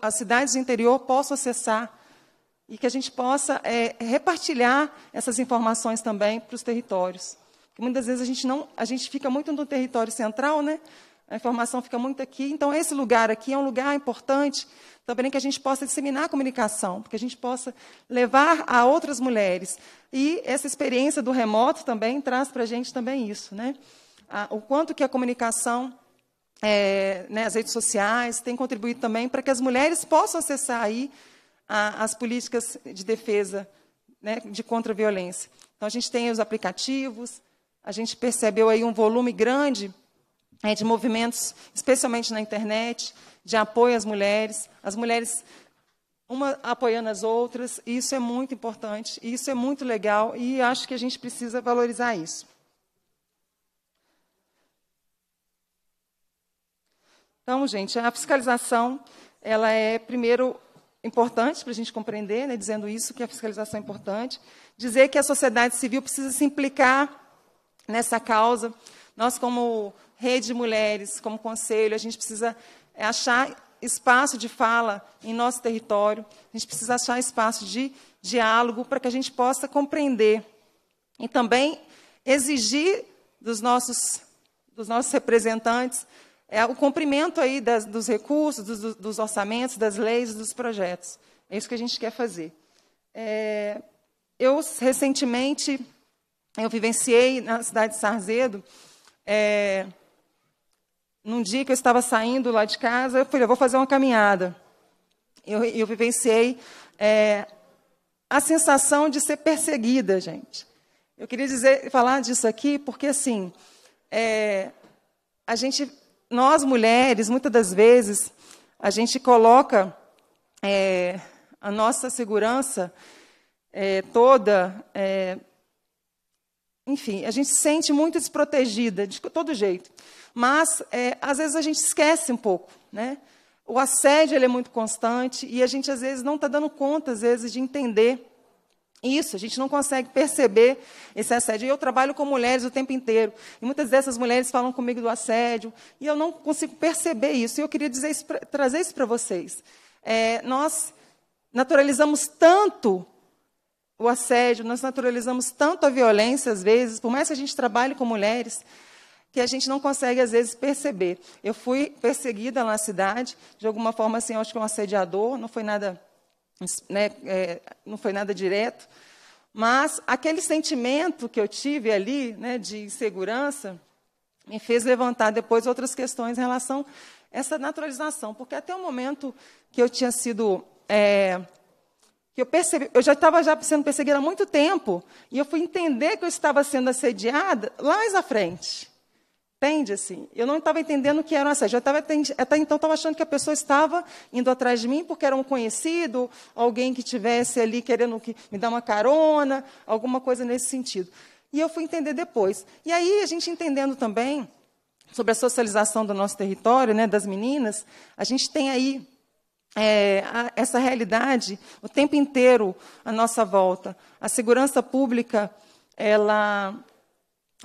as cidades do interior possam acessar e que a gente possa é, repartilhar essas informações também para os territórios. Porque muitas vezes a gente não, a gente fica muito no território central, né? a informação fica muito aqui. Então, esse lugar aqui é um lugar importante também que a gente possa disseminar a comunicação, que a gente possa levar a outras mulheres. E essa experiência do remoto também traz para a gente também isso, né? o quanto que a comunicação, é, né, as redes sociais, tem contribuído também para que as mulheres possam acessar aí a, as políticas de defesa, né, de contra a violência. Então, a gente tem os aplicativos, a gente percebeu aí um volume grande é, de movimentos, especialmente na internet, de apoio às mulheres, as mulheres uma apoiando as outras, e isso é muito importante, e isso é muito legal, e acho que a gente precisa valorizar isso. Então, gente, a fiscalização, ela é, primeiro, importante para a gente compreender, né, dizendo isso, que a fiscalização é importante, dizer que a sociedade civil precisa se implicar nessa causa. Nós, como rede de mulheres, como conselho, a gente precisa é, achar espaço de fala em nosso território, a gente precisa achar espaço de diálogo para que a gente possa compreender e também exigir dos nossos, dos nossos representantes é, o cumprimento aí das, dos recursos, dos, dos, orçamentos, das leis, dos projetos. É isso que a gente quer fazer. É, eu, recentemente, eu vivenciei na cidade de Sarzedo é, num dia que eu estava saindo lá de casa, eu falei, eu vou fazer uma caminhada. Eu, eu vivenciei é, a sensação de ser perseguida, gente. Eu queria dizer, falar disso aqui porque, assim, é, a gente, nós mulheres, muitas das vezes, a gente coloca é, a nossa segurança é, toda. É, enfim, a gente se sente muito desprotegida, de todo jeito. Mas, é, às vezes, a gente esquece um pouco. Né? O assédio ele é muito constante e a gente, às vezes, não está dando conta, às vezes, de entender isso, a gente não consegue perceber esse assédio. Eu trabalho com mulheres o tempo inteiro, e muitas dessas mulheres falam comigo do assédio, e eu não consigo perceber isso. E eu queria isso trazer isso para vocês. É, nós naturalizamos tanto o assédio, nós naturalizamos tanto a violência, às vezes, por mais que a gente trabalhe com mulheres, que a gente não consegue, às vezes, perceber. Eu fui perseguida lá na cidade, de alguma forma, assim, acho que um assediador, não foi nada, né, é, não foi nada direto, mas aquele sentimento que eu tive ali, né, de insegurança, me fez levantar depois outras questões em relação a essa naturalização, porque até o momento que eu tinha sido. É, que eu percebi, eu já estava já sendo perseguida há muito tempo, e eu fui entender que eu estava sendo assediada lá mais à frente. Entende assim? Eu não estava entendendo o que era um assédio. Eu tava, até então estava achando que a pessoa estava indo atrás de mim porque era um conhecido, alguém que tivesse ali querendo que me dar uma carona, alguma coisa nesse sentido. E eu fui entender depois. E aí a gente entendendo também sobre a socialização do nosso território, né, das meninas, a gente tem aí é, a, essa realidade o tempo inteiro à nossa volta. A segurança pública, ela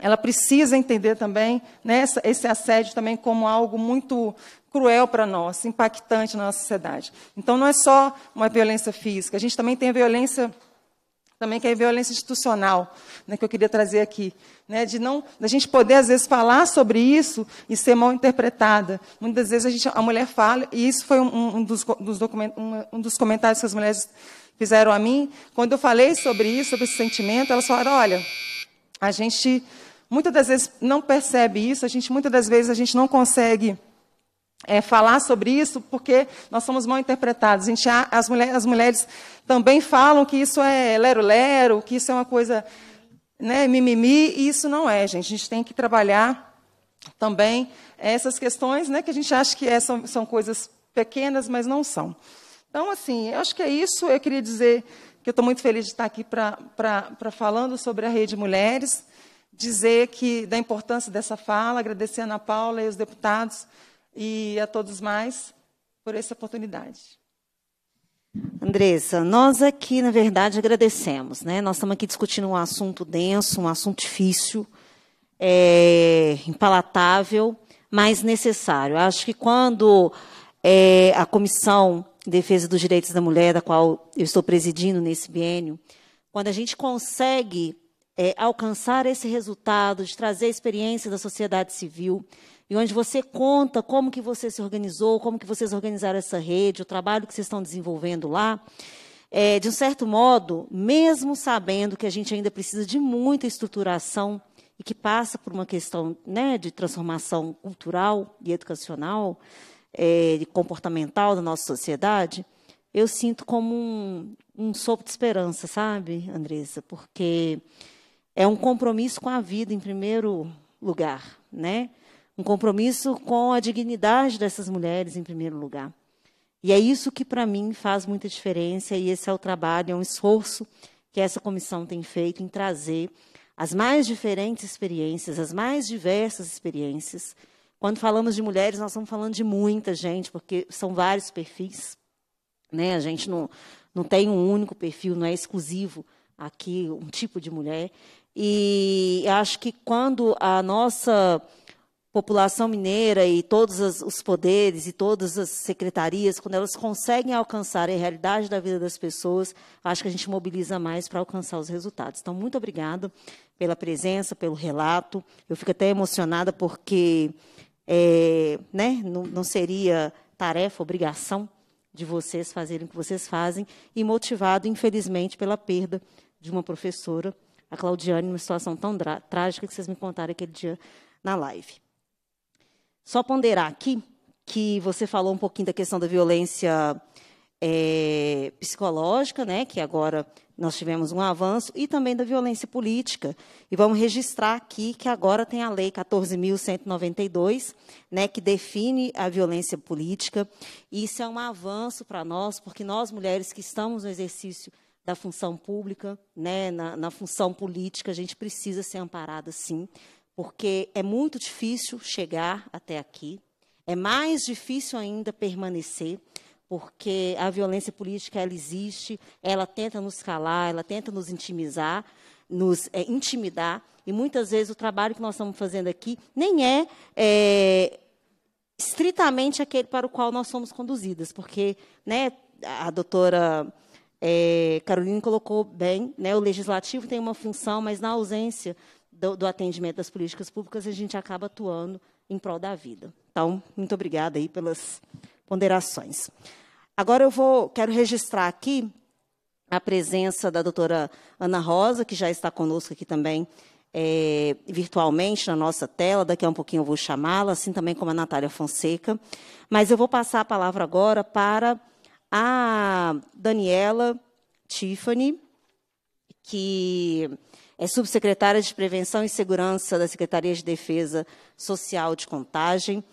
ela precisa entender também né, esse assédio também como algo muito cruel para nós, impactante na nossa sociedade. Então não é só uma violência física, a gente também tem a violência também que é a violência institucional, né, que eu queria trazer aqui, né, de não, da gente poder às vezes falar sobre isso e ser mal interpretada. Muitas vezes a, gente, a mulher fala, e isso foi um, um, dos, dos um dos comentários que as mulheres fizeram a mim quando eu falei sobre isso, sobre esse sentimento, elas falaram, olha, a gente muitas das vezes não percebe isso, a gente muitas das vezes a gente não consegue é, falar sobre isso porque nós somos mal interpretados. A gente, as, mulher, as mulheres também falam que isso é lero-lero, que isso é uma coisa né, mimimi, e isso não é, gente. A gente tem que trabalhar também essas questões né, que a gente acha que é, são, são coisas pequenas, mas não são. Então, assim, eu acho que é isso. Eu queria dizer que eu estou muito feliz de estar aqui para falando sobre a Rede Mulheres, dizer que da importância dessa fala, agradecer a Ana Paula e os deputados e a todos mais por essa oportunidade. Andressa, nós aqui, na verdade, agradecemos. Né? Nós estamos aqui discutindo um assunto denso, um assunto difícil, é, impalatável, mas necessário. Acho que quando é, a comissão em defesa dos direitos da mulher, da qual eu estou presidindo nesse biênio, quando a gente consegue é, alcançar esse resultado, de trazer a experiência da sociedade civil, e onde você conta como que você se organizou, como que vocês organizaram essa rede, o trabalho que vocês estão desenvolvendo lá, é, de um certo modo, mesmo sabendo que a gente ainda precisa de muita estruturação e que passa por uma questão né, de transformação cultural e educacional, é, comportamental da nossa sociedade, eu sinto como um, um sopro de esperança, sabe, Andressa? Porque é um compromisso com a vida, em primeiro lugar, né? Um compromisso com a dignidade dessas mulheres, em primeiro lugar. E é isso que, para mim, faz muita diferença, e esse é o trabalho, é um esforço que essa comissão tem feito em trazer as mais diferentes experiências, as mais diversas experiências, quando falamos de mulheres, nós estamos falando de muita gente, porque são vários perfis. Né? A gente não, não tem um único perfil, não é exclusivo aqui um tipo de mulher. E acho que quando a nossa população mineira e todos os poderes e todas as secretarias, quando elas conseguem alcançar a realidade da vida das pessoas, acho que a gente mobiliza mais para alcançar os resultados. Então, muito obrigada pela presença, pelo relato. Eu fico até emocionada porque é, né, não, não seria tarefa, obrigação de vocês fazerem o que vocês fazem, e motivado, infelizmente, pela perda de uma professora, a Claudiane, numa situação tão trágica que vocês me contaram aquele dia na live. Só ponderar aqui que você falou um pouquinho da questão da violência é, psicológica, né, que agora nós tivemos um avanço, e também da violência política. E vamos registrar aqui que agora tem a Lei 14.192, né, que define a violência política. E isso é um avanço para nós, porque nós, mulheres que estamos no exercício da função pública, né, na, na função política, a gente precisa ser amparada, sim, porque é muito difícil chegar até aqui, é mais difícil ainda permanecer porque a violência política ela existe, ela tenta nos calar, ela tenta nos intimizar, nos é, intimidar, e muitas vezes o trabalho que nós estamos fazendo aqui nem é, é estritamente aquele para o qual nós somos conduzidas, porque né, a doutora é, Carolina colocou bem, né, o legislativo tem uma função, mas na ausência do, do, atendimento das políticas públicas, a gente acaba atuando em prol da vida. Então, muito obrigada aí pelas ponderações. Agora eu vou, quero registrar aqui a presença da doutora Ana Rosa, que já está conosco aqui também é, virtualmente na nossa tela, daqui a um pouquinho eu vou chamá-la, assim também como a Natália Fonseca. Mas eu vou passar a palavra agora para a Daniela Tiffany, que é subsecretária de Prevenção e Segurança da Secretaria de Defesa Social de Contagem.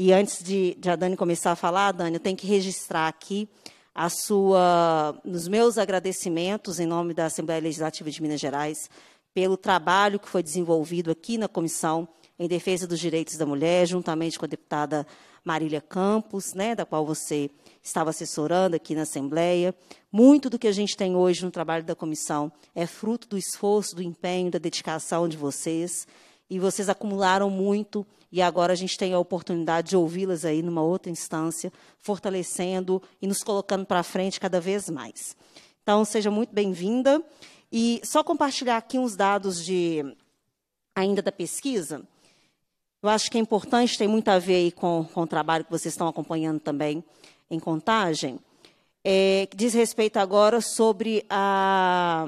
E antes de, de a Dani começar a falar, Dani, eu tenho que registrar aqui a sua, meus agradecimentos em nome da Assembleia Legislativa de Minas Gerais pelo trabalho que foi desenvolvido aqui na comissão em defesa dos direitos da mulher, juntamente com a deputada Marília Campos, né, da qual você estava assessorando aqui na Assembleia. Muito do que a gente tem hoje no trabalho da comissão é fruto do esforço, do empenho, da dedicação de vocês, e vocês acumularam muito e agora a gente tem a oportunidade de ouvi-las aí numa outra instância, fortalecendo e nos colocando para frente cada vez mais. Então, seja muito bem-vinda. E só compartilhar aqui uns dados de ainda da pesquisa. Eu acho que é importante, tem muito a ver aí com, com o trabalho que vocês estão acompanhando também em contagem. É, diz respeito agora sobre a,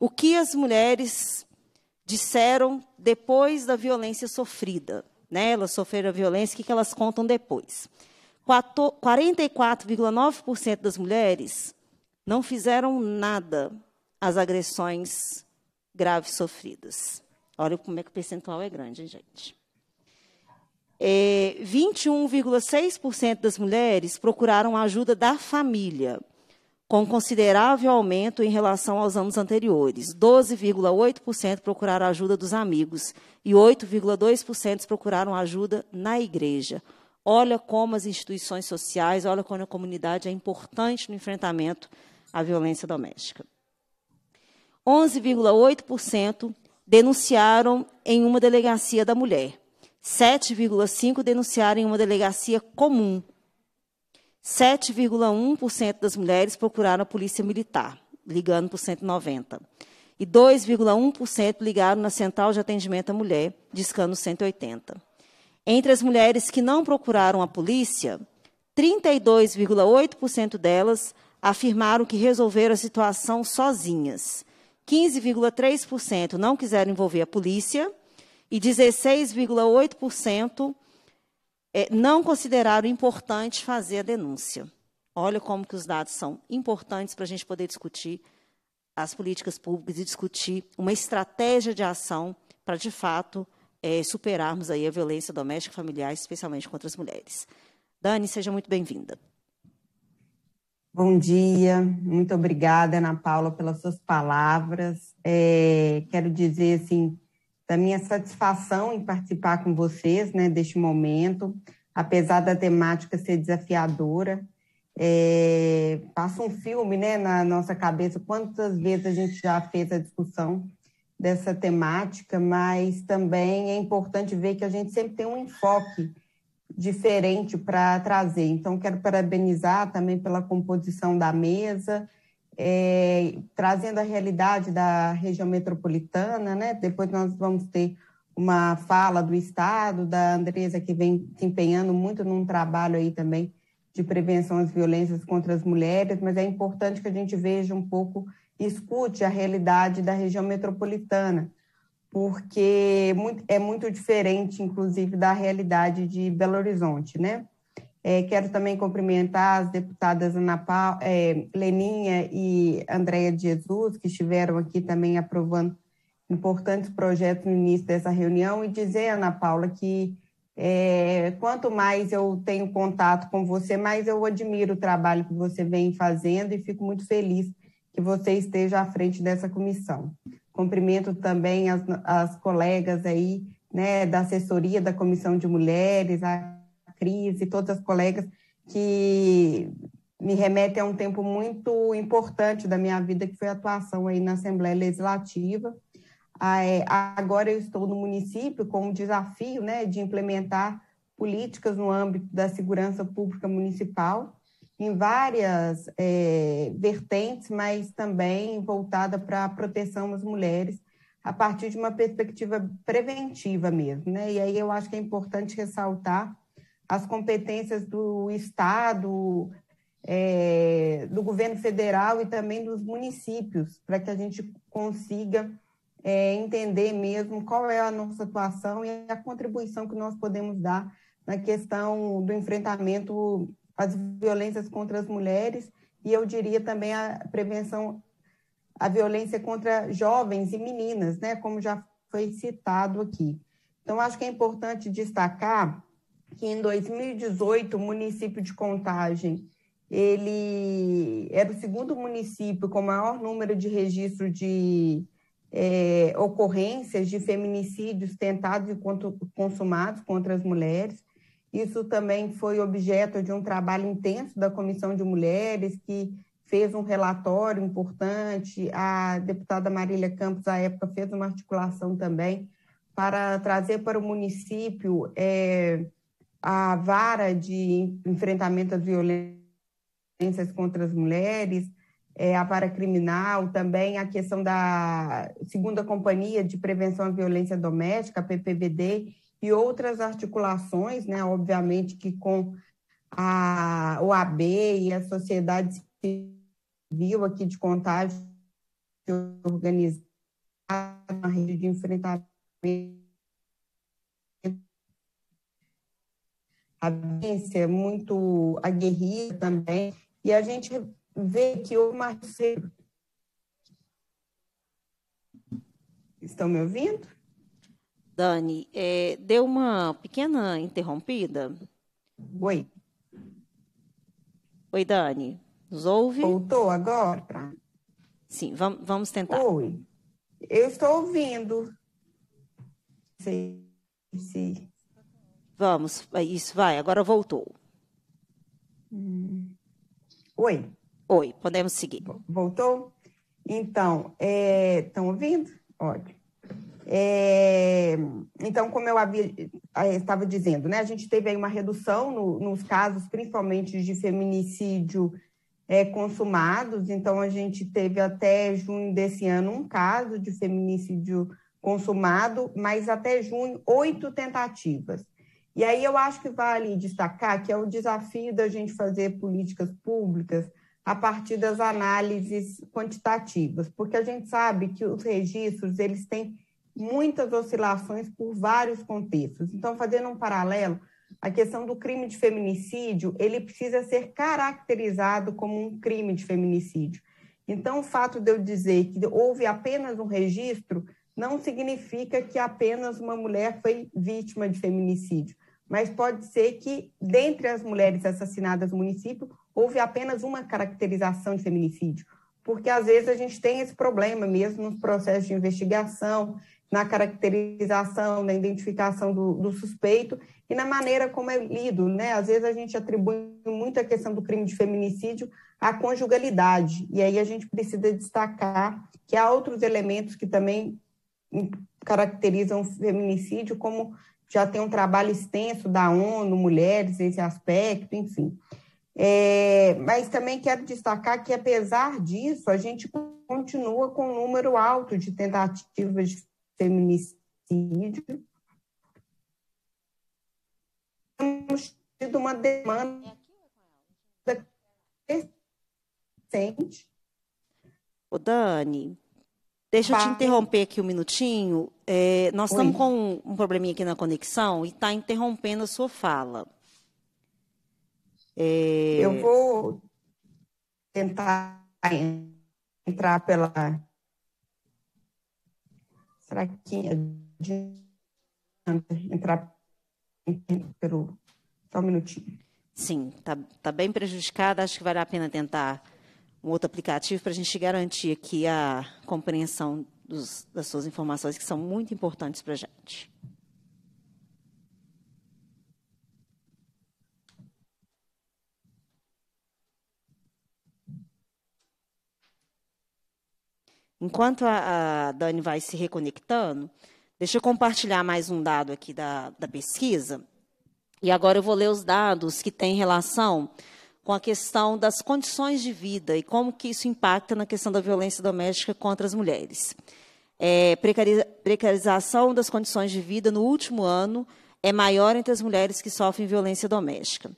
o que as mulheres disseram depois da violência sofrida. Né? Elas sofreram a violência, o que, que elas contam depois? 44,9% das mulheres não fizeram nada às agressões graves sofridas. Olha como é que o percentual é grande, hein, gente. É, 21,6% das mulheres procuraram a ajuda da família com considerável aumento em relação aos anos anteriores. 12,8% procuraram ajuda dos amigos e 8,2% procuraram ajuda na igreja. Olha como as instituições sociais, olha como a comunidade é importante no enfrentamento à violência doméstica. 11,8% denunciaram em uma delegacia da mulher. 7,5% denunciaram em uma delegacia comum 7,1% das mulheres procuraram a polícia militar, ligando por 190. E 2,1% ligaram na Central de Atendimento à Mulher, discando 180. Entre as mulheres que não procuraram a polícia, 32,8% delas afirmaram que resolveram a situação sozinhas. 15,3% não quiseram envolver a polícia e 16,8% é, não consideraram importante fazer a denúncia. Olha como que os dados são importantes para a gente poder discutir as políticas públicas e discutir uma estratégia de ação para, de fato, é, superarmos aí a violência doméstica e familiar, especialmente contra as mulheres. Dani, seja muito bem-vinda. Bom dia, muito obrigada, Ana Paula, pelas suas palavras. É, quero dizer, assim, da minha satisfação em participar com vocês né, deste momento, apesar da temática ser desafiadora. É, passa um filme né, na nossa cabeça, quantas vezes a gente já fez a discussão dessa temática, mas também é importante ver que a gente sempre tem um enfoque diferente para trazer. Então, quero parabenizar também pela composição da mesa, é, trazendo a realidade da região metropolitana, né? Depois nós vamos ter uma fala do Estado, da Andresa, que vem se empenhando muito num trabalho aí também de prevenção às violências contra as mulheres, mas é importante que a gente veja um pouco, escute a realidade da região metropolitana, porque é muito diferente, inclusive, da realidade de Belo Horizonte, né? É, quero também cumprimentar as deputadas Ana Paula, é, Leninha e Andréia de Jesus, que estiveram aqui também aprovando importantes projetos no início dessa reunião, e dizer, Ana Paula, que é, quanto mais eu tenho contato com você, mais eu admiro o trabalho que você vem fazendo e fico muito feliz que você esteja à frente dessa comissão. Cumprimento também as, as colegas aí, né, da assessoria da Comissão de Mulheres, a Cris e todas as colegas que me remetem a um tempo muito importante da minha vida, que foi a atuação aí na Assembleia Legislativa. Ah, é, agora eu estou no município com o desafio né, de implementar políticas no âmbito da segurança pública municipal, em várias é, vertentes, mas também voltada para a proteção das mulheres, a partir de uma perspectiva preventiva mesmo. Né? E aí eu acho que é importante ressaltar as competências do Estado, é, do governo federal e também dos municípios, para que a gente consiga é, entender mesmo qual é a nossa atuação e a contribuição que nós podemos dar na questão do enfrentamento às violências contra as mulheres e eu diria também a prevenção à violência contra jovens e meninas, né, como já foi citado aqui. Então acho que é importante destacar que em 2018 o município de Contagem ele era o segundo município com maior número de registro de é, ocorrências de feminicídios tentados e consumados contra as mulheres. Isso também foi objeto de um trabalho intenso da Comissão de Mulheres, que fez um relatório importante. A deputada Marília Campos, à época, fez uma articulação também para trazer para o município é, a vara de enfrentamento às violências contra as mulheres, é, a vara criminal, também a questão da segunda companhia de prevenção à violência doméstica, PPVD, e outras articulações, né, obviamente que com a OAB e a sociedade civil aqui de contagem organizada, uma rede de enfrentamento a vivência, é muito aguerrida também, e a gente vê que o Marcelo. Estão me ouvindo? Dani, é, deu uma pequena interrompida. Oi. Oi, Dani. Nos ouve? Voltou agora? Sim, vamos, vamos tentar. Oi. Eu estou ouvindo. Sim, sim. Vamos, é isso, vai, agora voltou. Oi. Oi, podemos seguir. Voltou? Então, estão é, ouvindo? Ótimo. É, então, como eu havia, ah, estava dizendo, né, a gente teve aí uma redução no, nos casos, principalmente de feminicídio é, consumados. Então, a gente teve até junho desse ano um caso de feminicídio consumado, mas até junho, oito tentativas. E aí eu acho que vale destacar que é o desafio da gente fazer políticas públicas a partir das análises quantitativas, porque a gente sabe que os registros eles têm muitas oscilações por vários contextos. Então, fazendo um paralelo, a questão do crime de feminicídio ele precisa ser caracterizado como um crime de feminicídio. Então, o fato de eu dizer que houve apenas um registro não significa que apenas uma mulher foi vítima de feminicídio mas pode ser que, dentre as mulheres assassinadas no município, houve apenas uma caracterização de feminicídio, porque às vezes a gente tem esse problema mesmo nos processos de investigação, na caracterização, na identificação do, do suspeito e na maneira como é lido, né? Às vezes a gente atribui muito a questão do crime de feminicídio à conjugalidade, e aí a gente precisa destacar que há outros elementos que também caracterizam o feminicídio como já tem um trabalho extenso da ONU, mulheres, esse aspecto, enfim. É, mas também quero destacar que, apesar disso, a gente continua com um número alto de tentativas de feminicídio. Temos tido uma demanda crescente. O Dani, Deixa eu te interromper aqui um minutinho. É, nós Oi. estamos com um probleminha aqui na conexão e está interrompendo a sua fala. É... Eu vou tentar entrar pela. Será que entrar pelo. Só um minutinho. Sim, está tá bem prejudicada. Acho que vale a pena tentar um outro aplicativo para a gente garantir aqui a compreensão dos, das suas informações que são muito importantes para a gente. Enquanto a, a, Dani vai se reconectando, deixa eu compartilhar mais um dado aqui da, da pesquisa. E agora eu vou ler os dados que têm relação com a questão das condições de vida e como que isso impacta na questão da violência doméstica contra as mulheres. É, precarização das condições de vida no último ano é maior entre as mulheres que sofrem violência doméstica.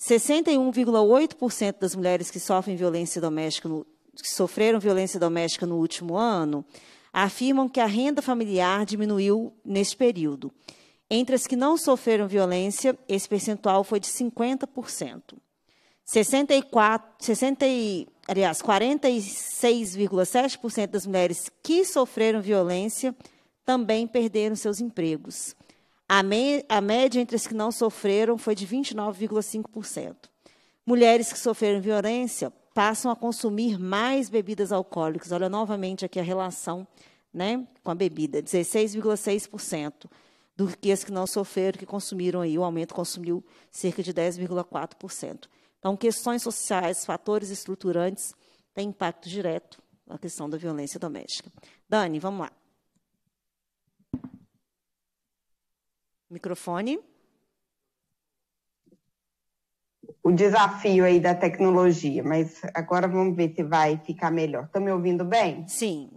61,8% das mulheres que sofrem violência doméstica, no, que sofreram violência doméstica no último ano, afirmam que a renda familiar diminuiu nesse período. Entre as que não sofreram violência, esse percentual foi de 50%. 64, 60 aliás, 46,7% das mulheres que sofreram violência também perderam seus empregos. A, me, a média entre as que não sofreram foi de 29,5%. Mulheres que sofreram violência passam a consumir mais bebidas alcoólicas. Olha novamente aqui a relação né, com a bebida, 16,6% do que as que não sofreram, que consumiram aí, o aumento consumiu cerca de 10,4%. Então, questões sociais, fatores estruturantes, têm impacto direto na questão da violência doméstica. Dani, vamos lá. Microfone. O desafio aí da tecnologia, mas agora vamos ver se vai ficar melhor. Estão me ouvindo bem? Sim.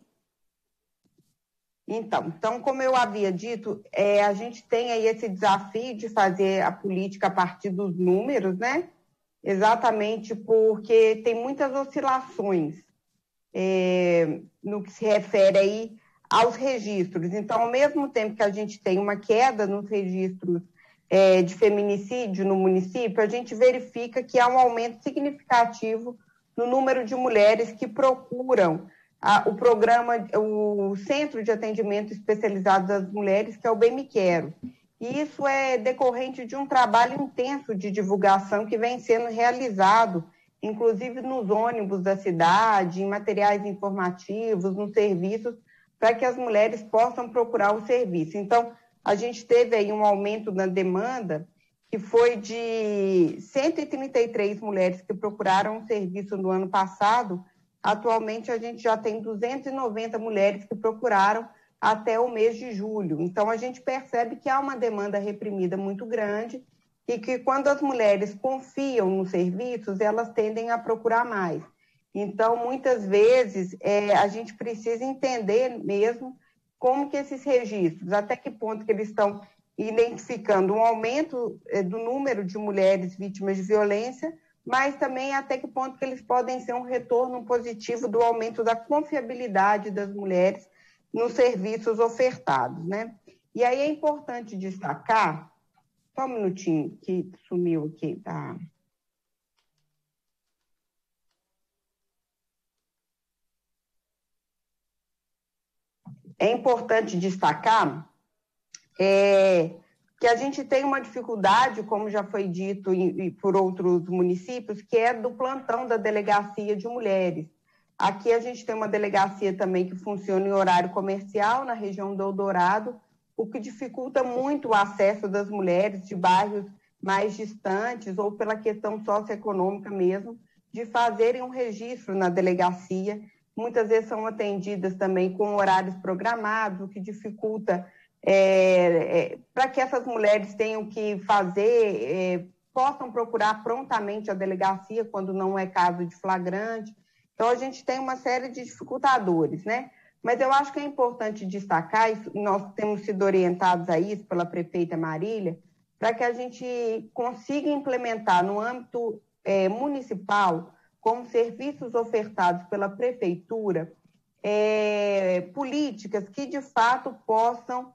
Então, então, como eu havia dito, é, a gente tem aí esse desafio de fazer a política a partir dos números, né? exatamente porque tem muitas oscilações é, no que se refere aí aos registros. Então, ao mesmo tempo que a gente tem uma queda nos registros é, de feminicídio no município, a gente verifica que há um aumento significativo no número de mulheres que procuram a, o programa, o Centro de Atendimento Especializado das Mulheres, que é o Bem Me Quero. E isso é decorrente de um trabalho intenso de divulgação que vem sendo realizado, inclusive nos ônibus da cidade, em materiais informativos, nos serviços, para que as mulheres possam procurar o serviço. Então, a gente teve aí um aumento na demanda que foi de 133 mulheres que procuraram o serviço no ano passado. Atualmente, a gente já tem 290 mulheres que procuraram até o mês de julho. Então, a gente percebe que há uma demanda reprimida muito grande e que, quando as mulheres confiam nos serviços, elas tendem a procurar mais. Então, muitas vezes, é, a gente precisa entender mesmo como que esses registros, até que ponto que eles estão identificando um aumento é, do número de mulheres vítimas de violência, mas também até que ponto que eles podem ser um retorno positivo do aumento da confiabilidade das mulheres nos serviços ofertados, né? E aí é importante destacar, só um minutinho que sumiu aqui da tá? É importante destacar é, que a gente tem uma dificuldade, como já foi dito em, por outros municípios, que é do plantão da delegacia de mulheres. Aqui a gente tem uma delegacia também que funciona em horário comercial na região do Eldorado, o que dificulta muito o acesso das mulheres de bairros mais distantes ou pela questão socioeconômica mesmo, de fazerem um registro na delegacia. Muitas vezes são atendidas também com horários programados, o que dificulta é, é, para que essas mulheres tenham que fazer, é, possam procurar prontamente a delegacia quando não é caso de flagrante. Então, a gente tem uma série de dificultadores, né? Mas eu acho que é importante destacar, e nós temos sido orientados a isso pela prefeita Marília, para que a gente consiga implementar no âmbito é, municipal, como serviços ofertados pela prefeitura, é, políticas que de fato possam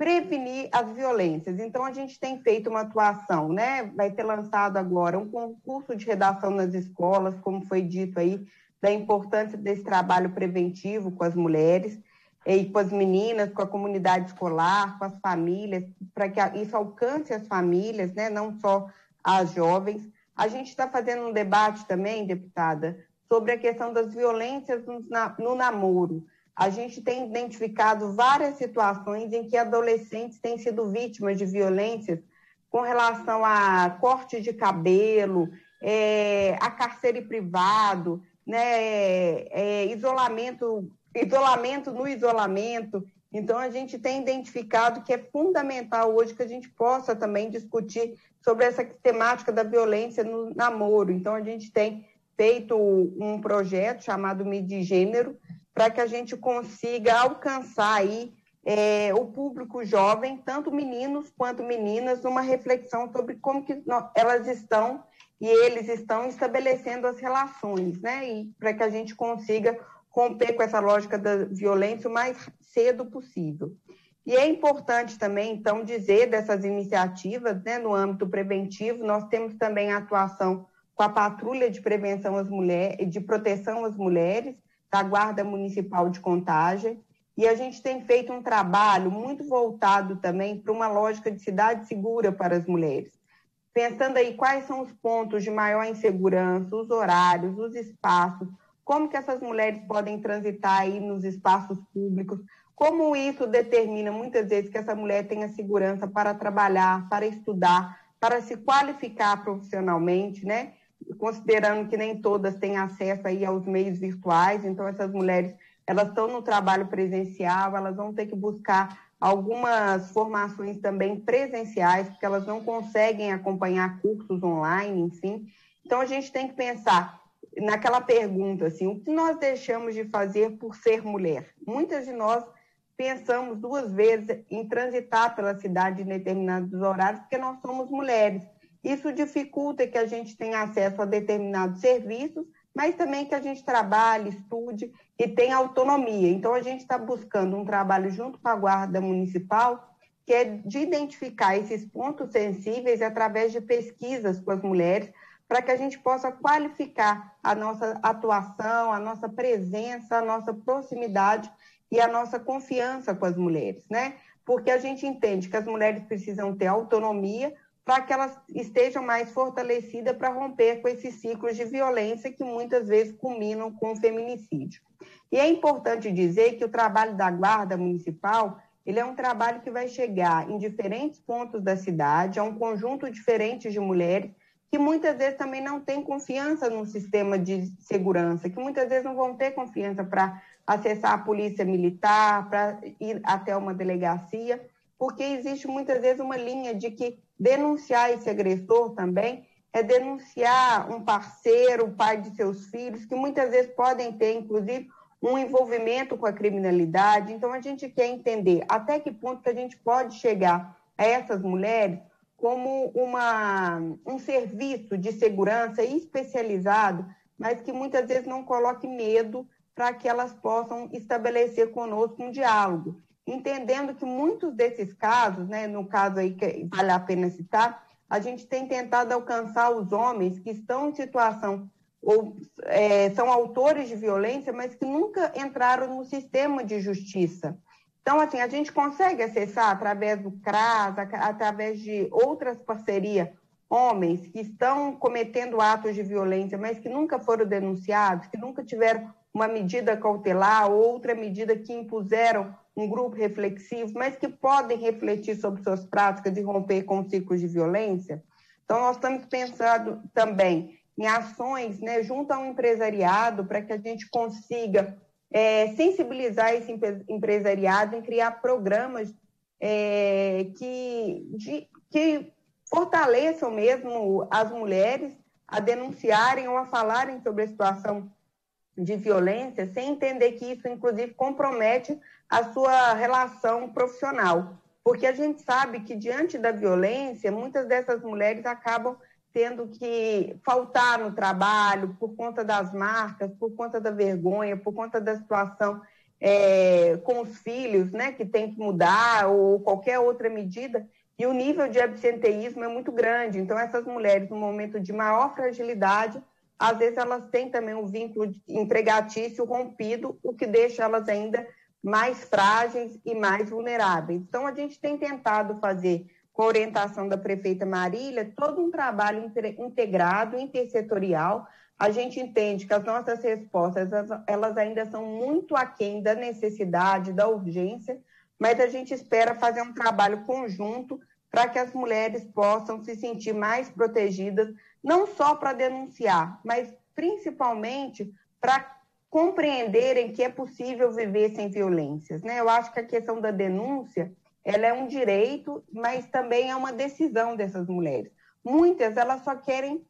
prevenir as violências. Então, a gente tem feito uma atuação, né? Vai ser lançado agora um concurso de redação nas escolas, como foi dito aí, da importância desse trabalho preventivo com as mulheres e com as meninas, com a comunidade escolar, com as famílias, para que isso alcance as famílias, né? Não só as jovens. A gente está fazendo um debate também, deputada, sobre a questão das violências no namoro a gente tem identificado várias situações em que adolescentes têm sido vítimas de violências com relação a corte de cabelo, é, a carcere privado, né, é, isolamento, isolamento no isolamento. Então, a gente tem identificado que é fundamental hoje que a gente possa também discutir sobre essa temática da violência no namoro. Então, a gente tem feito um projeto chamado Midi Gênero, para que a gente consiga alcançar aí é, o público jovem, tanto meninos quanto meninas, numa reflexão sobre como que elas estão e eles estão estabelecendo as relações, né? E para que a gente consiga romper com essa lógica da violência o mais cedo possível. E é importante também, então, dizer dessas iniciativas, né, no âmbito preventivo, nós temos também a atuação com a patrulha de prevenção às mulheres, de proteção às mulheres, da Guarda Municipal de Contagem. E a gente tem feito um trabalho muito voltado também para uma lógica de cidade segura para as mulheres. Pensando aí quais são os pontos de maior insegurança, os horários, os espaços, como que essas mulheres podem transitar aí nos espaços públicos, como isso determina muitas vezes que essa mulher tenha segurança para trabalhar, para estudar, para se qualificar profissionalmente, né? considerando que nem todas têm acesso aí aos meios virtuais, então essas mulheres elas estão no trabalho presencial, elas vão ter que buscar algumas formações também presenciais, porque elas não conseguem acompanhar cursos online, enfim. Então a gente tem que pensar naquela pergunta assim, o que nós deixamos de fazer por ser mulher? Muitas de nós pensamos duas vezes em transitar pela cidade em determinados horários porque nós somos mulheres isso dificulta que a gente tenha acesso a determinados serviços, mas também que a gente trabalhe, estude e tenha autonomia. Então, a gente está buscando um trabalho junto com a Guarda Municipal, que é de identificar esses pontos sensíveis através de pesquisas com as mulheres, para que a gente possa qualificar a nossa atuação, a nossa presença, a nossa proximidade e a nossa confiança com as mulheres, né? Porque a gente entende que as mulheres precisam ter autonomia para que elas estejam mais fortalecidas para romper com esses ciclos de violência que muitas vezes culminam com o feminicídio. E é importante dizer que o trabalho da Guarda Municipal ele é um trabalho que vai chegar em diferentes pontos da cidade, a é um conjunto diferente de mulheres que muitas vezes também não têm confiança no sistema de segurança, que muitas vezes não vão ter confiança para acessar a polícia militar, para ir até uma delegacia porque existe muitas vezes uma linha de que denunciar esse agressor também é denunciar um parceiro, o pai de seus filhos, que muitas vezes podem ter, inclusive, um envolvimento com a criminalidade. Então, a gente quer entender até que ponto que a gente pode chegar a essas mulheres como uma, um serviço de segurança especializado, mas que muitas vezes não coloque medo para que elas possam estabelecer conosco um diálogo entendendo que muitos desses casos, né, no caso aí que vale a pena citar, a gente tem tentado alcançar os homens que estão em situação ou é, são autores de violência, mas que nunca entraram no sistema de justiça. Então, assim, a gente consegue acessar através do CRAS, através de outras parcerias, homens que estão cometendo atos de violência, mas que nunca foram denunciados, que nunca tiveram uma medida cautelar ou outra medida que impuseram um grupo reflexivo, mas que podem refletir sobre suas práticas e romper com ciclos de violência. Então, nós estamos pensando também em ações né, junto ao empresariado para que a gente consiga é, sensibilizar esse empresariado em criar programas é, que, de, que fortaleçam mesmo as mulheres a denunciarem ou a falarem sobre a situação de violência, sem entender que isso, inclusive, compromete a sua relação profissional. Porque a gente sabe que, diante da violência, muitas dessas mulheres acabam tendo que faltar no trabalho por conta das marcas, por conta da vergonha, por conta da situação é, com os filhos, né, que tem que mudar ou qualquer outra medida. E o nível de absenteísmo é muito grande. Então, essas mulheres, no momento de maior fragilidade, às vezes elas têm também o um vínculo empregatício rompido, o que deixa elas ainda mais frágeis e mais vulneráveis. Então, a gente tem tentado fazer, com orientação da prefeita Marília, todo um trabalho integrado, intersetorial. A gente entende que as nossas respostas elas ainda são muito aquém da necessidade, da urgência, mas a gente espera fazer um trabalho conjunto para que as mulheres possam se sentir mais protegidas, não só para denunciar, mas principalmente para compreenderem que é possível viver sem violências. Né? Eu acho que a questão da denúncia ela é um direito, mas também é uma decisão dessas mulheres. Muitas elas só querem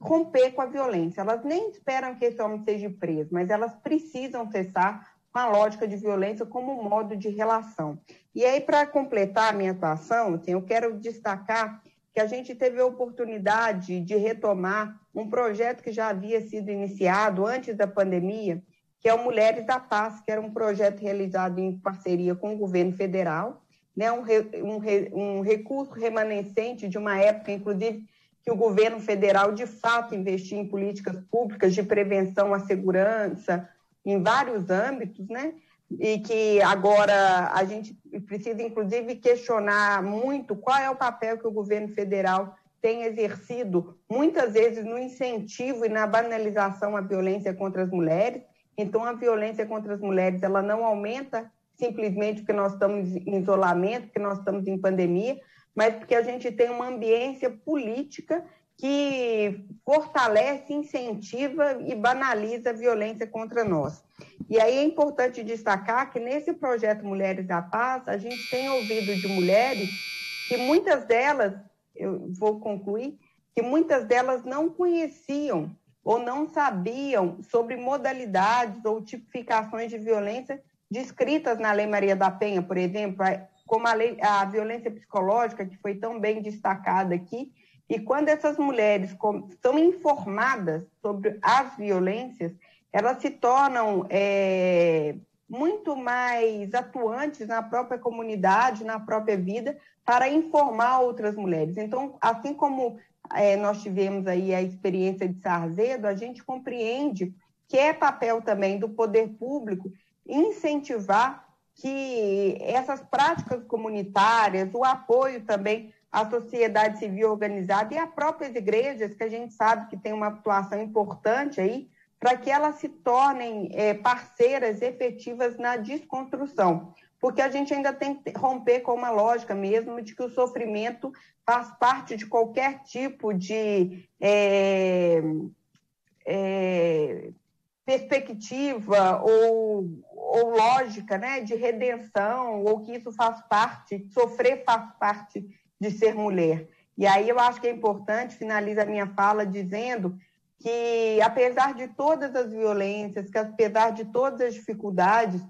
romper com a violência. Elas nem esperam que esse homem seja preso, mas elas precisam cessar a lógica de violência como modo de relação. E aí, para completar a minha atuação, assim, eu quero destacar que a gente teve a oportunidade de retomar um projeto que já havia sido iniciado antes da pandemia, que é o Mulheres da Paz, que era um projeto realizado em parceria com o governo federal, né, um, um, um recurso remanescente de uma época, inclusive, que o governo federal de fato investia em políticas públicas de prevenção à segurança em vários âmbitos, né? e que agora a gente precisa, inclusive, questionar muito qual é o papel que o governo federal tem exercido, muitas vezes, no incentivo e na banalização à violência contra as mulheres. Então, a violência contra as mulheres ela não aumenta simplesmente porque nós estamos em isolamento, porque nós estamos em pandemia, mas porque a gente tem uma ambiência política que fortalece, incentiva e banaliza a violência contra nós. E aí é importante destacar que nesse projeto Mulheres da Paz, a gente tem ouvido de mulheres que muitas delas, eu vou concluir, que muitas delas não conheciam ou não sabiam sobre modalidades ou tipificações de violência descritas na Lei Maria da Penha, por exemplo, como a, lei, a violência psicológica, que foi tão bem destacada aqui, e quando essas mulheres são informadas sobre as violências, elas se tornam é, muito mais atuantes na própria comunidade, na própria vida, para informar outras mulheres. Então, assim como é, nós tivemos aí a experiência de Sarzedo, a gente compreende que é papel também do poder público incentivar que essas práticas comunitárias, o apoio também a sociedade civil organizada e as próprias igrejas, que a gente sabe que tem uma atuação importante aí, para que elas se tornem é, parceiras efetivas na desconstrução. Porque a gente ainda tem que romper com uma lógica mesmo de que o sofrimento faz parte de qualquer tipo de é, é, perspectiva ou, ou lógica né, de redenção, ou que isso faz parte, sofrer faz parte de ser mulher. E aí eu acho que é importante, finaliza a minha fala dizendo que, apesar de todas as violências, que apesar de todas as dificuldades,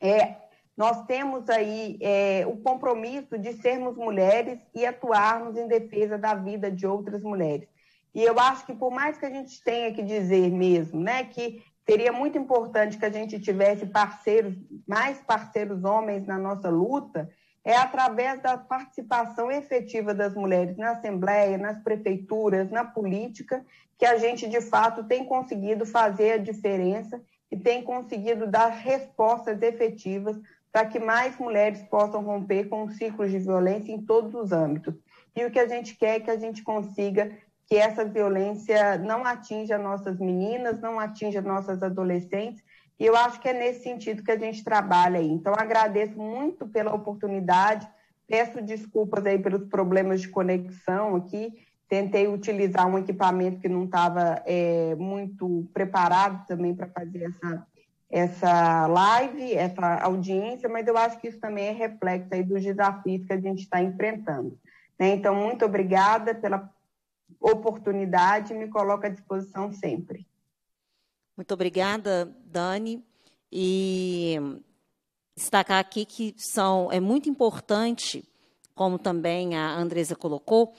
é, nós temos aí é, o compromisso de sermos mulheres e atuarmos em defesa da vida de outras mulheres. E eu acho que, por mais que a gente tenha que dizer mesmo, né, que seria muito importante que a gente tivesse parceiros, mais parceiros homens na nossa luta, é através da participação efetiva das mulheres na Assembleia, nas prefeituras, na política, que a gente de fato tem conseguido fazer a diferença e tem conseguido dar respostas efetivas para que mais mulheres possam romper com os ciclos de violência em todos os âmbitos. E o que a gente quer é que a gente consiga que essa violência não atinja nossas meninas, não atinja nossas adolescentes e eu acho que é nesse sentido que a gente trabalha aí. Então, agradeço muito pela oportunidade, peço desculpas aí pelos problemas de conexão aqui. Tentei utilizar um equipamento que não estava é, muito preparado também para fazer essa, essa live, essa audiência, mas eu acho que isso também é reflexo aí dos desafios que a gente está enfrentando. Né? Então, muito obrigada pela oportunidade, me coloco à disposição sempre. Muito obrigada, Dani. E destacar aqui que são, é muito importante, como também a Andresa colocou,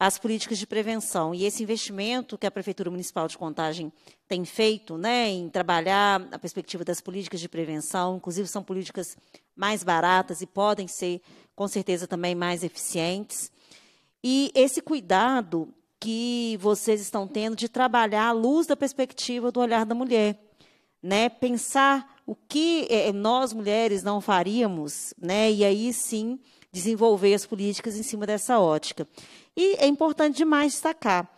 as políticas de prevenção. E esse investimento que a Prefeitura Municipal de Contagem tem feito né, em trabalhar a perspectiva das políticas de prevenção, inclusive são políticas mais baratas e podem ser, com certeza, também mais eficientes. E esse cuidado que vocês estão tendo de trabalhar à luz da perspectiva do olhar da mulher, né? Pensar o que é, nós mulheres não faríamos, né? E aí sim desenvolver as políticas em cima dessa ótica. E é importante demais destacar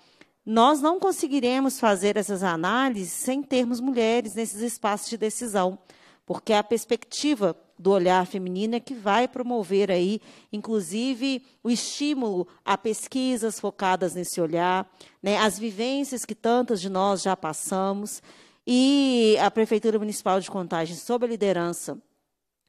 nós não conseguiremos fazer essas análises sem termos mulheres nesses espaços de decisão, porque a perspectiva do olhar feminino é que vai promover aí, inclusive, o estímulo a pesquisas focadas nesse olhar, né, as vivências que tantas de nós já passamos. E a Prefeitura Municipal de Contagem, sob a liderança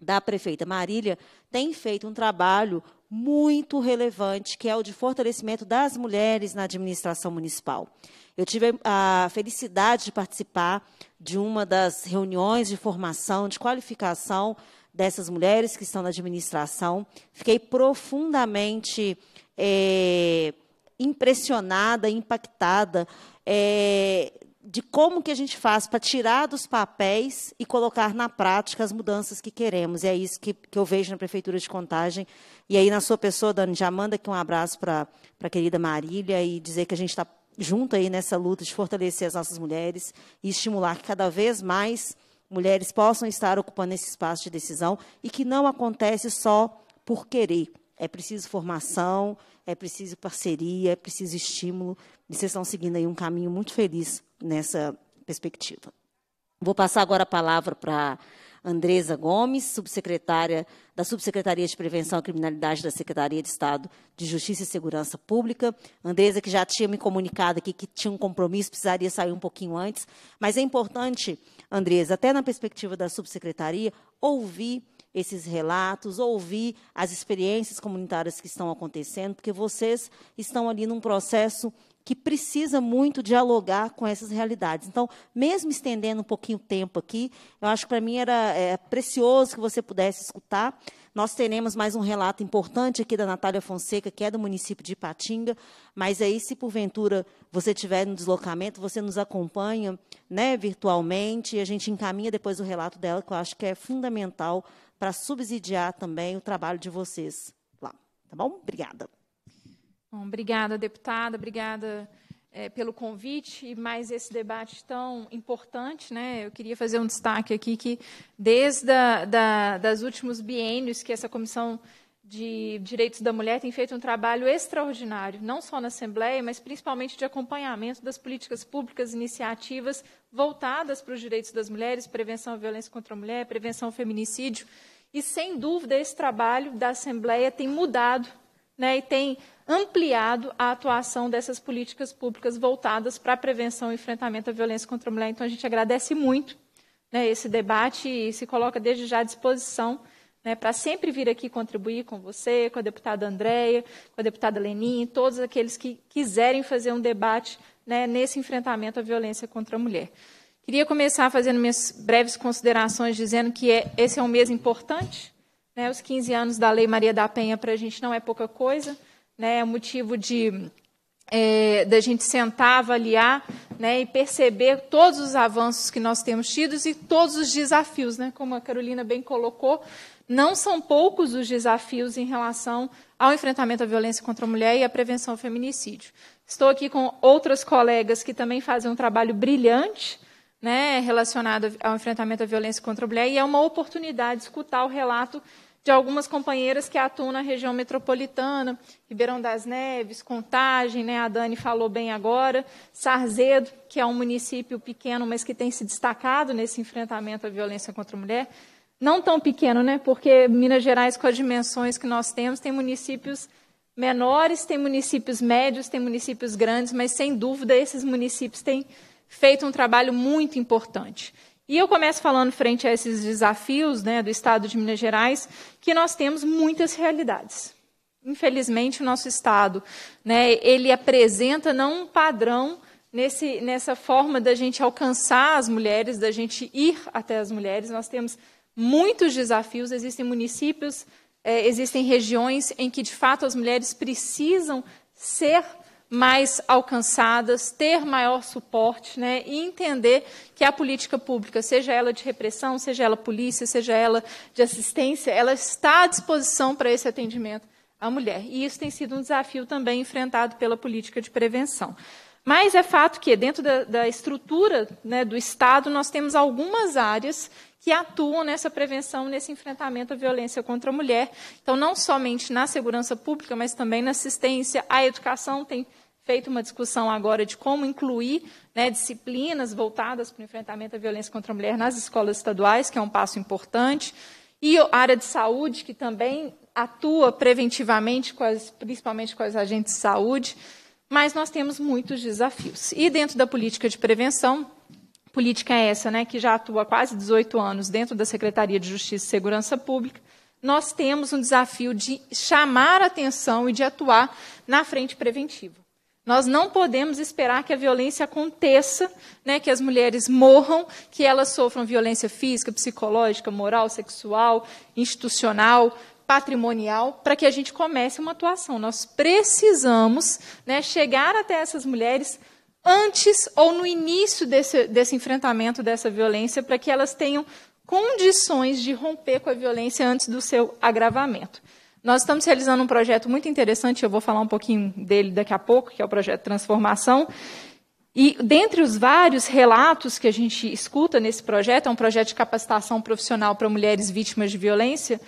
da prefeita Marília, tem feito um trabalho muito relevante, que é o de fortalecimento das mulheres na administração municipal. Eu tive a felicidade de participar de uma das reuniões de formação, de qualificação dessas mulheres que estão na administração. Fiquei profundamente é, impressionada, impactada é, de como que a gente faz para tirar dos papéis e colocar na prática as mudanças que queremos. E é isso que, que eu vejo na Prefeitura de Contagem. E aí, na sua pessoa, Dani, já manda aqui um abraço para a querida Marília e dizer que a gente está junto aí nessa luta de fortalecer as nossas mulheres e estimular que cada vez mais mulheres possam estar ocupando esse espaço de decisão e que não acontece só por querer. É preciso formação, é preciso parceria, é preciso estímulo. E vocês estão seguindo aí um caminho muito feliz nessa perspectiva. Vou passar agora a palavra para Andresa Gomes, subsecretária da Subsecretaria de Prevenção à Criminalidade da Secretaria de Estado de Justiça e Segurança Pública. Andresa, que já tinha me comunicado aqui que tinha um compromisso, precisaria sair um pouquinho antes. Mas é importante, Andresa, até na perspectiva da subsecretaria, ouvir esses relatos, ouvir as experiências comunitárias que estão acontecendo, porque vocês estão ali num processo que precisa muito dialogar com essas realidades. Então, mesmo estendendo um pouquinho o tempo aqui, eu acho que para mim era é, precioso que você pudesse escutar. Nós teremos mais um relato importante aqui da Natália Fonseca, que é do município de Ipatinga, mas aí, se porventura você tiver no deslocamento, você nos acompanha né, virtualmente e a gente encaminha depois o relato dela, que eu acho que é fundamental para subsidiar também o trabalho de vocês lá. Tá bom? Obrigada. Bom, obrigada, deputada, obrigada é, pelo convite e mais esse debate tão importante. Né? Eu queria fazer um destaque aqui que, desde os das últimos biênios que essa Comissão de Direitos da Mulher tem feito um trabalho extraordinário, não só na Assembleia, mas principalmente de acompanhamento das políticas públicas, iniciativas voltadas para os direitos das mulheres, prevenção à violência contra a mulher, prevenção ao feminicídio. E, sem dúvida, esse trabalho da Assembleia tem mudado né, e tem ampliado a atuação dessas políticas públicas voltadas para a prevenção e enfrentamento à violência contra a mulher. Então, a gente agradece muito né, esse debate e se coloca desde já à disposição né, para sempre vir aqui contribuir com você, com a deputada Andréia, com a deputada Lenin, todos aqueles que quiserem fazer um debate né, nesse enfrentamento à violência contra a mulher. Queria começar fazendo minhas breves considerações, dizendo que é, esse é um mês importante. Né, os 15 anos da Lei Maria da Penha para a gente não é pouca coisa né, é motivo de é, da gente sentar, avaliar né, e perceber todos os avanços que nós temos tido e todos os desafios, né, como a Carolina bem colocou, não são poucos os desafios em relação ao enfrentamento à violência contra a mulher e à prevenção ao feminicídio. Estou aqui com outras colegas que também fazem um trabalho brilhante né, relacionado ao enfrentamento à violência contra a mulher e é uma oportunidade escutar o relato de algumas companheiras que atuam na região metropolitana, Ribeirão das Neves, Contagem, né, a Dani falou bem agora, Sarzedo, que é um município pequeno, mas que tem se destacado nesse enfrentamento à violência contra a mulher. Não tão pequeno, né, porque Minas Gerais, com as dimensões que nós temos, tem municípios menores, tem municípios médios, tem municípios grandes, mas sem dúvida esses municípios têm feito um trabalho muito importante. E eu começo falando frente a esses desafios né, do Estado de Minas Gerais, que nós temos muitas realidades. Infelizmente, o nosso Estado, né, ele apresenta não um padrão nesse, nessa forma da gente alcançar as mulheres, da gente ir até as mulheres. Nós temos muitos desafios, existem municípios, é, existem regiões em que, de fato, as mulheres precisam ser mais alcançadas, ter maior suporte né, e entender que a política pública, seja ela de repressão, seja ela polícia, seja ela de assistência, ela está à disposição para esse atendimento à mulher. E isso tem sido um desafio também enfrentado pela política de prevenção. Mas é fato que, dentro da, da estrutura né, do Estado, nós temos algumas áreas que atuam nessa prevenção, nesse enfrentamento à violência contra a mulher. Então, não somente na segurança pública, mas também na assistência, à educação, tem feito uma discussão agora de como incluir né, disciplinas voltadas para o enfrentamento à violência contra a mulher nas escolas estaduais, que é um passo importante, e a área de saúde, que também atua preventivamente, com as, principalmente com os agentes de saúde, mas nós temos muitos desafios. E dentro da política de prevenção, política é essa, né, que já atua há quase 18 anos dentro da Secretaria de Justiça e Segurança Pública, nós temos um desafio de chamar atenção e de atuar na frente preventiva. Nós não podemos esperar que a violência aconteça, né, que as mulheres morram, que elas sofram violência física, psicológica, moral, sexual, institucional, patrimonial, para que a gente comece uma atuação. Nós precisamos né, chegar até essas mulheres antes ou no início desse, desse enfrentamento dessa violência, para que elas tenham condições de romper com a violência antes do seu agravamento. Nós estamos realizando um projeto muito interessante, eu vou falar um pouquinho dele daqui a pouco, que é o projeto Transformação. E dentre os vários relatos que a gente escuta nesse projeto, é um projeto de capacitação profissional para mulheres vítimas de violência,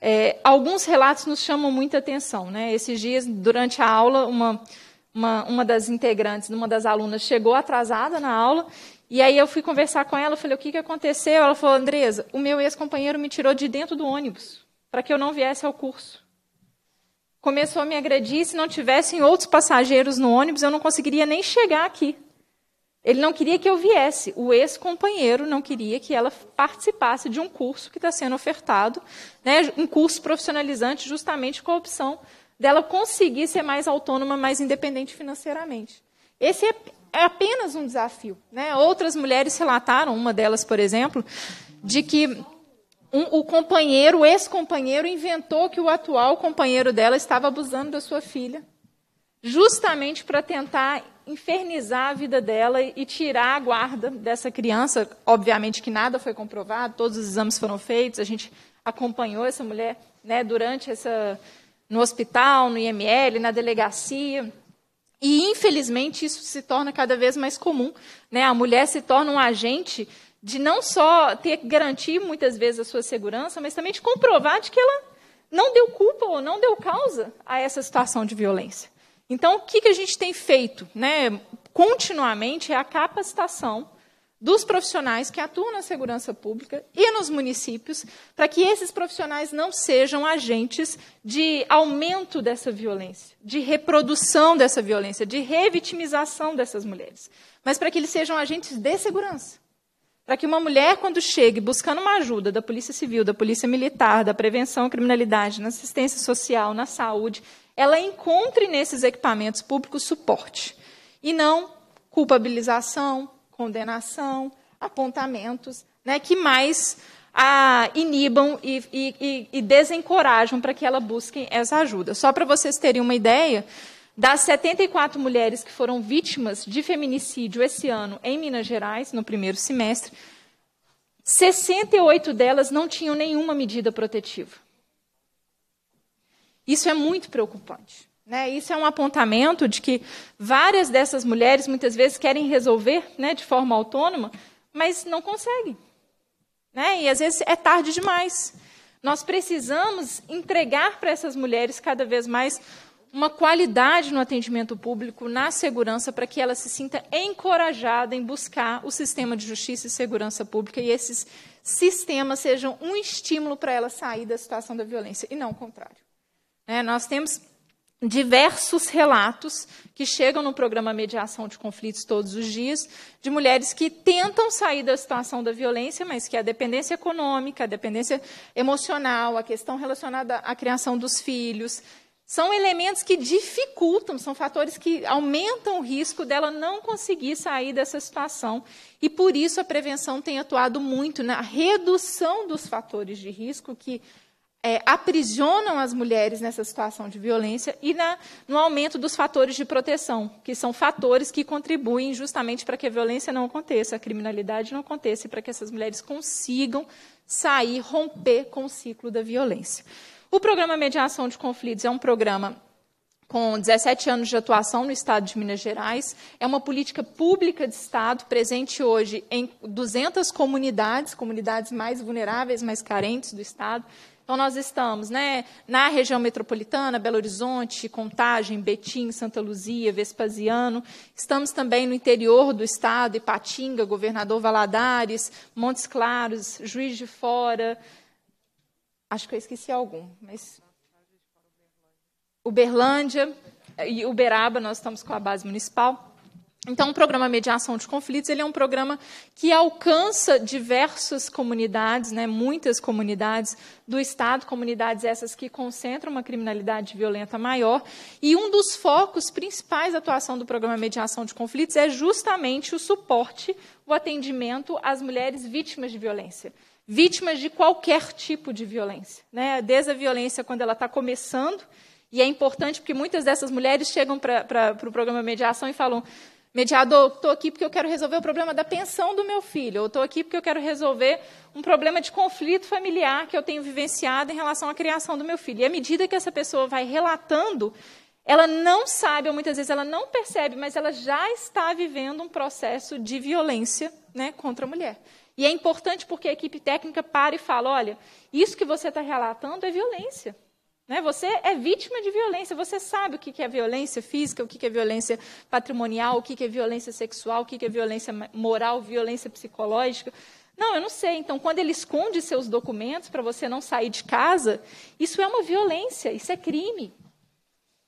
é, alguns relatos nos chamam muita atenção. Né? Esses dias, durante a aula, uma, uma, uma das integrantes, uma das alunas, chegou atrasada na aula e aí eu fui conversar com ela, falei, o que, que aconteceu? Ela falou, Andresa, o meu ex-companheiro me tirou de dentro do ônibus para que eu não viesse ao curso. Começou a me agredir, se não tivessem outros passageiros no ônibus, eu não conseguiria nem chegar aqui. Ele não queria que eu viesse. O ex-companheiro não queria que ela participasse de um curso que está sendo ofertado, né, um curso profissionalizante, justamente com a opção dela conseguir ser mais autônoma, mais independente financeiramente. Esse é, é apenas um desafio. Né? Outras mulheres relataram, uma delas, por exemplo, de que um, o companheiro, o ex-companheiro, inventou que o atual companheiro dela estava abusando da sua filha, justamente para tentar infernizar a vida dela e tirar a guarda dessa criança. Obviamente que nada foi comprovado, todos os exames foram feitos, a gente acompanhou essa mulher né, durante essa no hospital, no IML, na delegacia. E, infelizmente, isso se torna cada vez mais comum. Né? A mulher se torna um agente de não só ter que garantir muitas vezes a sua segurança, mas também de comprovar de que ela não deu culpa ou não deu causa a essa situação de violência. Então, o que, que a gente tem feito né, continuamente é a capacitação dos profissionais que atuam na segurança pública e nos municípios, para que esses profissionais não sejam agentes de aumento dessa violência, de reprodução dessa violência, de revitimização dessas mulheres, mas para que eles sejam agentes de segurança para que uma mulher, quando chegue buscando uma ajuda da Polícia Civil, da Polícia Militar, da Prevenção à Criminalidade, na assistência social, na saúde, ela encontre nesses equipamentos públicos suporte. E não culpabilização, condenação, apontamentos, né, que mais a ah, inibam e, e, e desencorajam para que ela busque essa ajuda. Só para vocês terem uma ideia, das 74 mulheres que foram vítimas de feminicídio esse ano em Minas Gerais, no primeiro semestre, 68 delas não tinham nenhuma medida protetiva. Isso é muito preocupante. Né? Isso é um apontamento de que várias dessas mulheres muitas vezes querem resolver né, de forma autônoma, mas não conseguem. Né? E às vezes é tarde demais. Nós precisamos entregar para essas mulheres cada vez mais uma qualidade no atendimento público, na segurança, para que ela se sinta encorajada em buscar o sistema de justiça e segurança pública e esses sistemas sejam um estímulo para ela sair da situação da violência, e não o contrário. É, nós temos diversos relatos que chegam no programa Mediação de Conflitos todos os dias, de mulheres que tentam sair da situação da violência, mas que a dependência econômica, a dependência emocional, a questão relacionada à criação dos filhos, são elementos que dificultam, são fatores que aumentam o risco dela não conseguir sair dessa situação. E por isso a prevenção tem atuado muito na redução dos fatores de risco que é, aprisionam as mulheres nessa situação de violência e na, no aumento dos fatores de proteção, que são fatores que contribuem justamente para que a violência não aconteça, a criminalidade não aconteça, e para que essas mulheres consigam sair, romper com o ciclo da violência. O programa Mediação de Conflitos é um programa com 17 anos de atuação no Estado de Minas Gerais. É uma política pública de Estado presente hoje em 200 comunidades, comunidades mais vulneráveis, mais carentes do Estado. Então, nós estamos né, na região metropolitana, Belo Horizonte, Contagem, Betim, Santa Luzia, Vespasiano. Estamos também no interior do estado, Ipatinga, Governador Valadares, Montes Claros, Juiz de Fora, Acho que eu esqueci algum, mas. Uberlândia e Uberaba, nós estamos com a base municipal. Então, o programa Mediação de Conflitos ele é um programa que alcança diversas comunidades, né, muitas comunidades do Estado, comunidades essas que concentram uma criminalidade violenta maior. E um dos focos principais da atuação do programa Mediação de Conflitos é justamente o suporte, o atendimento às mulheres vítimas de violência vítimas de qualquer tipo de violência, né? desde a violência quando ela está começando, e é importante porque muitas dessas mulheres chegam para o pro programa mediação e falam: mediador, estou aqui porque eu quero resolver o problema da pensão do meu filho, ou estou aqui porque eu quero resolver um problema de conflito familiar que eu tenho vivenciado em relação à criação do meu filho. E à medida que essa pessoa vai relatando, ela não sabe, ou muitas vezes ela não percebe, mas ela já está vivendo um processo de violência né, contra a mulher. E é importante porque a equipe técnica para e fala: olha, isso que você está relatando é violência. Né? Você é vítima de violência, você sabe o que é violência física, o que é violência patrimonial, o que é violência sexual, o que é violência moral, violência psicológica. Não, eu não sei. Então, quando ele esconde seus documentos para você não sair de casa, isso é uma violência, isso é crime.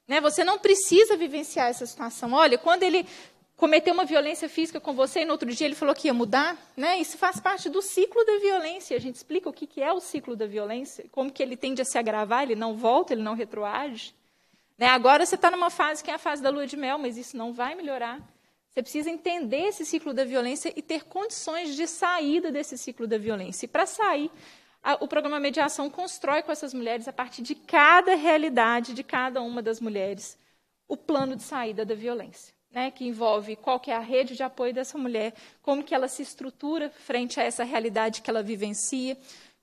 Né? Você não precisa vivenciar essa situação. Olha, quando ele cometeu uma violência física com você e no outro dia ele falou que ia mudar, né? Isso faz parte do ciclo da violência. A gente explica o que, é o ciclo da violência, como que ele tende a se agravar, ele não volta, ele não retroage. Né? Agora você está numa fase que é a fase da lua de mel, mas isso não vai melhorar. Você precisa entender esse ciclo da violência e ter condições de saída desse ciclo da violência. E para sair, a, o programa Mediação constrói com essas mulheres, a partir de cada realidade de cada uma das mulheres, o plano de saída da violência né, que envolve qual que é a rede de apoio dessa mulher, como que ela se estrutura frente a essa realidade que ela vivencia,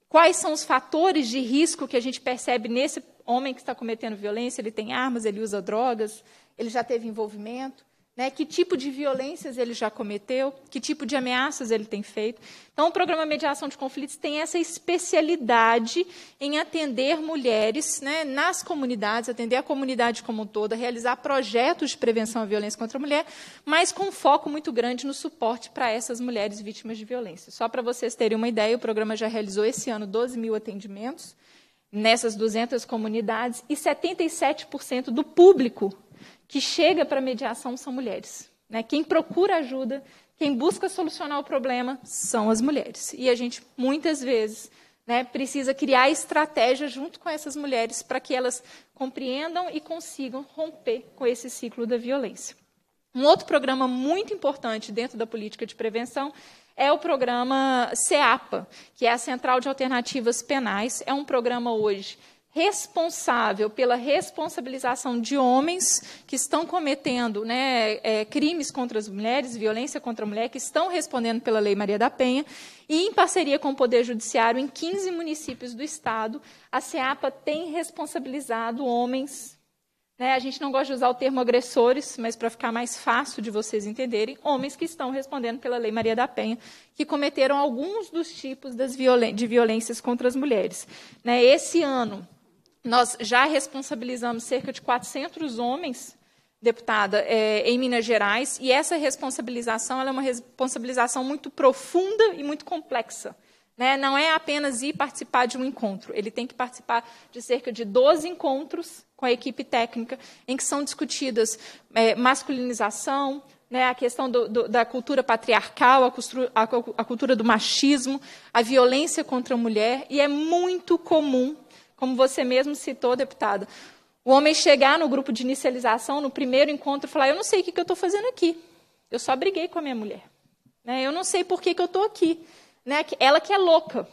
quais são os fatores de risco que a gente percebe nesse homem que está cometendo violência, ele tem armas, ele usa drogas, ele já teve envolvimento. Né, que tipo de violências ele já cometeu, que tipo de ameaças ele tem feito. Então, o programa Mediação de Conflitos tem essa especialidade em atender mulheres né, nas comunidades, atender a comunidade como um todo, realizar projetos de prevenção à violência contra a mulher, mas com um foco muito grande no suporte para essas mulheres vítimas de violência. Só para vocês terem uma ideia, o programa já realizou esse ano 12 mil atendimentos nessas 200 comunidades e 77% do público que chega para mediação são mulheres. Né? Quem procura ajuda, quem busca solucionar o problema são as mulheres. E a gente, muitas vezes, né, precisa criar estratégia junto com essas mulheres para que elas compreendam e consigam romper com esse ciclo da violência. Um outro programa muito importante dentro da política de prevenção é o programa CEAPA, que é a Central de Alternativas Penais. É um programa hoje responsável pela responsabilização de homens que estão cometendo né, é, crimes contra as mulheres, violência contra a mulher, que estão respondendo pela Lei Maria da Penha, e em parceria com o Poder Judiciário, em 15 municípios do Estado, a SEAPA tem responsabilizado homens. Né, a gente não gosta de usar o termo agressores, mas para ficar mais fácil de vocês entenderem, homens que estão respondendo pela Lei Maria da Penha, que cometeram alguns dos tipos das violen de violências contra as mulheres. Né, esse ano, nós já responsabilizamos cerca de 400 homens, deputada, é, em Minas Gerais, e essa responsabilização é uma responsabilização muito profunda e muito complexa. Né? Não é apenas ir participar de um encontro, ele tem que participar de cerca de 12 encontros com a equipe técnica, em que são discutidas é, masculinização, né, a questão do, do, da cultura patriarcal, a, costru, a, a cultura do machismo, a violência contra a mulher, e é muito comum como você mesmo citou, deputada, o homem chegar no grupo de inicialização, no primeiro encontro, e falar: Eu não sei o que, que eu estou fazendo aqui. Eu só briguei com a minha mulher. Né? Eu não sei por que, que eu estou aqui. Né? Ela que é louca.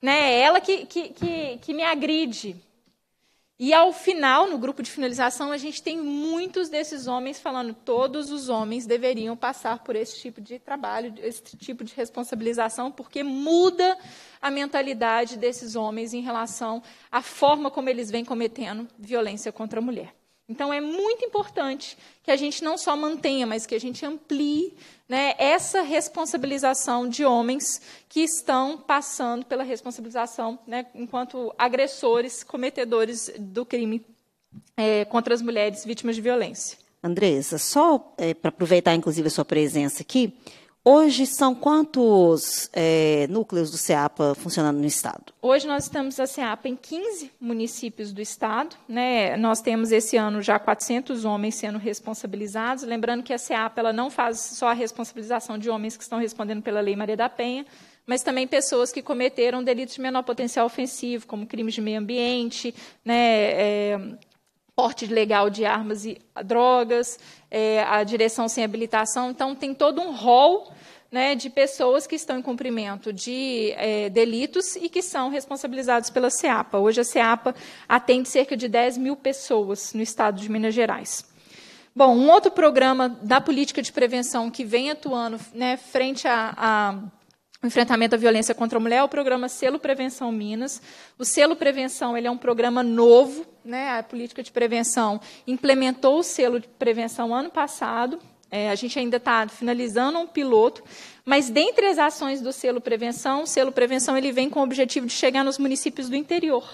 Né? É ela que, que, que, que me agride. E ao final, no grupo de finalização, a gente tem muitos desses homens falando: todos os homens deveriam passar por esse tipo de trabalho, esse tipo de responsabilização, porque muda a mentalidade desses homens em relação à forma como eles vêm cometendo violência contra a mulher. Então, é muito importante que a gente não só mantenha, mas que a gente amplie né, essa responsabilização de homens que estão passando pela responsabilização né, enquanto agressores, cometedores do crime é, contra as mulheres vítimas de violência. Andresa, só é, para aproveitar, inclusive, a sua presença aqui, Hoje são quantos é, núcleos do CEAPA funcionando no Estado? Hoje nós estamos a CEAPA em 15 municípios do Estado. Né? Nós temos esse ano já 400 homens sendo responsabilizados. Lembrando que a CEAPA ela não faz só a responsabilização de homens que estão respondendo pela Lei Maria da Penha, mas também pessoas que cometeram delitos de menor potencial ofensivo, como crimes de meio ambiente, né? É, porte legal de armas e drogas, é, a direção sem habilitação. Então, tem todo um rol né, de pessoas que estão em cumprimento de é, delitos e que são responsabilizados pela SEAPA. Hoje, a SEAPA atende cerca de 10 mil pessoas no estado de Minas Gerais. Bom, um outro programa da política de prevenção que vem atuando né, frente a, a enfrentamento à violência contra a mulher, é o programa Selo Prevenção Minas. O Selo Prevenção ele é um programa novo, né? a política de prevenção implementou o Selo de Prevenção ano passado, é, a gente ainda está finalizando um piloto, mas dentre as ações do Selo Prevenção, o Selo Prevenção ele vem com o objetivo de chegar nos municípios do interior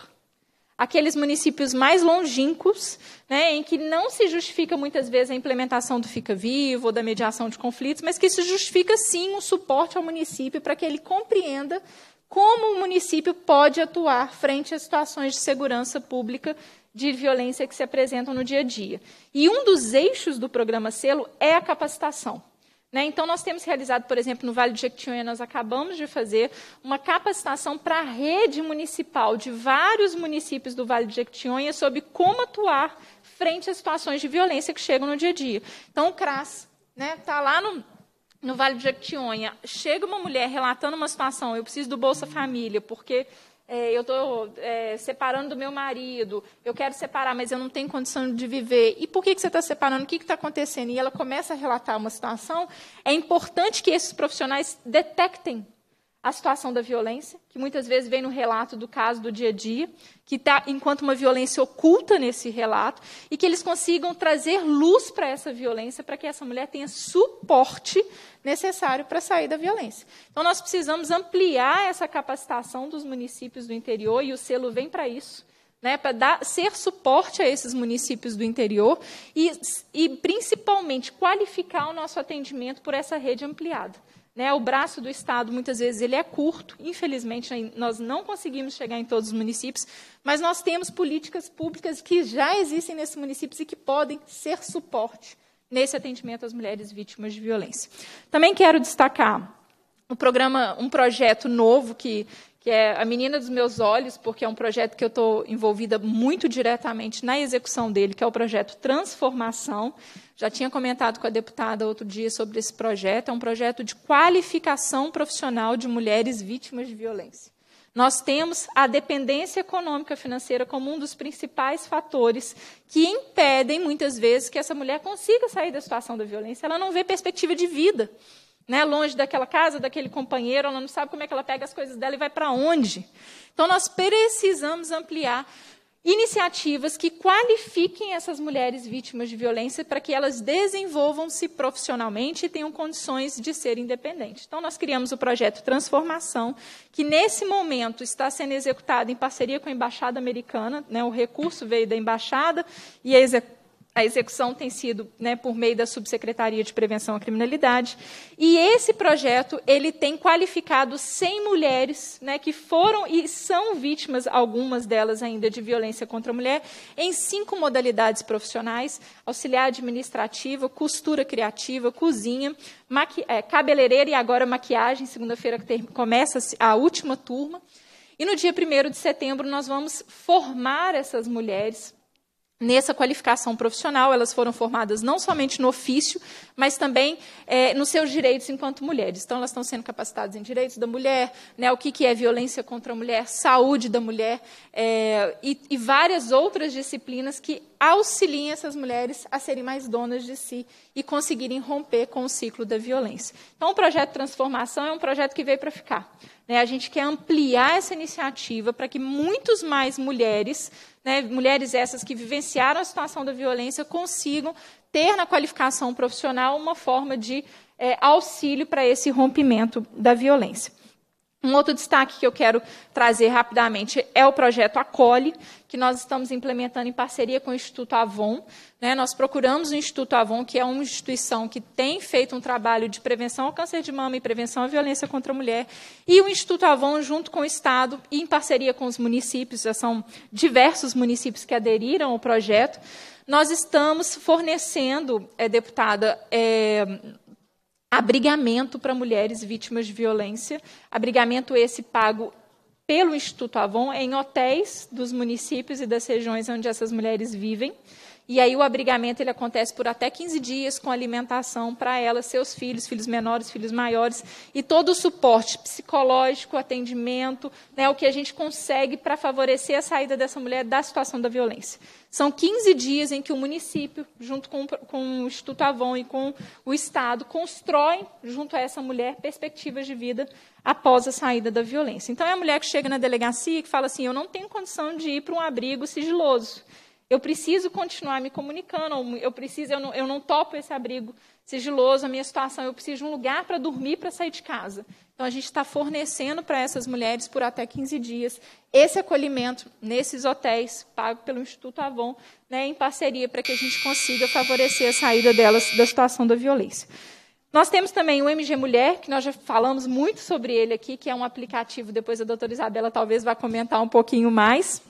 aqueles municípios mais longínquos, né, em que não se justifica muitas vezes a implementação do Fica Vivo ou da mediação de conflitos, mas que se justifica sim o suporte ao município para que ele compreenda como o município pode atuar frente a situações de segurança pública de violência que se apresentam no dia a dia. E um dos eixos do programa Selo é a capacitação. Né? Então, nós temos realizado, por exemplo, no Vale do Jequitinhonha, nós acabamos de fazer uma capacitação para a rede municipal de vários municípios do Vale do Jequitinhonha sobre como atuar frente às situações de violência que chegam no dia a dia. Então, o CRAS está né, tá lá no, no Vale do Jequitinhonha. Chega uma mulher relatando uma situação, eu preciso do Bolsa Família, porque é, eu estou é, separando do meu marido, eu quero separar, mas eu não tenho condição de viver. E por que, que você está separando? O que está acontecendo? E ela começa a relatar uma situação. É importante que esses profissionais detectem a situação da violência, que muitas vezes vem no relato do caso do dia a dia, que está enquanto uma violência oculta nesse relato, e que eles consigam trazer luz para essa violência, para que essa mulher tenha suporte necessário para sair da violência. Então, nós precisamos ampliar essa capacitação dos municípios do interior, e o selo vem para isso. Né, para ser suporte a esses municípios do interior e, e, principalmente, qualificar o nosso atendimento por essa rede ampliada. Né, o braço do Estado, muitas vezes, ele é curto. Infelizmente, nós não conseguimos chegar em todos os municípios, mas nós temos políticas públicas que já existem nesses municípios e que podem ser suporte nesse atendimento às mulheres vítimas de violência. Também quero destacar um programa, um projeto novo que, que é A Menina dos Meus Olhos, porque é um projeto que eu estou envolvida muito diretamente na execução dele, que é o projeto Transformação. Já tinha comentado com a deputada outro dia sobre esse projeto. É um projeto de qualificação profissional de mulheres vítimas de violência. Nós temos a dependência econômica financeira como um dos principais fatores que impedem, muitas vezes, que essa mulher consiga sair da situação da violência. Ela não vê perspectiva de vida né, longe daquela casa, daquele companheiro, ela não sabe como é que ela pega as coisas dela e vai para onde. Então, nós precisamos ampliar iniciativas que qualifiquem essas mulheres vítimas de violência para que elas desenvolvam-se profissionalmente e tenham condições de ser independentes. Então, nós criamos o projeto Transformação, que nesse momento está sendo executado em parceria com a Embaixada Americana, né, o recurso veio da Embaixada e a execução a execução tem sido né, por meio da Subsecretaria de Prevenção à Criminalidade. E esse projeto ele tem qualificado 100 mulheres né, que foram e são vítimas, algumas delas ainda, de violência contra a mulher, em cinco modalidades profissionais: auxiliar administrativa, costura criativa, cozinha, é, cabeleireira e agora maquiagem. Segunda-feira começa a última turma. E no dia 1 de setembro nós vamos formar essas mulheres Nessa qualificação profissional, elas foram formadas não somente no ofício, mas também é, nos seus direitos enquanto mulheres. Então, elas estão sendo capacitadas em direitos da mulher, né, o que, que é violência contra a mulher, saúde da mulher é, e, e várias outras disciplinas que auxiliem essas mulheres a serem mais donas de si e conseguirem romper com o ciclo da violência. Então, o projeto Transformação é um projeto que veio para ficar. Né? A gente quer ampliar essa iniciativa para que muitos mais mulheres né, mulheres essas que vivenciaram a situação da violência consigam ter na qualificação profissional uma forma de é, auxílio para esse rompimento da violência. Um outro destaque que eu quero trazer rapidamente é o projeto Acolhe, que nós estamos implementando em parceria com o Instituto Avon. Né? Nós procuramos o Instituto Avon, que é uma instituição que tem feito um trabalho de prevenção ao câncer de mama e prevenção à violência contra a mulher, e o Instituto Avon, junto com o Estado e em parceria com os municípios, já são diversos municípios que aderiram ao projeto, nós estamos fornecendo, é, deputada, é, abrigamento para mulheres vítimas de violência, abrigamento esse pago pelo Instituto Avon é em hotéis dos municípios e das regiões onde essas mulheres vivem. E aí o abrigamento ele acontece por até 15 dias com alimentação para ela, seus filhos, filhos menores, filhos maiores e todo o suporte psicológico, atendimento, né, o que a gente consegue para favorecer a saída dessa mulher da situação da violência. São 15 dias em que o município, junto com, com o Instituto Avon e com o Estado, constroem junto a essa mulher perspectivas de vida após a saída da violência. Então é a mulher que chega na delegacia e que fala assim: "Eu não tenho condição de ir para um abrigo sigiloso" Eu preciso continuar me comunicando, eu preciso, eu não, eu não topo esse abrigo sigiloso, a minha situação, eu preciso de um lugar para dormir, para sair de casa. Então, a gente está fornecendo para essas mulheres por até 15 dias esse acolhimento nesses hotéis, pago pelo Instituto Avon, né, em parceria, para que a gente consiga favorecer a saída delas da situação da violência. Nós temos também o MG Mulher, que nós já falamos muito sobre ele aqui, que é um aplicativo, depois a doutora Isabela talvez vá comentar um pouquinho mais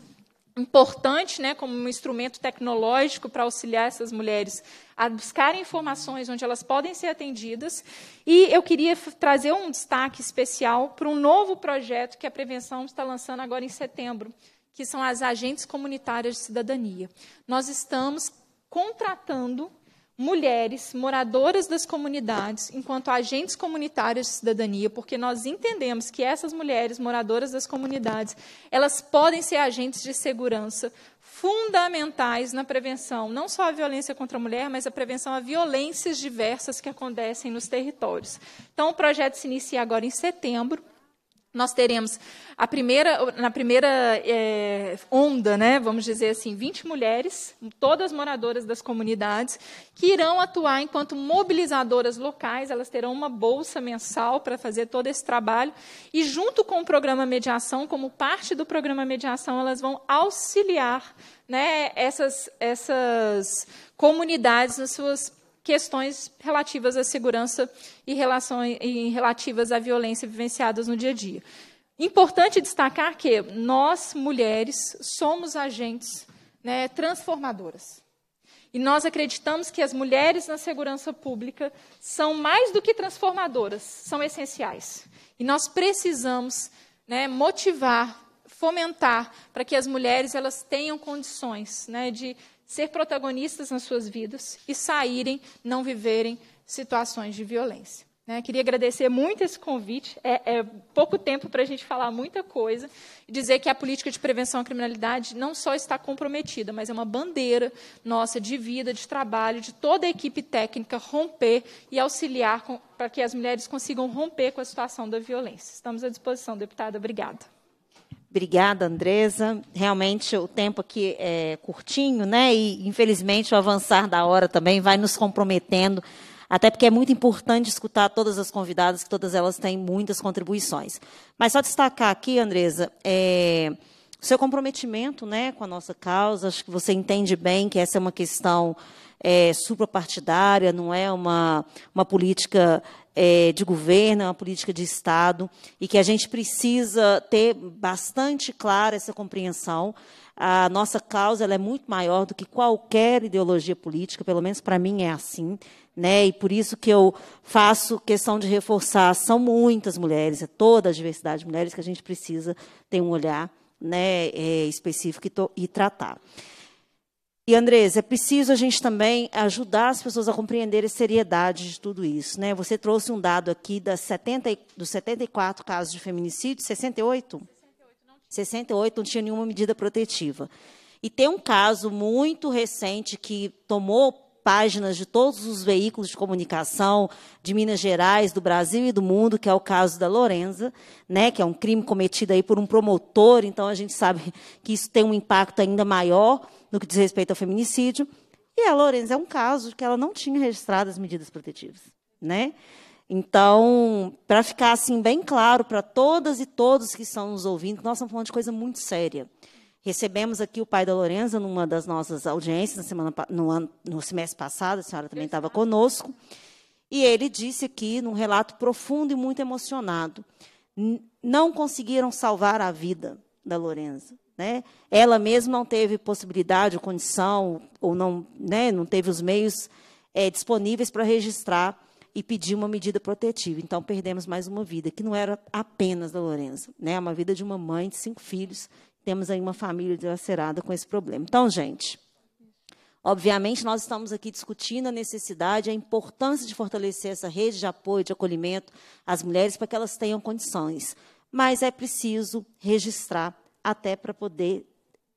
importante, né, como um instrumento tecnológico para auxiliar essas mulheres a buscarem informações onde elas podem ser atendidas. E eu queria trazer um destaque especial para um novo projeto que a prevenção está lançando agora em setembro, que são as agentes comunitárias de cidadania. Nós estamos contratando mulheres moradoras das comunidades enquanto agentes comunitários de cidadania, porque nós entendemos que essas mulheres moradoras das comunidades, elas podem ser agentes de segurança fundamentais na prevenção, não só a violência contra a mulher, mas a prevenção a violências diversas que acontecem nos territórios. Então, o projeto se inicia agora em setembro nós teremos a primeira, na primeira é, onda, né, vamos dizer assim, 20 mulheres, todas moradoras das comunidades, que irão atuar enquanto mobilizadoras locais, elas terão uma bolsa mensal para fazer todo esse trabalho, e junto com o programa Mediação, como parte do programa Mediação, elas vão auxiliar né, essas, essas comunidades nas suas questões relativas à segurança e, relativas à violência vivenciadas no dia a dia. Importante destacar que nós, mulheres, somos agentes né, transformadoras. E nós acreditamos que as mulheres na segurança pública são mais do que transformadoras, são essenciais. E nós precisamos né, motivar, fomentar, para que as mulheres elas tenham condições né, de ser protagonistas nas suas vidas e saírem, não viverem situações de violência. Né? Queria agradecer muito esse convite. É, é pouco tempo para a gente falar muita coisa e dizer que a política de prevenção à criminalidade não só está comprometida, mas é uma bandeira nossa de vida, de trabalho, de toda a equipe técnica romper e auxiliar para que as mulheres consigam romper com a situação da violência. Estamos à disposição, deputada. Obrigada. Obrigada, Andresa. Realmente o tempo aqui é curtinho, né? E infelizmente o avançar da hora também vai nos comprometendo, até porque é muito importante escutar todas as convidadas, que todas elas têm muitas contribuições. Mas só destacar aqui, Andresa, é, seu comprometimento, né, com a nossa causa. Acho que você entende bem que essa é uma questão é, suprapartidária, não é uma, uma política é, de governo, é uma política de Estado, e que a gente precisa ter bastante clara essa compreensão. A nossa causa é muito maior do que qualquer ideologia política, pelo menos para mim é assim. Né? E por isso que eu faço questão de reforçar, são muitas mulheres, é toda a diversidade de mulheres que a gente precisa ter um olhar né, é, específico e, e tratar. E Andresa, é preciso a gente também ajudar as pessoas a compreenderem a seriedade de tudo isso. Né? Você trouxe um dado aqui das 70, dos 74 casos de feminicídio, 68? 68 não tinha nenhuma medida protetiva. E tem um caso muito recente que tomou páginas de todos os veículos de comunicação de Minas Gerais, do Brasil e do mundo, que é o caso da Lorenza, né, que é um crime cometido aí por um promotor, então a gente sabe que isso tem um impacto ainda maior no que diz respeito ao feminicídio. E a Lorenza é um caso que ela não tinha registrado as medidas protetivas. Né? Então, para ficar assim bem claro para todas e todos que estão nos ouvindo, nós estamos falando de coisa muito séria. Recebemos aqui o pai da Lorenza numa das nossas audiências na semana, no, ano, no semestre passado, a senhora também estava conosco, e ele disse aqui, num relato profundo e muito emocionado, não conseguiram salvar a vida da Lorenza, né? Ela mesma não teve possibilidade, condição, ou não, né, não teve os meios é, disponíveis para registrar e pedir uma medida protetiva. Então, perdemos mais uma vida, que não era apenas da Lorenza, né? É uma vida de uma mãe de cinco filhos. Temos aí uma família dilacerada com esse problema. Então, gente, obviamente, nós estamos aqui discutindo a necessidade, a importância de fortalecer essa rede de apoio, de acolhimento às mulheres, para que elas tenham condições. Mas é preciso registrar até para poder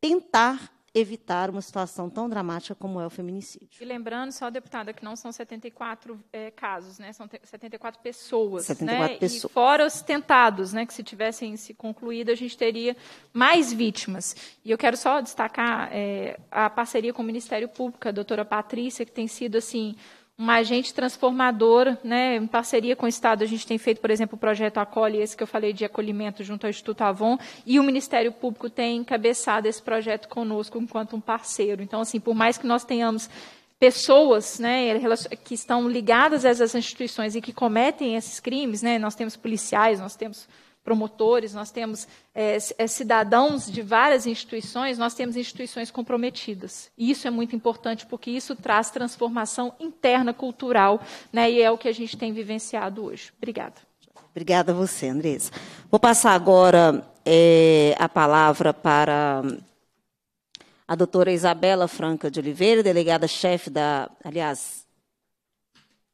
tentar evitar uma situação tão dramática como é o feminicídio. E lembrando, só, deputada, que não são 74 é, casos, né? são 74 pessoas. 74 né? pessoas. E fora os tentados, né? que se tivessem se concluído, a gente teria mais vítimas. E eu quero só destacar é, a parceria com o Ministério Público, a doutora Patrícia, que tem sido assim uma agente transformadora, né, em parceria com o Estado, a gente tem feito, por exemplo, o projeto Acolhe, esse que eu falei de acolhimento junto ao Instituto Avon, e o Ministério Público tem encabeçado esse projeto conosco enquanto um parceiro. Então, assim, por mais que nós tenhamos pessoas né, que estão ligadas a essas instituições e que cometem esses crimes, né, nós temos policiais, nós temos promotores, nós temos é, é, cidadãos de várias instituições, nós temos instituições comprometidas. E isso é muito importante, porque isso traz transformação interna cultural, né, e é o que a gente tem vivenciado hoje. Obrigada. Obrigada a você, Andressa. Vou passar agora é, a palavra para a doutora Isabela Franca de Oliveira, delegada-chefe da. Aliás.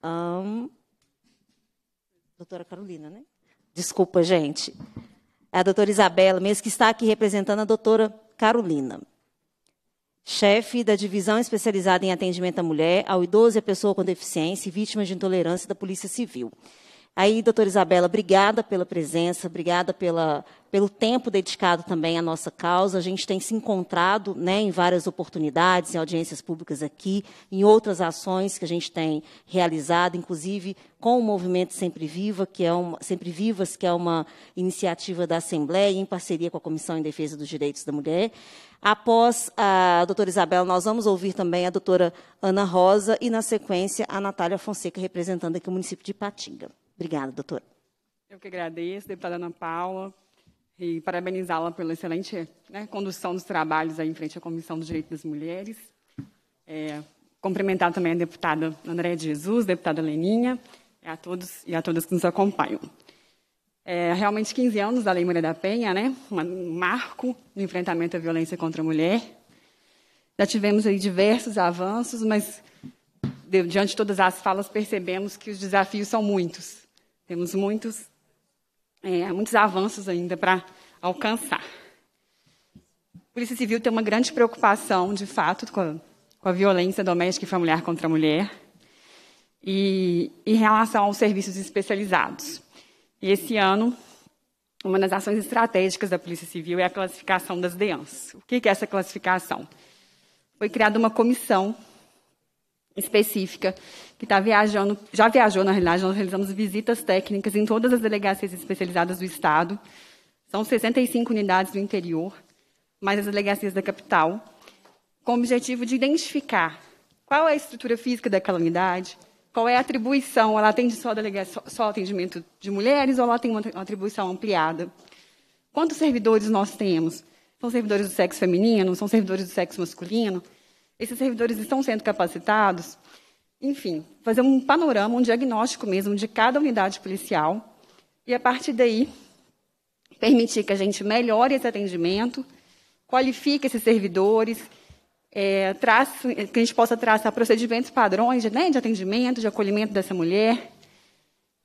Um, doutora Carolina, né? Desculpa, gente. É a doutora Isabela, mesmo que está aqui representando a doutora Carolina. Chefe da Divisão Especializada em Atendimento à Mulher, ao Idoso e à Pessoa com Deficiência e Vítimas de Intolerância da Polícia Civil. Aí, doutora Isabela, obrigada pela presença, obrigada pela, pelo tempo dedicado também à nossa causa. A gente tem se encontrado né, em várias oportunidades, em audiências públicas aqui, em outras ações que a gente tem realizado, inclusive com o Movimento Sempre, Viva, que é uma, Sempre Vivas, que é uma iniciativa da Assembleia, em parceria com a Comissão em Defesa dos Direitos da Mulher. Após a doutora Isabela, nós vamos ouvir também a doutora Ana Rosa e, na sequência, a Natália Fonseca, representando aqui o município de Patinga. Obrigada, doutora. Eu que agradeço, deputada Ana Paula, e parabenizá-la pela excelente né, condução dos trabalhos aí em frente à Comissão dos Direitos das Mulheres. É, cumprimentar também a deputada Andréa de Jesus, deputada Leninha, a todos e a todas que nos acompanham. É, realmente 15 anos da Lei Maria da Penha, né? um marco no enfrentamento à violência contra a mulher. Já tivemos aí diversos avanços, mas de, diante de todas as falas percebemos que os desafios são muitos. Temos muitos, é, muitos avanços ainda para alcançar. A Polícia Civil tem uma grande preocupação, de fato, com a, com a violência doméstica e familiar contra a mulher e em relação aos serviços especializados. E esse ano, uma das ações estratégicas da Polícia Civil é a classificação das DEANs. O que é essa classificação? Foi criada uma comissão específica que está viajando, já viajou na realidade, nós realizamos visitas técnicas em todas as delegacias especializadas do Estado. São 65 unidades do interior, mais as delegacias da capital, com o objetivo de identificar qual é a estrutura física daquela unidade, qual é a atribuição, ela atende só, delegacia, só atendimento de mulheres ou ela tem uma atribuição ampliada. Quantos servidores nós temos? São servidores do sexo feminino? São servidores do sexo masculino? Esses servidores estão sendo capacitados? Enfim, fazer um panorama, um diagnóstico mesmo de cada unidade policial e, a partir daí, permitir que a gente melhore esse atendimento, qualifique esses servidores, é, que a gente possa traçar procedimentos padrões de, né, de atendimento, de acolhimento dessa mulher.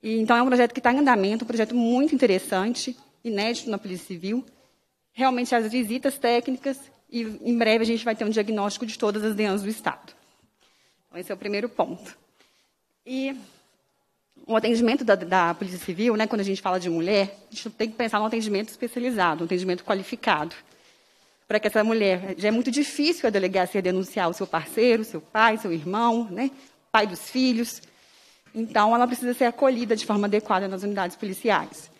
E, então, é um projeto que está em andamento, um projeto muito interessante, inédito na Polícia Civil. Realmente, as visitas técnicas e em breve a gente vai ter um diagnóstico de todas as DEANs do Estado. Então, esse é o primeiro ponto. E o atendimento da, da, Polícia Civil, né, quando a gente fala de mulher, a gente tem que pensar num atendimento especializado, um atendimento qualificado. Para que essa mulher. Já é muito difícil a delegacia é denunciar o seu parceiro, seu pai, seu irmão, né, pai dos filhos. Então, ela precisa ser acolhida de forma adequada nas unidades policiais.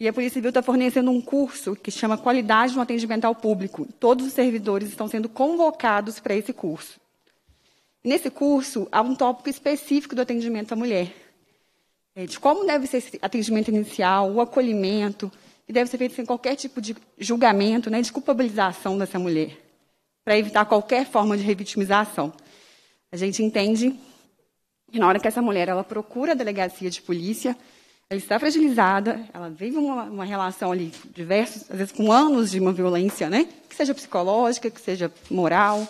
E a Polícia Civil está fornecendo um curso que chama Qualidade no Atendimento ao Público. Todos os servidores estão sendo convocados para esse curso. Nesse curso, há um tópico específico do atendimento à mulher. É, de como deve ser esse atendimento inicial, o acolhimento, e deve ser feito sem qualquer tipo de julgamento, né, de culpabilização dessa mulher, para evitar qualquer forma de revitimização. A gente entende que na hora que essa mulher ela procura a delegacia de polícia, ela está fragilizada, ela vive uma, uma relação ali, diversos, às vezes com anos de uma violência, né? Que seja psicológica, que seja moral,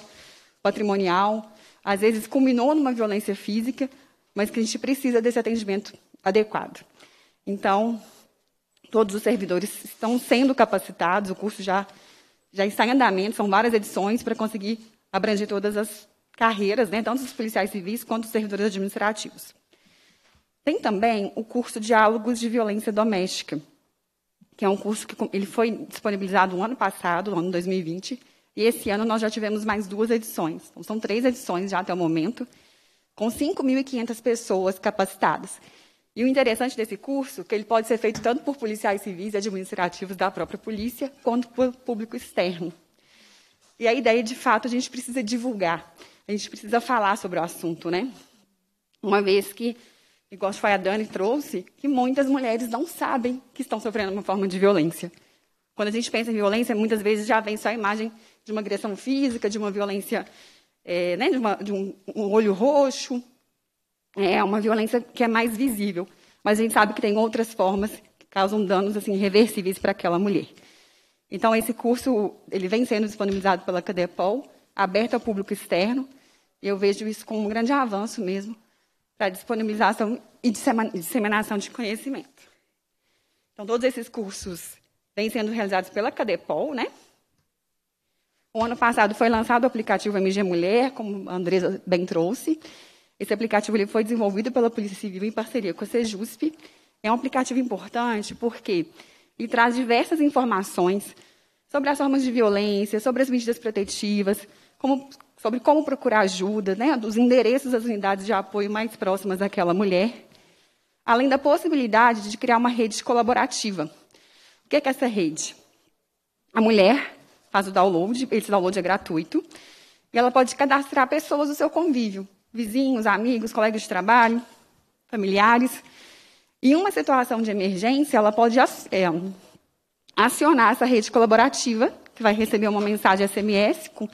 patrimonial. Às vezes culminou numa violência física, mas que a gente precisa desse atendimento adequado. Então, todos os servidores estão sendo capacitados, o curso já, já está em andamento, são várias edições para conseguir abranger todas as carreiras, né, tanto dos policiais civis quanto dos servidores administrativos. Tem também o curso Diálogos de Violência Doméstica, que é um curso que ele foi disponibilizado no ano passado, no ano 2020, e esse ano nós já tivemos mais duas edições. Então, são três edições já até o momento, com 5.500 pessoas capacitadas. E o interessante desse curso é que ele pode ser feito tanto por policiais civis e administrativos da própria polícia, quanto por público externo. E a ideia, de fato, a gente precisa divulgar, a gente precisa falar sobre o assunto, né? Uma vez que igual foi a Dani trouxe, que muitas mulheres não sabem que estão sofrendo uma forma de violência. Quando a gente pensa em violência, muitas vezes já vem só a imagem de uma agressão física, de uma violência, é, né, de, uma, de um, um, olho roxo. É, é uma violência que é mais visível. Mas a gente sabe que tem outras formas que causam danos assim reversíveis para aquela mulher. Então, esse curso ele vem sendo disponibilizado pela Cadepol, aberto ao público externo. E eu vejo isso como um grande avanço mesmo para disponibilização e disseminação de conhecimento. Então, todos esses cursos vêm sendo realizados pela Cadepol, né? O ano passado foi lançado o aplicativo MG Mulher, como a Andresa bem trouxe. Esse aplicativo ele foi desenvolvido pela Polícia Civil em parceria com a Sejusp. É um aplicativo importante porque ele traz diversas informações sobre as formas de violência, sobre as medidas protetivas, como sobre como procurar ajuda, né, dos endereços das unidades de apoio mais próximas daquela mulher, além da possibilidade de criar uma rede colaborativa. O que é, que é essa rede? A mulher faz o download, esse download é gratuito, e ela pode cadastrar pessoas do seu convívio, vizinhos, amigos, colegas de trabalho, familiares. Em uma situação de emergência, ela pode é, acionar essa rede colaborativa, que vai receber uma mensagem SMS com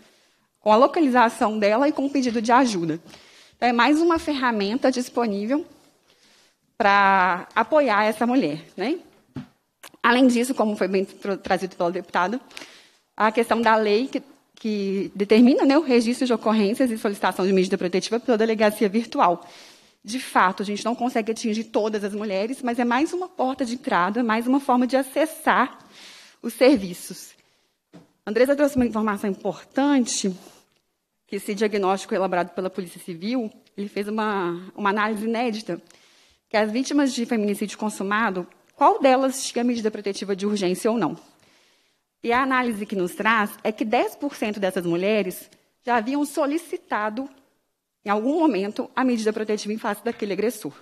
com a localização dela e com o pedido de ajuda. Então, é mais uma ferramenta disponível para apoiar essa mulher. Né? Além disso, como foi bem trazido pelo deputado, a questão da lei que, que determina né, o registro de ocorrências e solicitação de medida protetiva pela delegacia virtual. De fato, a gente não consegue atingir todas as mulheres, mas é mais uma porta de entrada, é mais uma forma de acessar os serviços. A Andresa trouxe uma informação importante que esse diagnóstico elaborado pela Polícia Civil, ele fez uma, uma análise inédita, que as vítimas de feminicídio consumado, qual delas tinha medida protetiva de urgência ou não. E a análise que nos traz é que 10% dessas mulheres já haviam solicitado, em algum momento, a medida protetiva em face daquele agressor.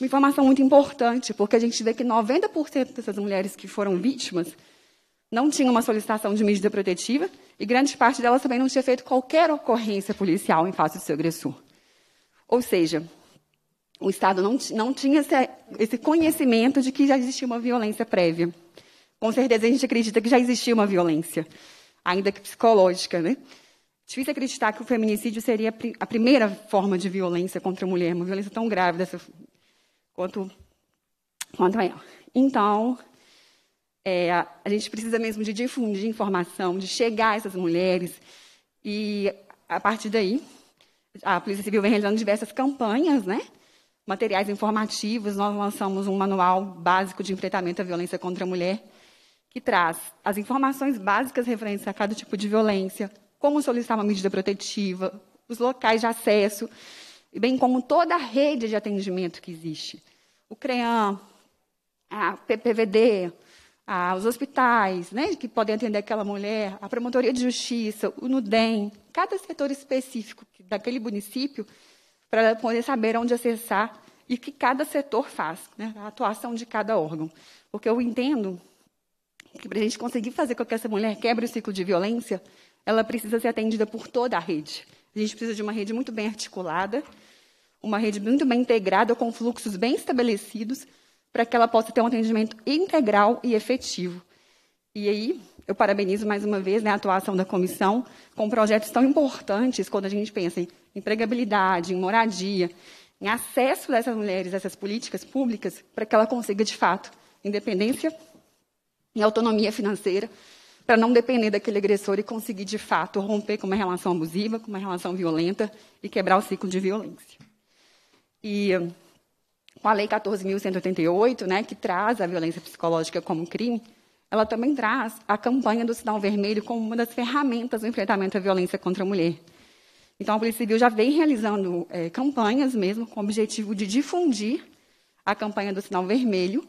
Uma informação muito importante, porque a gente vê que 90% dessas mulheres que foram vítimas não tinha uma solicitação de medida protetiva e grande parte delas também não tinha feito qualquer ocorrência policial em face do seu agressor. Ou seja, o Estado não, não tinha esse, esse conhecimento de que já existia uma violência prévia. Com certeza a gente acredita que já existia uma violência, ainda que psicológica, né? Difícil acreditar que o feminicídio seria a primeira forma de violência contra a mulher, uma violência tão grave dessa, quanto, quanto ela. Então, é, a, gente precisa mesmo de difundir informação, de chegar a essas mulheres. E, a partir daí, a Polícia Civil vem realizando diversas campanhas, né? materiais informativos. Nós lançamos um manual básico de enfrentamento à violência contra a mulher, que traz as informações básicas referentes a cada tipo de violência, como solicitar uma medida protetiva, os locais de acesso, bem como toda a rede de atendimento que existe. O CREAM, a PPVD, os hospitais, né, que podem atender aquela mulher, a promotoria de justiça, o NUDEM, cada setor específico daquele município, para poder saber onde acessar e que cada setor faz, né, a atuação de cada órgão. Porque eu entendo que para a gente conseguir fazer com que essa mulher quebre o ciclo de violência, ela precisa ser atendida por toda a rede. A gente precisa de uma rede muito bem articulada, uma rede muito bem integrada, com fluxos bem estabelecidos, para que ela possa ter um atendimento integral e efetivo. E aí, eu parabenizo mais uma vez né, a atuação da comissão com projetos tão importantes quando a gente pensa em empregabilidade, em moradia, em acesso dessas mulheres a essas políticas públicas para que ela consiga, de fato, independência e autonomia financeira para não depender daquele agressor e conseguir, de fato, romper com uma relação abusiva, com uma relação violenta e quebrar o ciclo de violência. E com a Lei 14.188, né, que traz a violência psicológica como crime, ela também traz a campanha do sinal vermelho como uma das ferramentas do enfrentamento à violência contra a mulher. Então, a Polícia Civil já vem realizando é, campanhas mesmo com o objetivo de difundir a campanha do sinal vermelho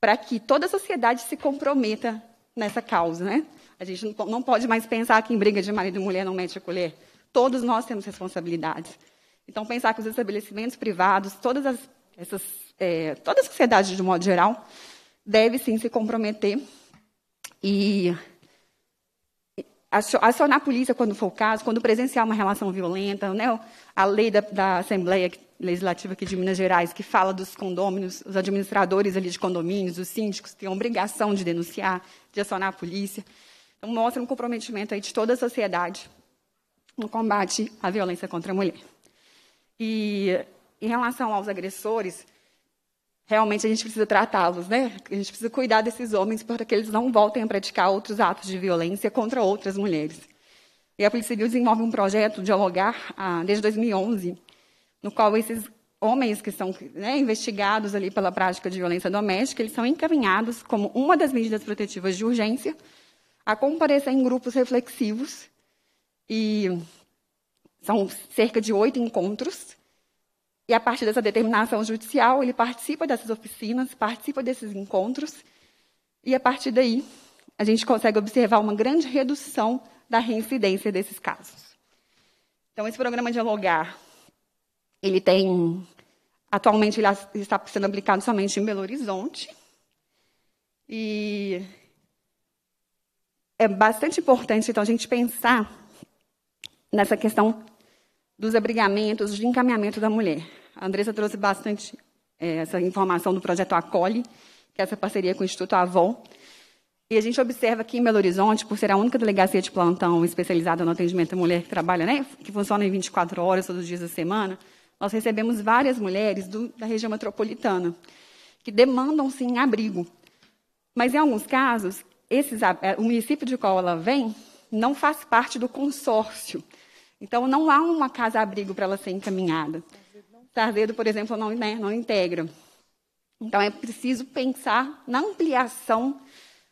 para que toda a sociedade se comprometa nessa causa. Né? A gente não, não pode mais pensar que em briga de marido e mulher não mete a colher. Todos nós temos responsabilidades. Então, pensar que os estabelecimentos privados, todas as essas, é, toda a sociedade de modo geral, deve sim se comprometer e acionar a polícia quando for o caso, quando presenciar uma relação violenta, né? a lei da, da, Assembleia Legislativa aqui de Minas Gerais, que fala dos condôminos, os administradores ali de condomínios, os síndicos, têm a obrigação de denunciar, de acionar a polícia. Então, mostra um comprometimento aí de toda a sociedade no combate à violência contra a mulher. E em relação aos agressores, realmente a gente precisa tratá-los, né? A gente precisa cuidar desses homens para que eles não voltem a praticar outros atos de violência contra outras mulheres. E a Polícia Civil desenvolve um projeto dialogar ah, desde 2011, no qual esses homens que são né, investigados ali pela prática de violência doméstica, eles são encaminhados como uma das medidas protetivas de urgência a comparecer em grupos reflexivos e são cerca de oito encontros e a partir dessa determinação judicial, ele participa dessas oficinas, participa desses encontros, e a partir daí, a gente consegue observar uma grande redução da reincidência desses casos. Então, esse programa Dialogar, ele tem. Atualmente, ele está sendo aplicado somente em Belo Horizonte. E é bastante importante, então, a gente pensar nessa questão dos abrigamentos, de encaminhamento da mulher. A Andressa trouxe bastante é, essa informação do projeto Acolhe, que é essa parceria com o Instituto Avó. E a gente observa aqui em Belo Horizonte, por ser a única delegacia de plantão especializada no atendimento à mulher que trabalha, né, que funciona em 24 horas todos os dias da semana, nós recebemos várias mulheres do, da região metropolitana que demandam sim abrigo. Mas em alguns casos, esses, é, o município de qual ela vem não faz parte do consórcio. Então não há uma casa abrigo para ela ser encaminhada. Tardedo, tá por exemplo, não, né, não integra. Então, é preciso pensar na ampliação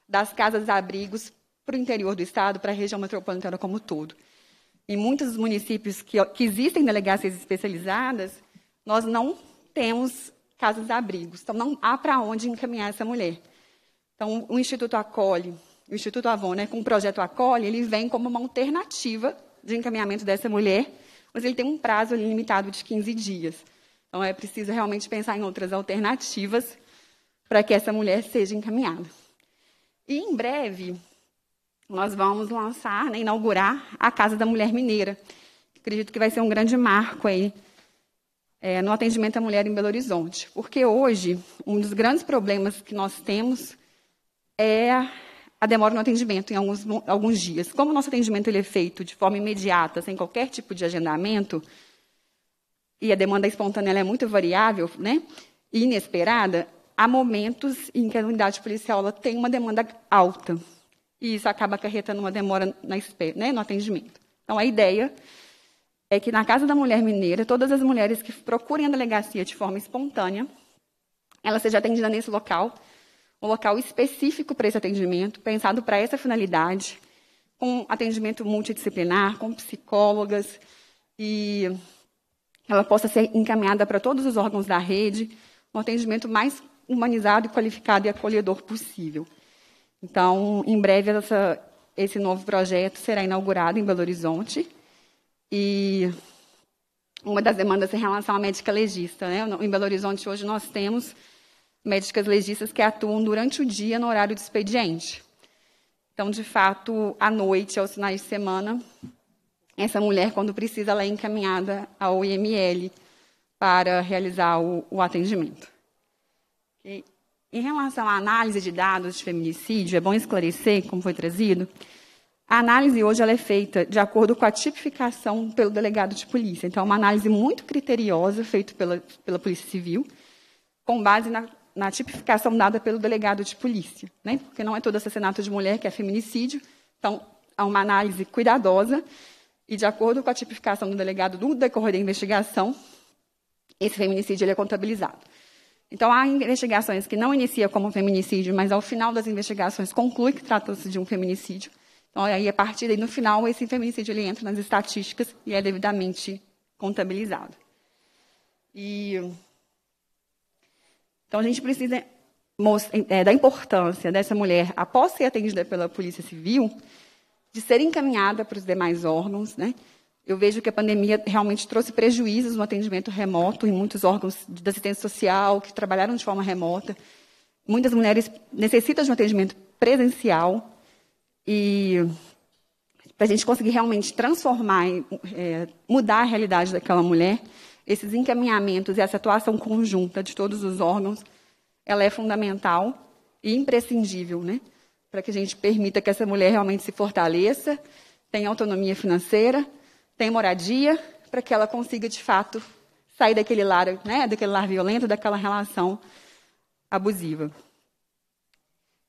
das casas-abrigos para o interior do Estado, para a região metropolitana como um todo. Em muitos municípios que, que existem delegacias especializadas, nós não temos casas-abrigos. Então, não há para onde encaminhar essa mulher. Então, o Instituto Acolhe, o Instituto Avon, né, com o projeto Acolhe, ele vem como uma alternativa de encaminhamento dessa mulher mas ele tem um prazo limitado de 15 dias. Então é preciso realmente pensar em outras alternativas para que essa mulher seja encaminhada. E em breve nós vamos lançar, né, inaugurar a Casa da Mulher Mineira. Acredito que vai ser um grande marco aí é, no atendimento à mulher em Belo Horizonte, porque hoje um dos grandes problemas que nós temos é a demora no atendimento em alguns, alguns dias. Como o nosso atendimento ele é feito de forma imediata, sem qualquer tipo de agendamento, e a demanda espontânea é muito variável né, e inesperada, há momentos em que a unidade policial tem uma demanda alta. E isso acaba acarretando uma demora na espera, né, no atendimento. Então, a ideia é que na Casa da Mulher Mineira, todas as mulheres que procurem a delegacia de forma espontânea, ela seja atendida nesse local um local específico para esse atendimento, pensado para essa finalidade, com atendimento multidisciplinar, com psicólogas, e ela possa ser encaminhada para todos os órgãos da rede, um atendimento mais humanizado, qualificado e acolhedor possível. Então, em breve, essa, esse novo projeto será inaugurado em Belo Horizonte. E uma das demandas em relação à médica legista. Né? Em Belo Horizonte, hoje, nós temos médicas legistas que atuam durante o dia no horário do expediente. Então, de fato, à noite, aos sinais de semana, essa mulher, quando precisa, ela é encaminhada ao IML para realizar o, o atendimento. E, em relação à análise de dados de feminicídio, é bom esclarecer, como foi trazido, a análise hoje ela é feita de acordo com a tipificação pelo delegado de polícia. Então, é uma análise muito criteriosa feita pela, pela Polícia Civil, com base na na tipificação dada pelo delegado de polícia, né? porque não é todo assassinato de mulher que é feminicídio, então há uma análise cuidadosa, e de acordo com a tipificação do delegado no decorrer da investigação, esse feminicídio é contabilizado. Então, há investigações que não inicia como feminicídio, mas ao final das investigações conclui que trata-se de um feminicídio. Então, aí, a partir daí, no final, esse feminicídio ele entra nas estatísticas e é devidamente contabilizado. E então, a gente precisa é, da importância dessa mulher, após ser atendida pela Polícia Civil, de ser encaminhada para os demais órgãos. Né? Eu vejo que a pandemia realmente trouxe prejuízos no atendimento remoto em muitos órgãos da assistência social que trabalharam de forma remota. Muitas mulheres necessitam de um atendimento presencial e para a gente conseguir realmente transformar, é, mudar a realidade daquela mulher, esses encaminhamentos e essa atuação conjunta de todos os órgãos, ela é fundamental e imprescindível, né? Para que a gente permita que essa mulher realmente se fortaleça, tenha autonomia financeira, tenha moradia, para que ela consiga, de fato, sair daquele lar, né? Daquele lar violento, daquela relação abusiva.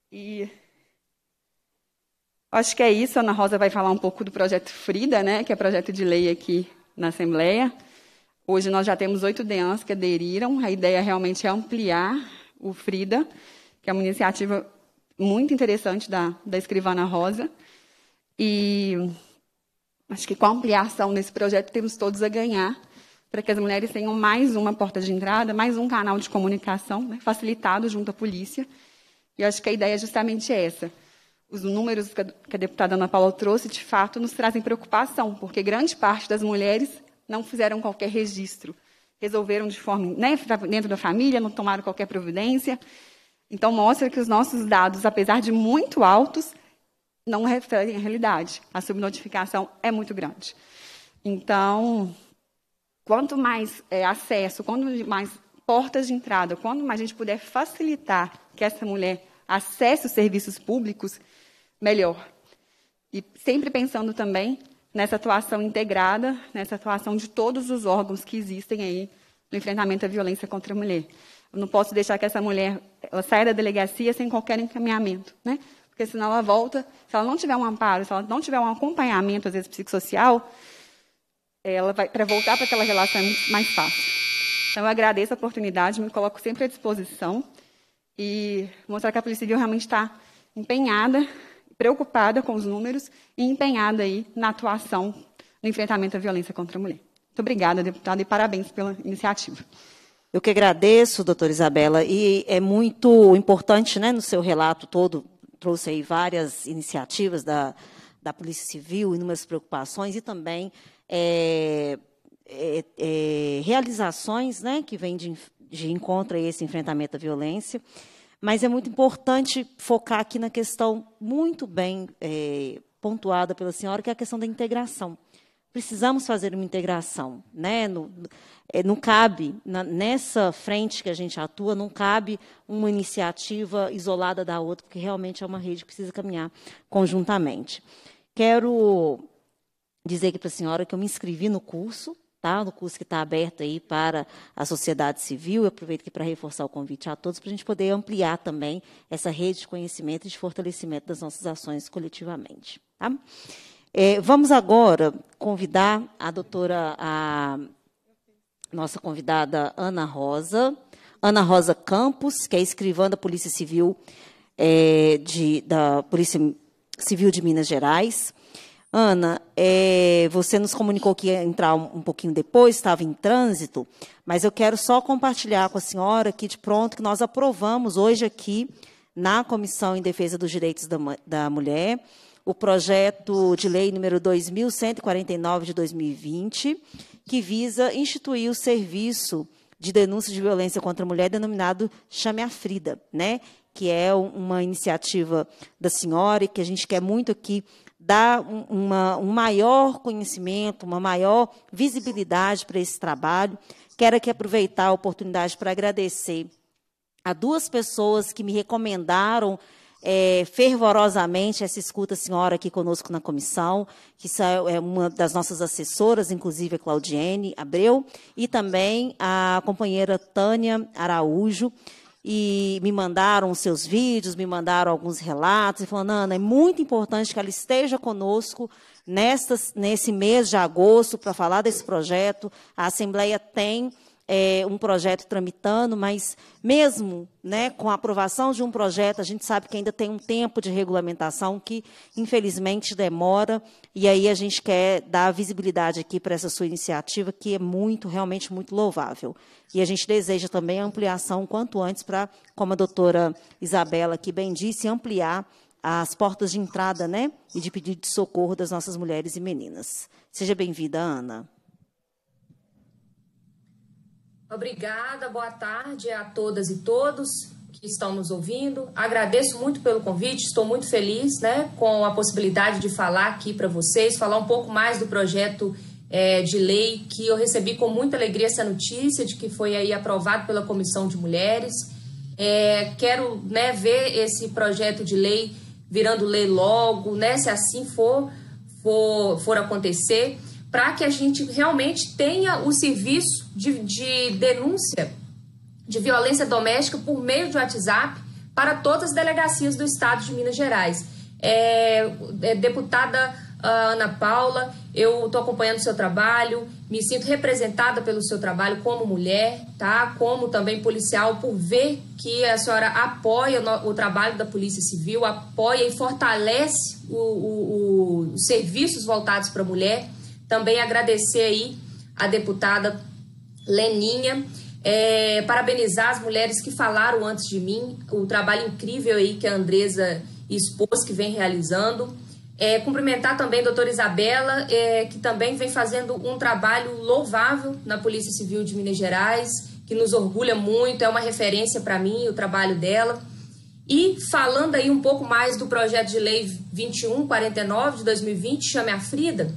E acho que é isso. A Ana Rosa vai falar um pouco do projeto Frida, né? Que é projeto de lei aqui na Assembleia. Hoje nós já temos oito DEANs que aderiram. A ideia realmente é ampliar o FRIDA, que é uma iniciativa muito interessante da, da escrivana Rosa. E acho que com a ampliação desse projeto temos todos a ganhar para que as mulheres tenham mais uma porta de entrada, mais um canal de comunicação né, facilitado junto à polícia. E acho que a ideia é justamente essa. Os números que a deputada Ana Paula trouxe, de fato, nos trazem preocupação, porque grande parte das mulheres não fizeram qualquer registro. Resolveram de forma né, dentro da família, não tomaram qualquer providência. Então, mostra que os nossos dados, apesar de muito altos, não refletem a realidade. A subnotificação é muito grande. Então, quanto mais é, acesso, quanto mais portas de entrada, quanto mais a gente puder facilitar que essa mulher acesse os serviços públicos, melhor. E sempre pensando também nessa atuação integrada, nessa atuação de todos os órgãos que existem aí no enfrentamento à violência contra a mulher. Eu não posso deixar que essa mulher ela saia da delegacia sem qualquer encaminhamento, né? Porque senão ela volta, se ela não tiver um amparo, se ela não tiver um acompanhamento, às vezes psicossocial, ela vai para voltar para aquela relação é mais fácil. Então eu agradeço a oportunidade, me coloco sempre à disposição e mostrar que a Polícia Civil realmente está empenhada preocupada com os números e empenhada aí na atuação no enfrentamento à violência contra a mulher. Muito obrigada, deputada, e parabéns pela iniciativa. Eu que agradeço, doutora Isabela, e é muito importante, né, no seu relato todo, trouxe aí várias iniciativas da, da Polícia Civil, inúmeras preocupações e também é, é, é, realizações né, que vêm de, de encontro a esse enfrentamento à violência. Mas é muito importante focar aqui na questão muito bem é, pontuada pela senhora, que é a questão da integração. Precisamos fazer uma integração. Né? É, não cabe, na, nessa frente que a gente atua, não cabe uma iniciativa isolada da outra, porque realmente é uma rede que precisa caminhar conjuntamente. Quero dizer aqui para a senhora que eu me inscrevi no curso, tá? No curso que está aberto aí para a sociedade civil. Eu aproveito aqui para reforçar o convite a todos para a gente poder ampliar também essa rede de conhecimento e de fortalecimento das nossas ações coletivamente. Tá? É, vamos agora convidar a doutora, a nossa convidada Ana Rosa, Ana Rosa Campos, que é escrivã da Polícia Civil é, de, da Polícia Civil de Minas Gerais. Ana, é, você nos comunicou que ia entrar um, um pouquinho depois, estava em trânsito, mas eu quero só compartilhar com a senhora aqui de pronto que nós aprovamos hoje aqui na Comissão em Defesa dos Direitos da, da Mulher o projeto de lei número 2149 de 2020, que visa instituir o serviço de denúncia de violência contra a mulher denominado Chame a Frida, né? que é uma iniciativa da senhora e que a gente quer muito aqui dar um, uma, um maior conhecimento, uma maior visibilidade para esse trabalho. Quero aqui aproveitar a oportunidade para agradecer a duas pessoas que me recomendaram é, fervorosamente essa escuta senhora aqui conosco na comissão, que é uma das nossas assessoras, inclusive a Claudiene Abreu, e também a companheira Tânia Araújo, e me mandaram os seus vídeos, me mandaram alguns relatos, e falando, Ana, é muito importante que ela esteja conosco nestas, nesse mês de agosto para falar desse projeto. A Assembleia tem é, um projeto tramitando, mas mesmo né, com a aprovação de um projeto, a gente sabe que ainda tem um tempo de regulamentação que, infelizmente, demora, e aí a gente quer dar visibilidade aqui para essa sua iniciativa, que é muito, realmente muito louvável. E a gente deseja também a ampliação quanto antes para, como a doutora Isabela aqui bem disse, ampliar as portas de entrada né, e de pedido de socorro das nossas mulheres e meninas. Seja bem-vinda, Ana. Obrigada, boa tarde a todas e todos que estão nos ouvindo. Agradeço muito pelo convite, estou muito feliz né, com a possibilidade de falar aqui para vocês, falar um pouco mais do projeto é, de lei que eu recebi com muita alegria essa notícia de que foi aí aprovado pela Comissão de Mulheres. É, quero né, ver esse projeto de lei virando lei logo, né, se assim for, for, for acontecer para que a gente realmente tenha o serviço de, de denúncia de violência doméstica por meio de WhatsApp para todas as delegacias do Estado de Minas Gerais. É, é, deputada ah, Ana Paula, eu estou acompanhando o seu trabalho, me sinto representada pelo seu trabalho como mulher, tá? Como também policial, por ver que a senhora apoia o trabalho da Polícia Civil, apoia e fortalece o, o, o, os serviços voltados para a mulher. Também agradecer aí a deputada Leninha, é, parabenizar as mulheres que falaram antes de mim, o trabalho incrível aí que a Andresa expôs, que vem realizando. É, cumprimentar também a doutora Isabela, é, que também vem fazendo um trabalho louvável na Polícia Civil de Minas Gerais, que nos orgulha muito, é uma referência para mim o trabalho dela. E falando aí um pouco mais do projeto de lei 2149 de 2020, chame a Frida,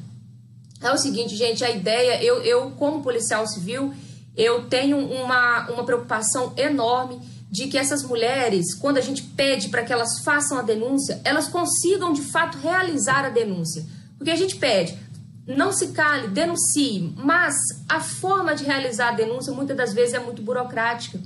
é o seguinte, gente, a ideia, eu, eu como policial civil, eu tenho uma, uma preocupação enorme de que essas mulheres, quando a gente pede para que elas façam a denúncia, elas consigam de fato realizar a denúncia. Porque a gente pede, não se cale, denuncie, mas a forma de realizar a denúncia muitas das vezes é muito burocrática.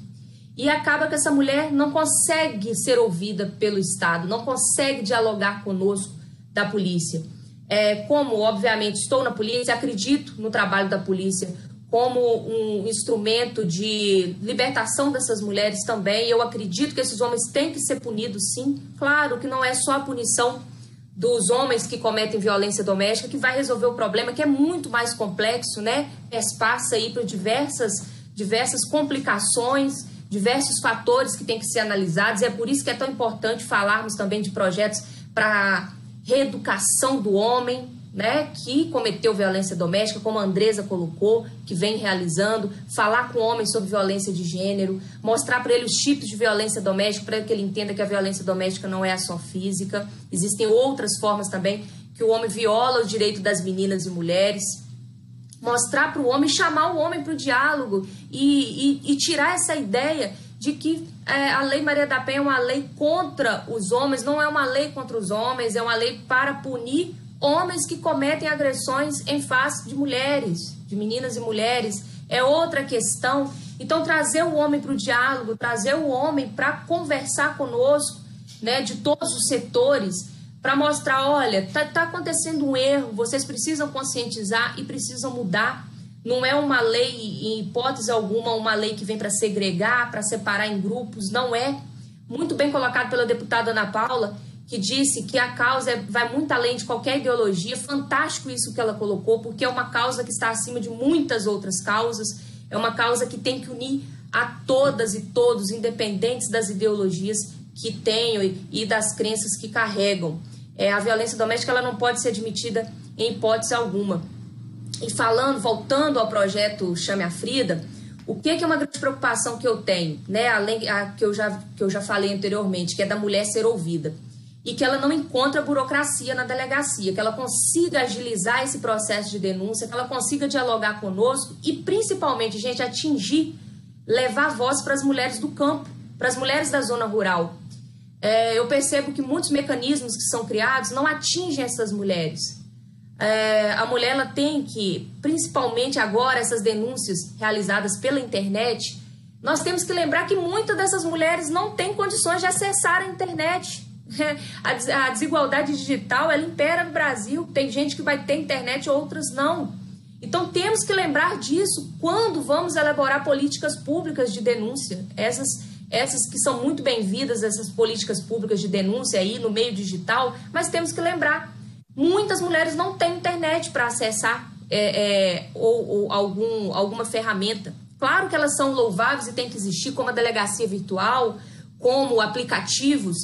E acaba que essa mulher não consegue ser ouvida pelo Estado, não consegue dialogar conosco da polícia é, como, obviamente, estou na polícia, acredito no trabalho da polícia como um instrumento de libertação dessas mulheres também. Eu acredito que esses homens têm que ser punidos, sim. Claro que não é só a punição dos homens que cometem violência doméstica que vai resolver o problema, que é muito mais complexo, né? Espaça aí para diversas, diversas complicações, diversos fatores que têm que ser analisados. E é por isso que é tão importante falarmos também de projetos para reeducação do homem, né, que cometeu violência doméstica, como a Andresa colocou, que vem realizando, falar com homens sobre violência de gênero, mostrar para ele os tipos de violência doméstica, para que ele entenda que a violência doméstica não é a só física. Existem outras formas também que o homem viola o direito das meninas e mulheres. Mostrar para o homem, chamar o homem para o diálogo e, e, e tirar essa ideia de que é, a Lei Maria da Penha é uma lei contra os homens, não é uma lei contra os homens, é uma lei para punir homens que cometem agressões em face de mulheres, de meninas e mulheres. É outra questão. Então, trazer o homem para o diálogo, trazer o homem para conversar conosco, né, de todos os setores, para mostrar: olha, está tá acontecendo um erro, vocês precisam conscientizar e precisam mudar não é uma lei, em hipótese alguma, uma lei que vem para segregar, para separar em grupos, não é. Muito bem colocado pela deputada Ana Paula, que disse que a causa é, vai muito além de qualquer ideologia. Fantástico isso que ela colocou, porque é uma causa que está acima de muitas outras causas. É uma causa que tem que unir a todas e todos, independentes das ideologias que tenham e das crenças que carregam. É, a violência doméstica ela não pode ser admitida em hipótese alguma. E falando, voltando ao projeto Chame a Frida, o que é uma grande preocupação que eu tenho, né? Além a, que eu já que eu já falei anteriormente, que é da mulher ser ouvida e que ela não encontra burocracia na delegacia, que ela consiga agilizar esse processo de denúncia, que ela consiga dialogar conosco e principalmente, gente, atingir, levar voz para as mulheres do campo, para as mulheres da zona rural. É, eu percebo que muitos mecanismos que são criados não atingem essas mulheres. É, a mulher ela tem que, principalmente agora, essas denúncias realizadas pela internet, nós temos que lembrar que muitas dessas mulheres não têm condições de acessar a internet. (laughs) A desigualdade digital ela impera no Brasil. Tem gente que vai ter internet, outras não. Então temos que lembrar disso quando vamos elaborar políticas públicas de denúncia. Essas, essas que são muito bem-vindas, essas políticas públicas de denúncia aí no meio digital, mas temos que lembrar Muitas mulheres não têm internet para acessar é, é, ou, ou algum, alguma ferramenta. Claro que elas são louváveis e tem que existir, como a delegacia virtual, como aplicativos,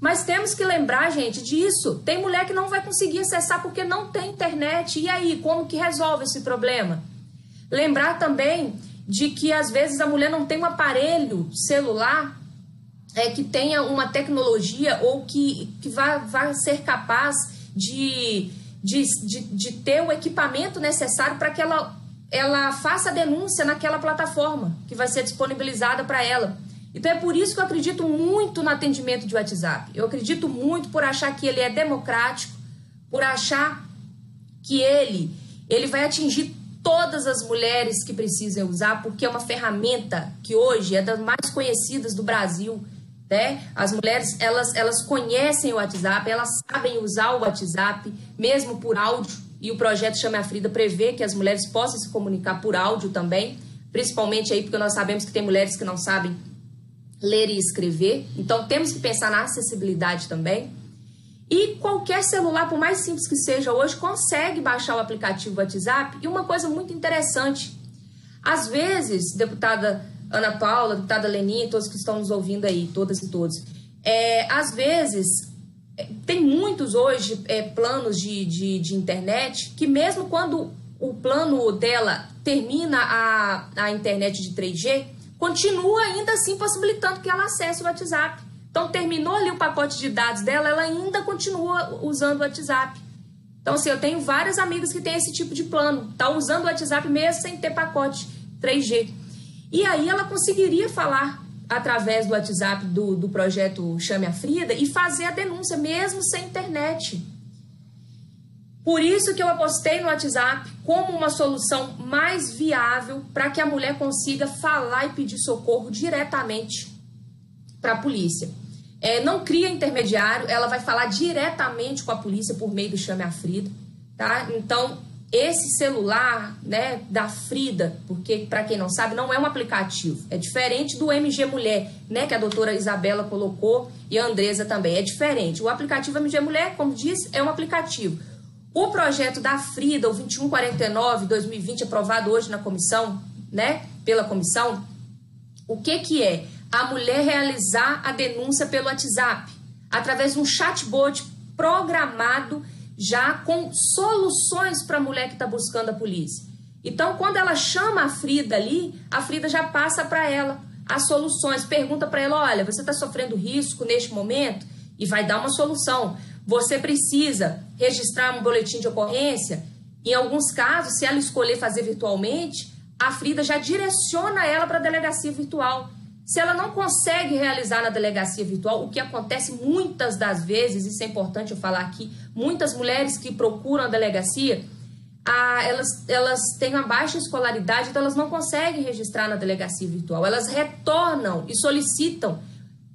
mas temos que lembrar, gente, disso. Tem mulher que não vai conseguir acessar porque não tem internet. E aí, como que resolve esse problema? Lembrar também de que às vezes a mulher não tem um aparelho celular é, que tenha uma tecnologia ou que, que vá, vá ser capaz de, de, de, de ter o equipamento necessário para que ela, ela faça a denúncia naquela plataforma que vai ser disponibilizada para ela. Então é por isso que eu acredito muito no atendimento de WhatsApp. Eu acredito muito por achar que ele é democrático, por achar que ele ele vai atingir todas as mulheres que precisam usar, porque é uma ferramenta que hoje é das mais conhecidas do Brasil. Né? As mulheres elas, elas conhecem o WhatsApp, elas sabem usar o WhatsApp, mesmo por áudio, e o projeto Chame a Frida prevê que as mulheres possam se comunicar por áudio também, principalmente aí porque nós sabemos que tem mulheres que não sabem ler e escrever, então temos que pensar na acessibilidade também. E qualquer celular, por mais simples que seja hoje, consegue baixar o aplicativo WhatsApp. E uma coisa muito interessante, às vezes, deputada Ana Paula, deputada Lenin, todos que estão nos ouvindo aí, todas e todos. É, às vezes, é, tem muitos hoje é, planos de, de, de, internet que mesmo quando o plano dela termina a, a internet de 3G, continua ainda assim possibilitando que ela acesse o WhatsApp. Então, terminou ali o pacote de dados dela, ela ainda continua usando o WhatsApp. Então, assim, eu tenho várias amigas que têm esse tipo de plano, estão tá usando o WhatsApp mesmo sem ter pacote 3G. E aí ela conseguiria falar através do WhatsApp do, do projeto Chame a Frida e fazer a denúncia, mesmo sem internet. Por isso que eu apostei no WhatsApp como uma solução mais viável para que a mulher consiga falar e pedir socorro diretamente para a polícia. É, não cria intermediário, ela vai falar diretamente com a polícia por meio do Chame a Frida, tá? Então, esse celular, né, da Frida, porque para quem não sabe, não é um aplicativo. É diferente do MG Mulher, né, que a doutora Isabela colocou e a Andresa também. É diferente. O aplicativo MG Mulher, como disse, é um aplicativo. O projeto da Frida, o 2149-2020, aprovado hoje na comissão, né, pela comissão, o que que é? A mulher realizar a denúncia pelo WhatsApp, através de um chatbot programado já com soluções para a mulher que está buscando a polícia. Então, quando ela chama a Frida ali, a Frida já passa para ela as soluções, pergunta para ela: olha, você está sofrendo risco neste momento? E vai dar uma solução. Você precisa registrar um boletim de ocorrência. Em alguns casos, se ela escolher fazer virtualmente, a Frida já direciona ela para a delegacia virtual. Se ela não consegue realizar na delegacia virtual, o que acontece muitas das vezes, isso é importante eu falar aqui, muitas mulheres que procuram a delegacia, a, elas, elas têm uma baixa escolaridade, então elas não conseguem registrar na delegacia virtual. Elas retornam e solicitam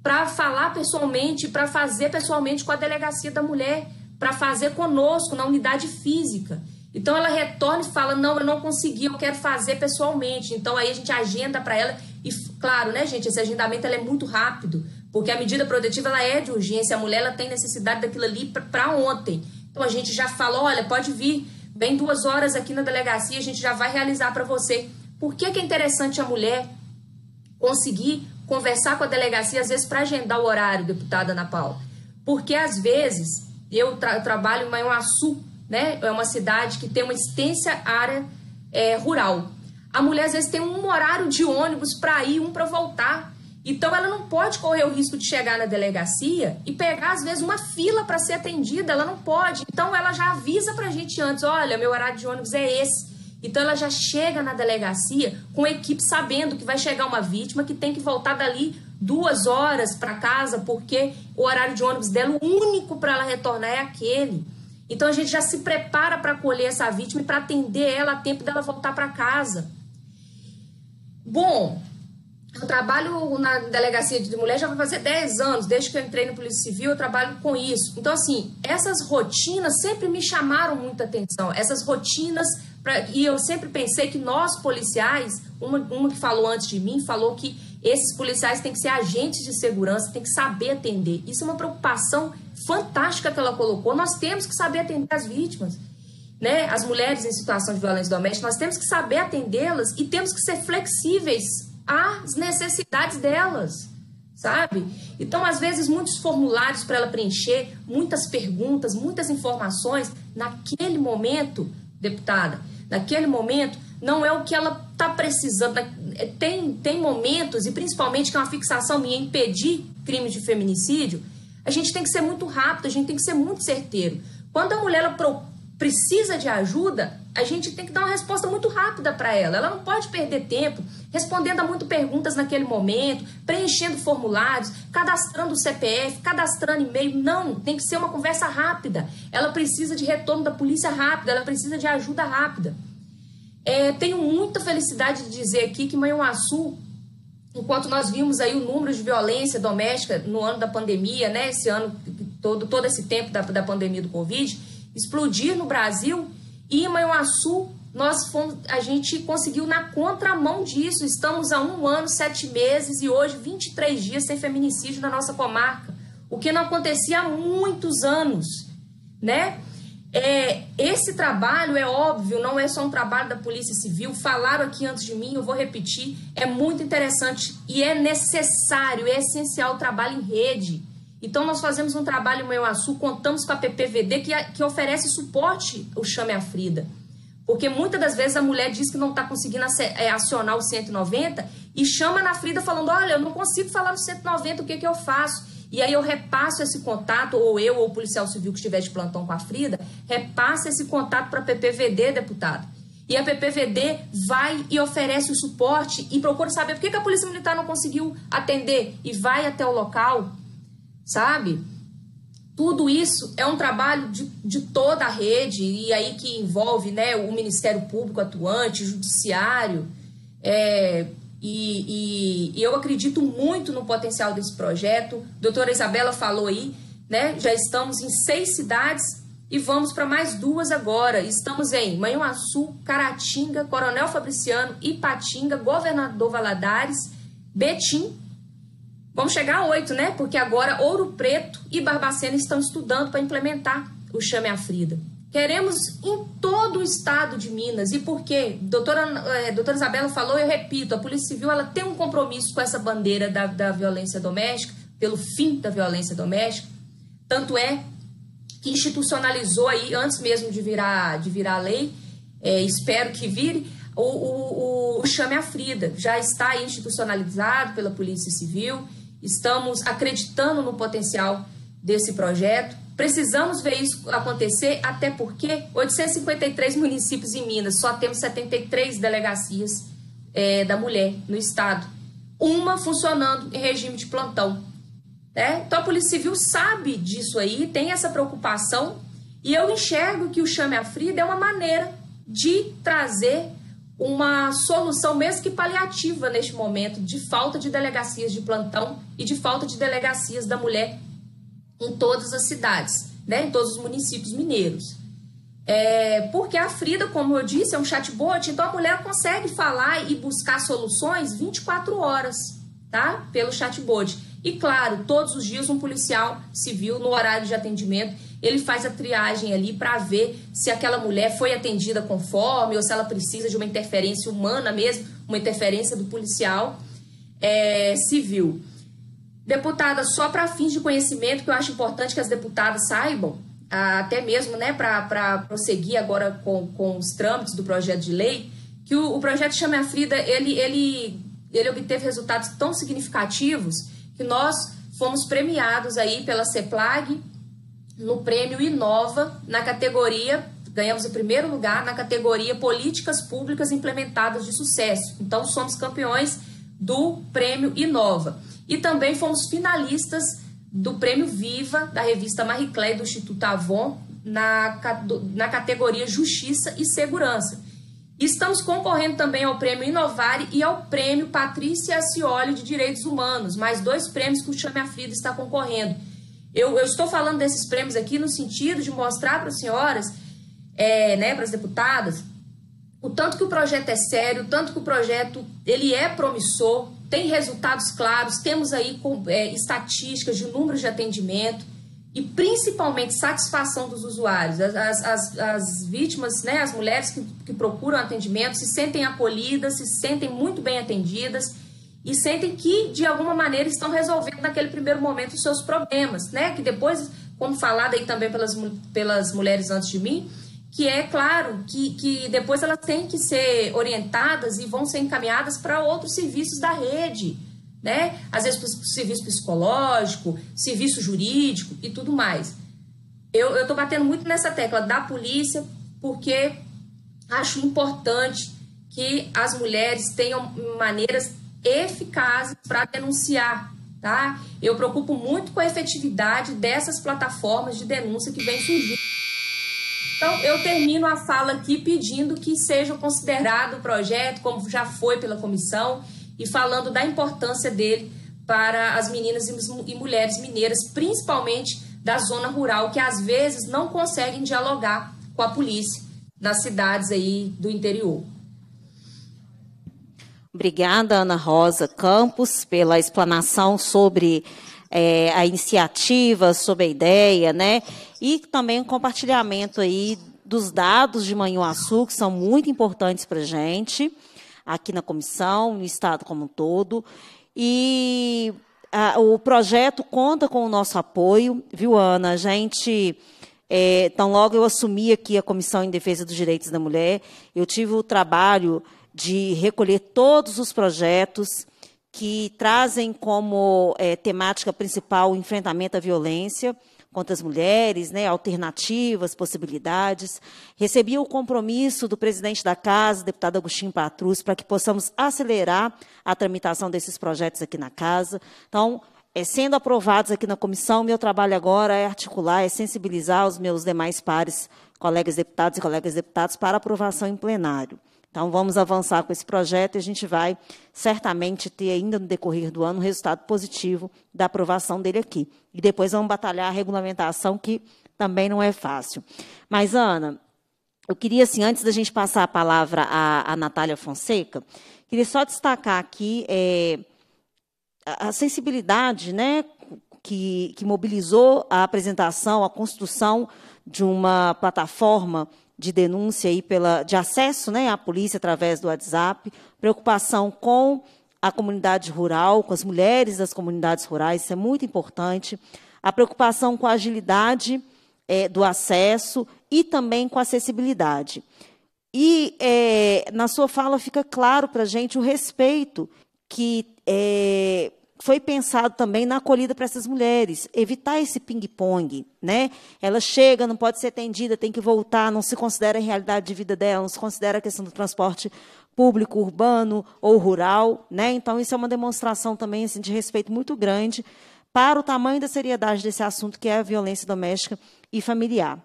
para falar pessoalmente, para fazer pessoalmente com a delegacia da mulher, para fazer conosco na unidade física. Então ela retorna e fala: Não, eu não consegui, eu quero fazer pessoalmente. Então aí a gente agenda para ela e claro, né, gente, esse agendamento é muito rápido, porque a medida protetiva ela é de urgência, a mulher ela tem necessidade daquilo ali para ontem. Então a gente já fala, olha, pode vir, bem duas horas aqui na delegacia, a gente já vai realizar para você. Por que, que é interessante a mulher conseguir conversar com a delegacia, às vezes, para agendar o horário, deputada Ana Paula? Porque às vezes eu, tra eu trabalho em Manhuaçu, né? É uma cidade que tem uma extensa área é, rural. A mulher às vezes tem um horário de ônibus para ir, um para voltar. Então ela não pode correr o risco de chegar na delegacia e pegar às vezes uma fila para ser atendida, ela não pode. Então ela já avisa para a gente antes, olha, meu horário de ônibus é esse. Então ela já chega na delegacia com a equipe sabendo que vai chegar uma vítima que tem que voltar dali duas horas para casa porque o horário de ônibus dela o único para ela retornar é aquele. Então a gente já se prepara para acolher essa vítima e para atender ela a tempo dela voltar para casa. Bom, eu trabalho na delegacia de mulher já vai fazer 10 anos, desde que eu entrei no Polícia Civil, eu trabalho com isso. Então, assim, essas rotinas sempre me chamaram muita atenção. Essas rotinas, pra, e eu sempre pensei que nós policiais, uma, uma que falou antes de mim, falou que esses policiais têm que ser agentes de segurança, têm que saber atender. Isso é uma preocupação fantástica que ela colocou. Nós temos que saber atender as vítimas né, as mulheres em situação de violência doméstica, nós temos que saber atendê-las e temos que ser flexíveis às necessidades delas, sabe? Então, às vezes, muitos formulários para ela preencher, muitas perguntas, muitas informações, naquele momento, deputada, naquele momento, não é o que ela está precisando. É, tem, tem momentos, e principalmente que é uma fixação minha, impedir crimes de feminicídio, a gente tem que ser muito rápido, a gente tem que ser muito certeiro. Quando a mulher ela propõe precisa de ajuda, a gente tem que dar uma resposta muito rápida para ela. Ela não pode perder tempo respondendo a muitas perguntas naquele momento, preenchendo formulários, cadastrando o CPF, cadastrando e-mail. Não, tem que ser uma conversa rápida. Ela precisa de retorno da polícia rápida, ela precisa de ajuda rápida. É, tenho muita felicidade de dizer aqui que Manhuaçu, enquanto nós vimos aí o número de violência doméstica no ano da pandemia, né, esse ano todo, todo esse tempo da, da pandemia do Covid, explodir no Brasil, e em Manhuaçu nós fomos, a gente conseguiu na contramão disso. Estamos há um ano, sete meses e hoje 23 dias sem feminicídio na nossa comarca, o que não acontecia há muitos anos, né? É, esse trabalho é óbvio, não é só um trabalho da Polícia Civil. Falaram aqui antes de mim, eu vou repetir. É muito interessante e é necessário, é essencial o trabalho em rede. Então, nós fazemos um trabalho meio Açu, contamos com a PPVD, que, que oferece suporte ao Chame a Frida. Porque muitas das vezes a mulher diz que não está conseguindo é, acionar o 190 e chama na Frida falando: Olha, eu não consigo falar no 190, o que, que eu faço? E aí eu repasso esse contato, ou eu, ou o policial civil que estiver de plantão com a Frida, repassa esse contato para a PPVD, deputado. E a PPVD vai e oferece o suporte e procura saber por que, que a Polícia Militar não conseguiu atender e vai até o local sabe? Tudo isso é um trabalho de, de toda a rede, e aí que envolve né, o Ministério Público atuante, o Judiciário. É, e, e, e, eu acredito muito no potencial desse projeto. A doutora Isabela falou aí, né? Já estamos em seis cidades e vamos para mais duas agora. Estamos em Manhuaçu, Caratinga, Coronel Fabriciano, Ipatinga, Governador Valadares, Betim Vamos chegar a oito, né? Porque agora Ouro Preto e Barbacena estão estudando para implementar o Chame a Frida. Queremos em todo o estado de Minas. E por quê? Doutora, é, doutora Isabela falou, eu repito, a Polícia Civil ela tem um compromisso com essa bandeira da, da violência doméstica, pelo fim da violência doméstica. Tanto é que institucionalizou aí, antes mesmo de virar, de virar lei, é, espero que vire, o, o, o, o Chame a Frida. Já está institucionalizado pela Polícia Civil estamos acreditando no potencial desse projeto. Precisamos ver isso acontecer, até porque 853 municípios em Minas, só temos 73 delegacias é, da mulher no estado, uma funcionando em regime de plantão. Né? Então a Polícia Civil sabe disso aí, tem essa preocupação, e eu enxergo que o Chame a Frida é uma maneira de trazer uma solução, mesmo que paliativa, neste momento, de falta de delegacias de plantão e de falta de delegacias da mulher em todas as cidades, né, em todos os municípios mineiros. É, porque a Frida, como eu disse, é um chatbot, então a mulher consegue falar e buscar soluções 24 horas, tá? Pelo chatbot. E claro, todos os dias um policial civil no horário de atendimento ele faz a triagem ali para ver se aquela mulher foi atendida conforme ou se ela precisa de uma interferência humana mesmo, uma interferência do policial é, civil. Deputada, só para fins de conhecimento, que eu acho importante que as deputadas saibam, até mesmo né, para prosseguir agora com, com os trâmites do projeto de lei, que o, o projeto Chame a Frida, ele, ele, ele obteve resultados tão significativos que nós fomos premiados aí pela CEPLAG no prêmio Inova, na categoria, ganhamos o primeiro lugar na categoria Políticas Públicas Implementadas de Sucesso. Então, somos campeões do prêmio Inova. E também fomos finalistas do prêmio Viva, da revista Marie Claire do Instituto Avon, na, na categoria Justiça e Segurança. Estamos concorrendo também ao prêmio Inovare e ao prêmio Patrícia Acioli de Direitos Humanos, mais dois prêmios que o Chame a Frida está concorrendo. Eu, eu estou falando desses prêmios aqui no sentido de mostrar para as senhoras, é, né, para as deputadas, o tanto que o projeto é sério, o tanto que o projeto ele é promissor, tem resultados claros, temos aí é, estatísticas de números de atendimento e principalmente satisfação dos usuários. As, as, as vítimas, né, as mulheres que, que procuram atendimento se sentem acolhidas, se sentem muito bem atendidas e sentem que, de alguma maneira, estão resolvendo naquele primeiro momento os seus problemas, né? Que depois, como falado aí também pelas, pelas mulheres antes de mim, que é claro que, que depois elas têm que ser orientadas e vão ser encaminhadas para outros serviços da rede, né? Às vezes serviço psicológico, serviço jurídico e tudo mais. Eu estou batendo muito nessa tecla da polícia, porque acho importante que as mulheres tenham maneiras eficazes para denunciar, tá? Eu preocupo muito com a efetividade dessas plataformas de denúncia que vem surgindo. Então, eu termino a fala aqui pedindo que seja considerado o projeto, como já foi pela comissão, e falando da importância dele para as meninas e mulheres mineiras, principalmente da zona rural, que às vezes não conseguem dialogar com a polícia nas cidades aí do interior. Obrigada, Ana Rosa Campos, pela explanação sobre é, a iniciativa, sobre a ideia, né? E também o compartilhamento aí dos dados de Manhuaçu, que são muito importantes para a gente, aqui na comissão, no Estado como um todo. E a, o projeto conta com o nosso apoio, viu, Ana? A gente. É, então, logo eu assumi aqui a Comissão em Defesa dos Direitos da Mulher, eu tive o trabalho de recolher todos os projetos que trazem como é, temática principal o enfrentamento à violência contra as mulheres, né, alternativas, possibilidades. Recebi o compromisso do presidente da casa, deputado Agostinho Patrus, para que possamos acelerar a tramitação desses projetos aqui na casa. Então, é, sendo aprovados aqui na comissão, meu trabalho agora é articular, é sensibilizar os meus demais pares, colegas deputados e colegas deputadas, para aprovação em plenário. Então, vamos avançar com esse projeto e a gente vai certamente ter, ainda no decorrer do ano, um resultado positivo da aprovação dele aqui. E depois vamos batalhar a regulamentação, que também não é fácil. Mas, Ana, eu queria, assim, antes da gente passar a palavra à, à Natália Fonseca, queria só destacar aqui é, a sensibilidade né, que, que mobilizou a apresentação, a construção de uma plataforma de denúncia aí pela, de acesso né, à polícia através do WhatsApp, preocupação com a comunidade rural, com as mulheres das comunidades rurais, isso é muito importante. A preocupação com a agilidade é, do acesso e também com a acessibilidade. E é, na sua fala fica claro para a gente o respeito que é, foi pensado também na acolhida para essas mulheres, evitar esse ping-pong, né? Ela chega, não pode ser atendida, tem que voltar, não se considera a realidade de vida dela, não se considera a questão do transporte público urbano ou rural, né? Então isso é uma demonstração também assim, de respeito muito grande para o tamanho da seriedade desse assunto que é a violência doméstica e familiar.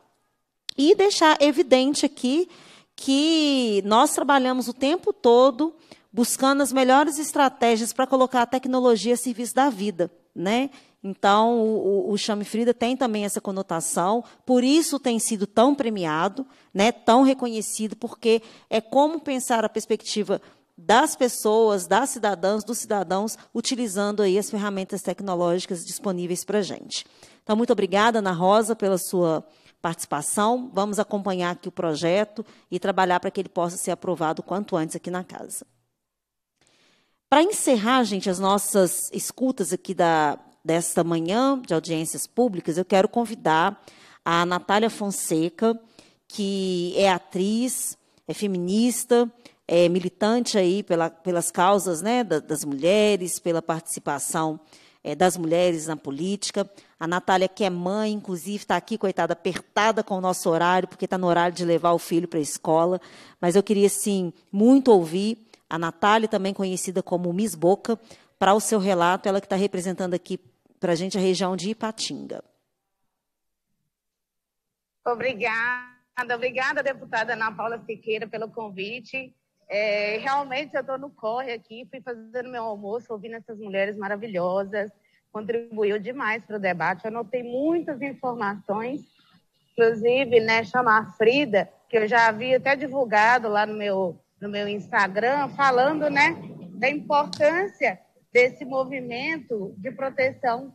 E deixar evidente aqui que nós trabalhamos o tempo todo buscando as melhores estratégias para colocar a tecnologia a serviço da vida, né? Então, o, o, o Chame Frida tem também essa conotação, por isso tem sido tão premiado, né, tão reconhecido, porque é como pensar a perspectiva das pessoas, das cidadãs, dos cidadãos, utilizando aí as ferramentas tecnológicas disponíveis para a gente. Então, muito obrigada, Ana Rosa, pela sua participação. Vamos acompanhar aqui o projeto e trabalhar para que ele possa ser aprovado quanto antes aqui na casa. Para encerrar, gente, as nossas escutas aqui da, desta manhã de audiências públicas, eu quero convidar a Natália Fonseca, que é atriz, é feminista, é militante aí pela, pelas causas né, das mulheres, pela participação é, das mulheres na política. A Natália, que é mãe, inclusive, está aqui, coitada, apertada com o nosso horário, porque está no horário de levar o filho para a escola. Mas eu queria, sim, muito ouvir a Natália, também conhecida como Miss Boca, para o seu relato, ela que está representando aqui para a gente a região de Ipatinga. Obrigada, obrigada, deputada Ana Paula Siqueira, pelo convite. É, realmente eu estou no corre aqui, fui fazendo meu almoço, ouvindo essas mulheres maravilhosas, contribuiu demais para o debate. Eu anotei muitas informações, inclusive, né, chamar Frida, que eu já havia até divulgado lá no meu no meu Instagram, falando, né, da importância desse movimento de proteção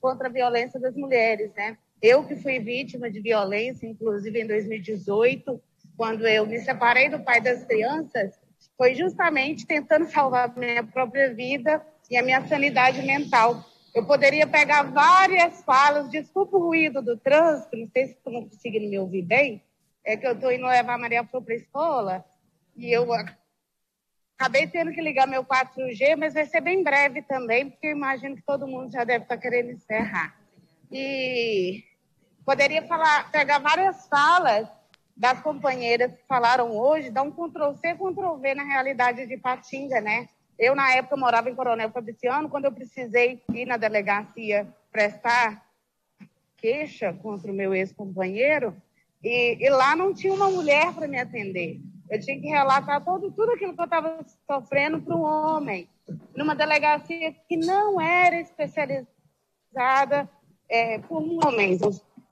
contra a violência das mulheres, né? Eu que fui vítima de violência, inclusive em 2018, quando eu me separei do pai das crianças, foi justamente tentando salvar minha própria vida e a minha sanidade mental. Eu poderia pegar várias falas, desculpa o ruído do trânsito, não sei se estão conseguindo me ouvir bem, é que eu estou indo levar a Maria para a escola, e eu acabei tendo que ligar meu 4G, mas vai ser bem breve também, porque eu imagino que todo mundo já deve estar querendo encerrar. E poderia falar, pegar várias falas das companheiras que falaram hoje, dar um Ctrl-C, Ctrl-V na realidade de Patinga, né? Eu, na época, morava em Coronel Fabriciano, quando eu precisei ir na delegacia prestar queixa contra o meu ex-companheiro, e, e lá não tinha uma mulher para me atender. Eu tinha que relatar todo, tudo aquilo que eu estava sofrendo para um homem, numa delegacia que não era especializada é, por homens.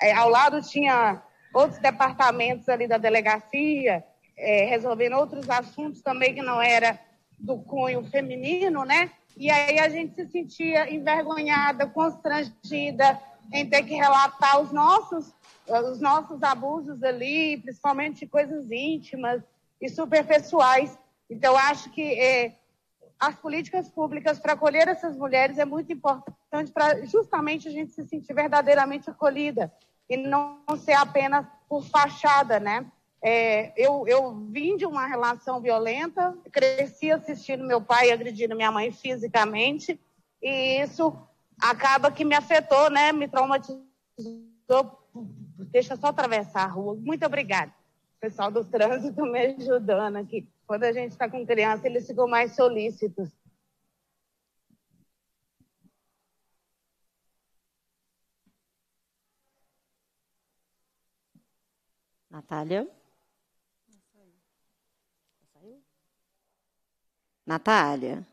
É, ao lado tinha outros departamentos ali da delegacia, é, resolvendo outros assuntos também que não era do cunho feminino, né? E aí a gente se sentia envergonhada, constrangida em ter que relatar os nossos, os nossos abusos ali, principalmente coisas íntimas e superpessoais. Então, acho que é, as políticas públicas para acolher essas mulheres é muito importante para justamente a gente se sentir verdadeiramente acolhida e não ser apenas por fachada, né? É, eu, eu vim de uma relação violenta, cresci assistindo meu pai agredindo minha mãe fisicamente, e isso acaba que me afetou, né? Me traumatizou. Deixa só atravessar a rua. Muito obrigada pessoal do trânsito me ajudando aqui. Quando a gente está com criança, eles ficam mais solícitos. Natália? Natália?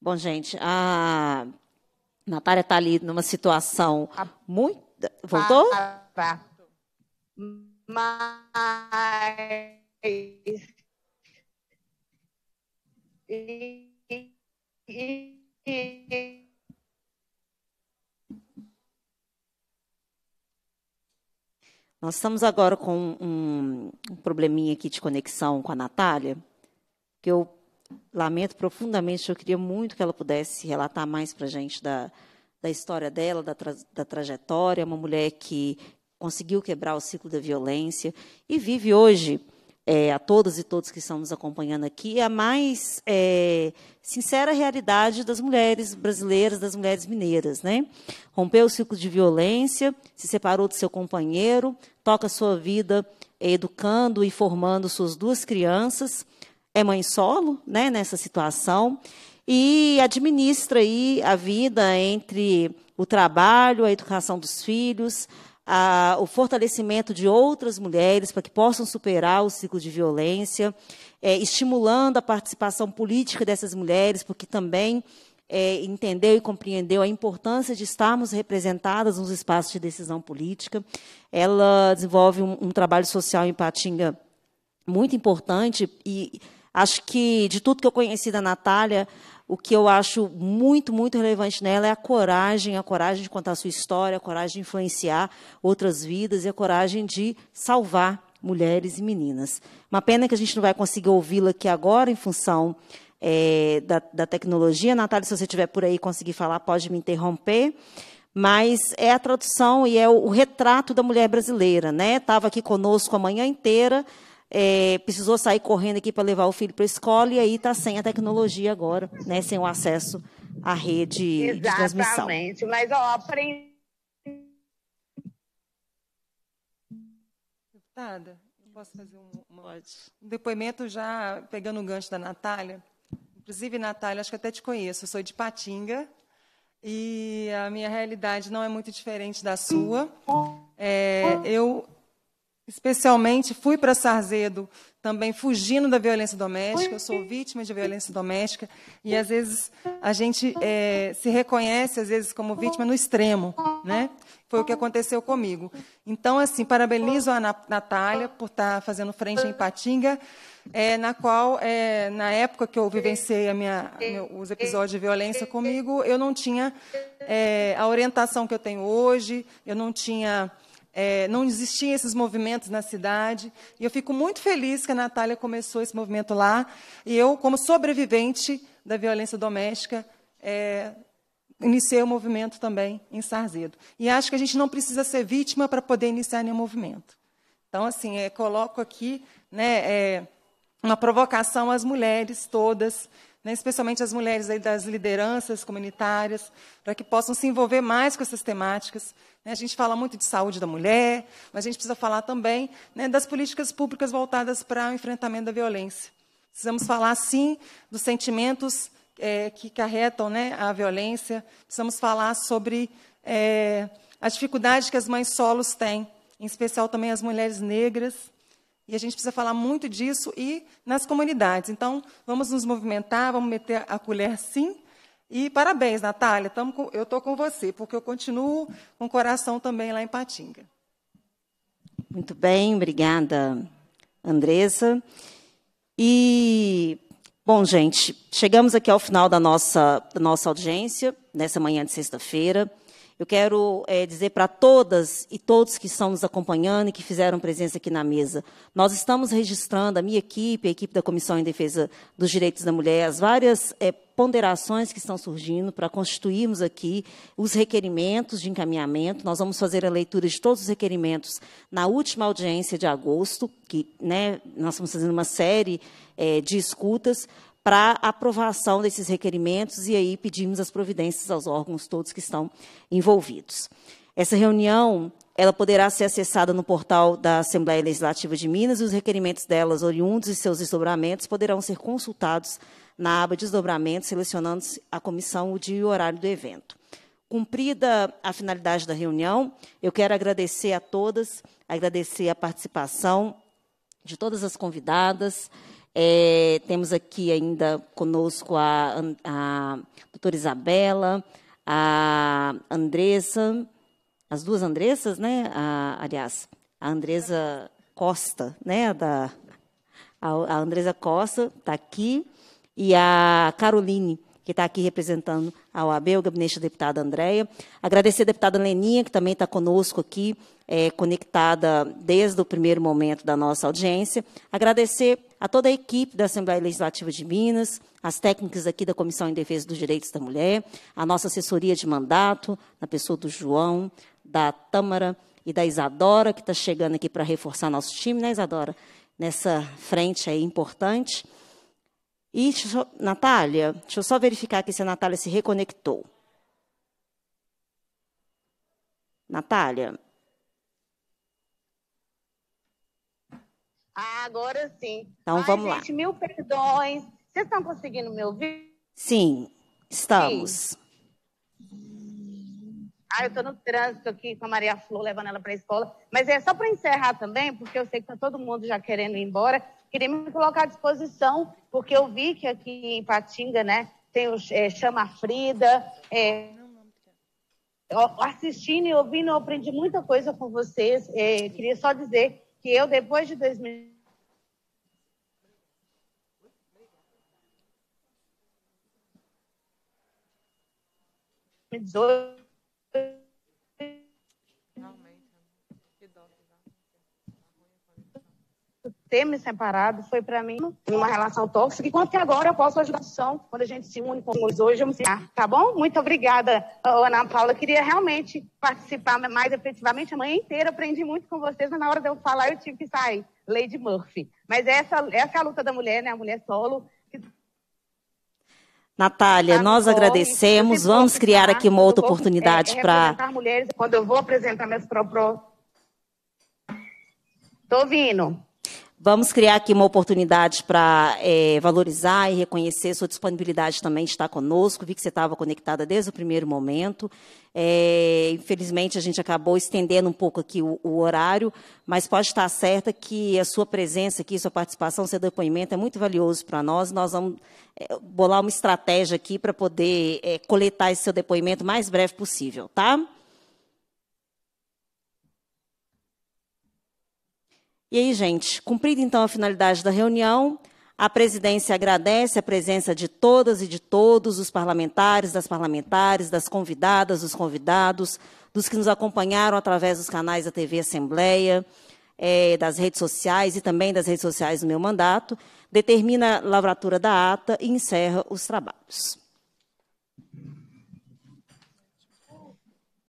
Bom, gente, a Natália está ali numa situação tá muito. Voltou? A... Mas. Nós estamos agora com um, um probleminha aqui de conexão com a Natália, que eu lamento profundamente, eu queria muito que ela pudesse relatar mais para a gente da, da história dela, da, tra da trajetória, uma mulher que conseguiu quebrar o ciclo da violência e vive hoje, é, a todas e todos que estão nos acompanhando aqui, a mais é, sincera realidade das mulheres brasileiras, das mulheres mineiras. Né? Rompeu o ciclo de violência, se separou do seu companheiro, toca a sua vida é, educando e formando suas duas crianças, é mãe solo, né, nessa situação, e administra aí a vida entre o trabalho, a educação dos filhos, a, o fortalecimento de outras mulheres para que possam superar o ciclo de violência, é, estimulando a participação política dessas mulheres, porque também é, entendeu e compreendeu a importância de estarmos representadas nos espaços de decisão política. Ela desenvolve um, um trabalho social em Patinga muito importante e Acho que, de tudo que eu conheci da Natália, o que eu acho muito, muito relevante nela é a coragem, a coragem de contar a sua história, a coragem de influenciar outras vidas e a coragem de salvar mulheres e meninas. Uma pena que a gente não vai conseguir ouvi-la aqui agora em função é, da, da, tecnologia. Natália, se você estiver por aí conseguir falar, pode me interromper. Mas é a tradução e é o, o retrato da mulher brasileira, né? Estava aqui conosco a manhã inteira, é, precisou sair correndo aqui para levar o filho para a escola e aí está sem a tecnologia agora, né? Sem o acesso à rede Exatamente. de transmissão. Exatamente, mas ó, aprendi. Deputada, posso fazer um, uma, um depoimento já pegando o gancho da Natália? Inclusive, Natália, acho que até te conheço, eu sou de Patinga e a minha realidade não é muito diferente da sua. É, eu especialmente fui para Sarzedo também fugindo da violência doméstica. Eu sou vítima de violência doméstica e às vezes a gente é, se reconhece às vezes como vítima no extremo, né? Foi o que aconteceu comigo. Então assim parabenizo a Natália por estar tá fazendo frente em Patinga, é, na qual é, na época que eu vivenciei minha, meu, os episódios de violência comigo eu não tinha a orientação que eu tenho hoje, eu não tinha é, não existiam esses movimentos na cidade. E eu fico muito feliz que a Natália começou esse movimento lá. E eu, como sobrevivente da violência doméstica, é, iniciei o movimento também em Sarzedo. E acho que a gente não precisa ser vítima para poder iniciar nenhum movimento. Então, assim, é, coloco aqui né, é, uma provocação às mulheres todas, né, especialmente as mulheres das lideranças comunitárias, para que possam se envolver mais com essas temáticas, né? A gente fala muito de saúde da mulher, mas a gente precisa falar também né, das políticas públicas voltadas para o enfrentamento da violência. Precisamos falar, sim, dos sentimentos é, que carretam né, a violência. Precisamos falar sobre é, a dificuldade que as mães solos têm, em especial também as mulheres negras. E a gente precisa falar muito disso e nas comunidades. Então, vamos nos movimentar, vamos meter a colher, sim, e parabéns, Natália, com, eu estou com você, porque eu continuo com o coração também lá em Patinga. Muito bem, obrigada, Andresa. E, bom, gente, chegamos aqui ao final da nossa, da nossa audiência, nessa manhã de sexta-feira. Eu quero é, dizer para todas e todos que estão nos acompanhando e que fizeram presença aqui na mesa, nós estamos registrando, a minha equipe, a equipe da Comissão em Defesa dos Direitos da Mulher, as várias é, ponderações que estão surgindo para constituirmos aqui os requerimentos de encaminhamento. Nós vamos fazer a leitura de todos os requerimentos na última audiência de agosto, que né, nós estamos fazendo uma série é, de escutas, para aprovação desses requerimentos e aí pedimos as providências aos órgãos todos que estão envolvidos. Essa reunião ela poderá ser acessada no portal da Assembleia Legislativa de Minas e os requerimentos delas, oriundos e seus desdobramentos, poderão ser consultados na aba Desdobramentos, selecionando a comissão, o dia e o horário do evento. Cumprida a finalidade da reunião, eu quero agradecer a todas, agradecer a participação de todas as convidadas, é, temos aqui ainda conosco a, a, doutora Isabela, a Andressa, as duas Andressas, né? A, aliás, a Andresa Costa, né? Da, a, a Andresa Costa está aqui e a Caroline, que está aqui representando a OAB, o gabinete da deputada Andréia. Agradecer a deputada Leninha, que também está conosco aqui, é, conectada desde o primeiro momento da nossa audiência. Agradecer a toda a equipe da Assembleia Legislativa de Minas, as técnicas aqui da Comissão em Defesa dos Direitos da Mulher, a nossa assessoria de mandato, na pessoa do João, da Tâmara e da Isadora, que está chegando aqui para reforçar nosso time, né, Isadora? Nessa frente aí importante. E, deixa Natália, deixa eu só verificar aqui se a Natália se reconectou. Natália, Ah, agora sim. Então Ai, vamos gente, lá. mil perdões. Vocês estão conseguindo me ouvir? Sim, estamos. Sim. Ah, eu estou no trânsito aqui com a Maria Flor, levando ela para a escola. Mas é só para encerrar também, porque eu sei que está todo mundo já querendo ir embora. Queria me colocar à disposição, porque eu vi que aqui em Patinga, né, tem o é, Chama Frida, é, assistindo e ouvindo, eu aprendi muita coisa com vocês. É, queria só dizer que eu, depois de 2000. dezoito ter me separado foi para mim uma relação tóxica. E quanto que agora eu posso ajudar a solução quando a gente se une como os hoje, eu me ah, tá bom? Muito obrigada, Ana Paula. Eu queria realmente participar mais efetivamente a manhã inteira. Aprendi muito com vocês, mas na hora de eu falar eu tive que sair. Lady Murphy. Mas essa, essa é a luta da mulher, né? A mulher solo. Natália, tá nós agradecemos. Vamos criar aqui uma outra oportunidade é, é, para. mulheres quando eu vou apresentar meus próprios. Tô ouvindo. Vamos criar aqui uma oportunidade para é, valorizar e reconhecer sua disponibilidade também de estar conosco. Vi que você estava conectada desde o primeiro momento. É, infelizmente, a gente acabou estendendo um pouco aqui o, o, horário, mas pode estar certa que a sua presença aqui, sua participação, seu depoimento é muito valioso para nós. Nós vamos é, bolar uma estratégia aqui para poder é, coletar esse seu depoimento o mais breve possível, tá? E aí, gente, cumprida então a finalidade da reunião, a presidência agradece a presença de todas e de todos, os parlamentares, das parlamentares, das convidadas, dos convidados, dos que nos acompanharam através dos canais da TV Assembleia, é, das redes sociais e também das redes sociais do meu mandato, determina a lavratura da ata e encerra os trabalhos.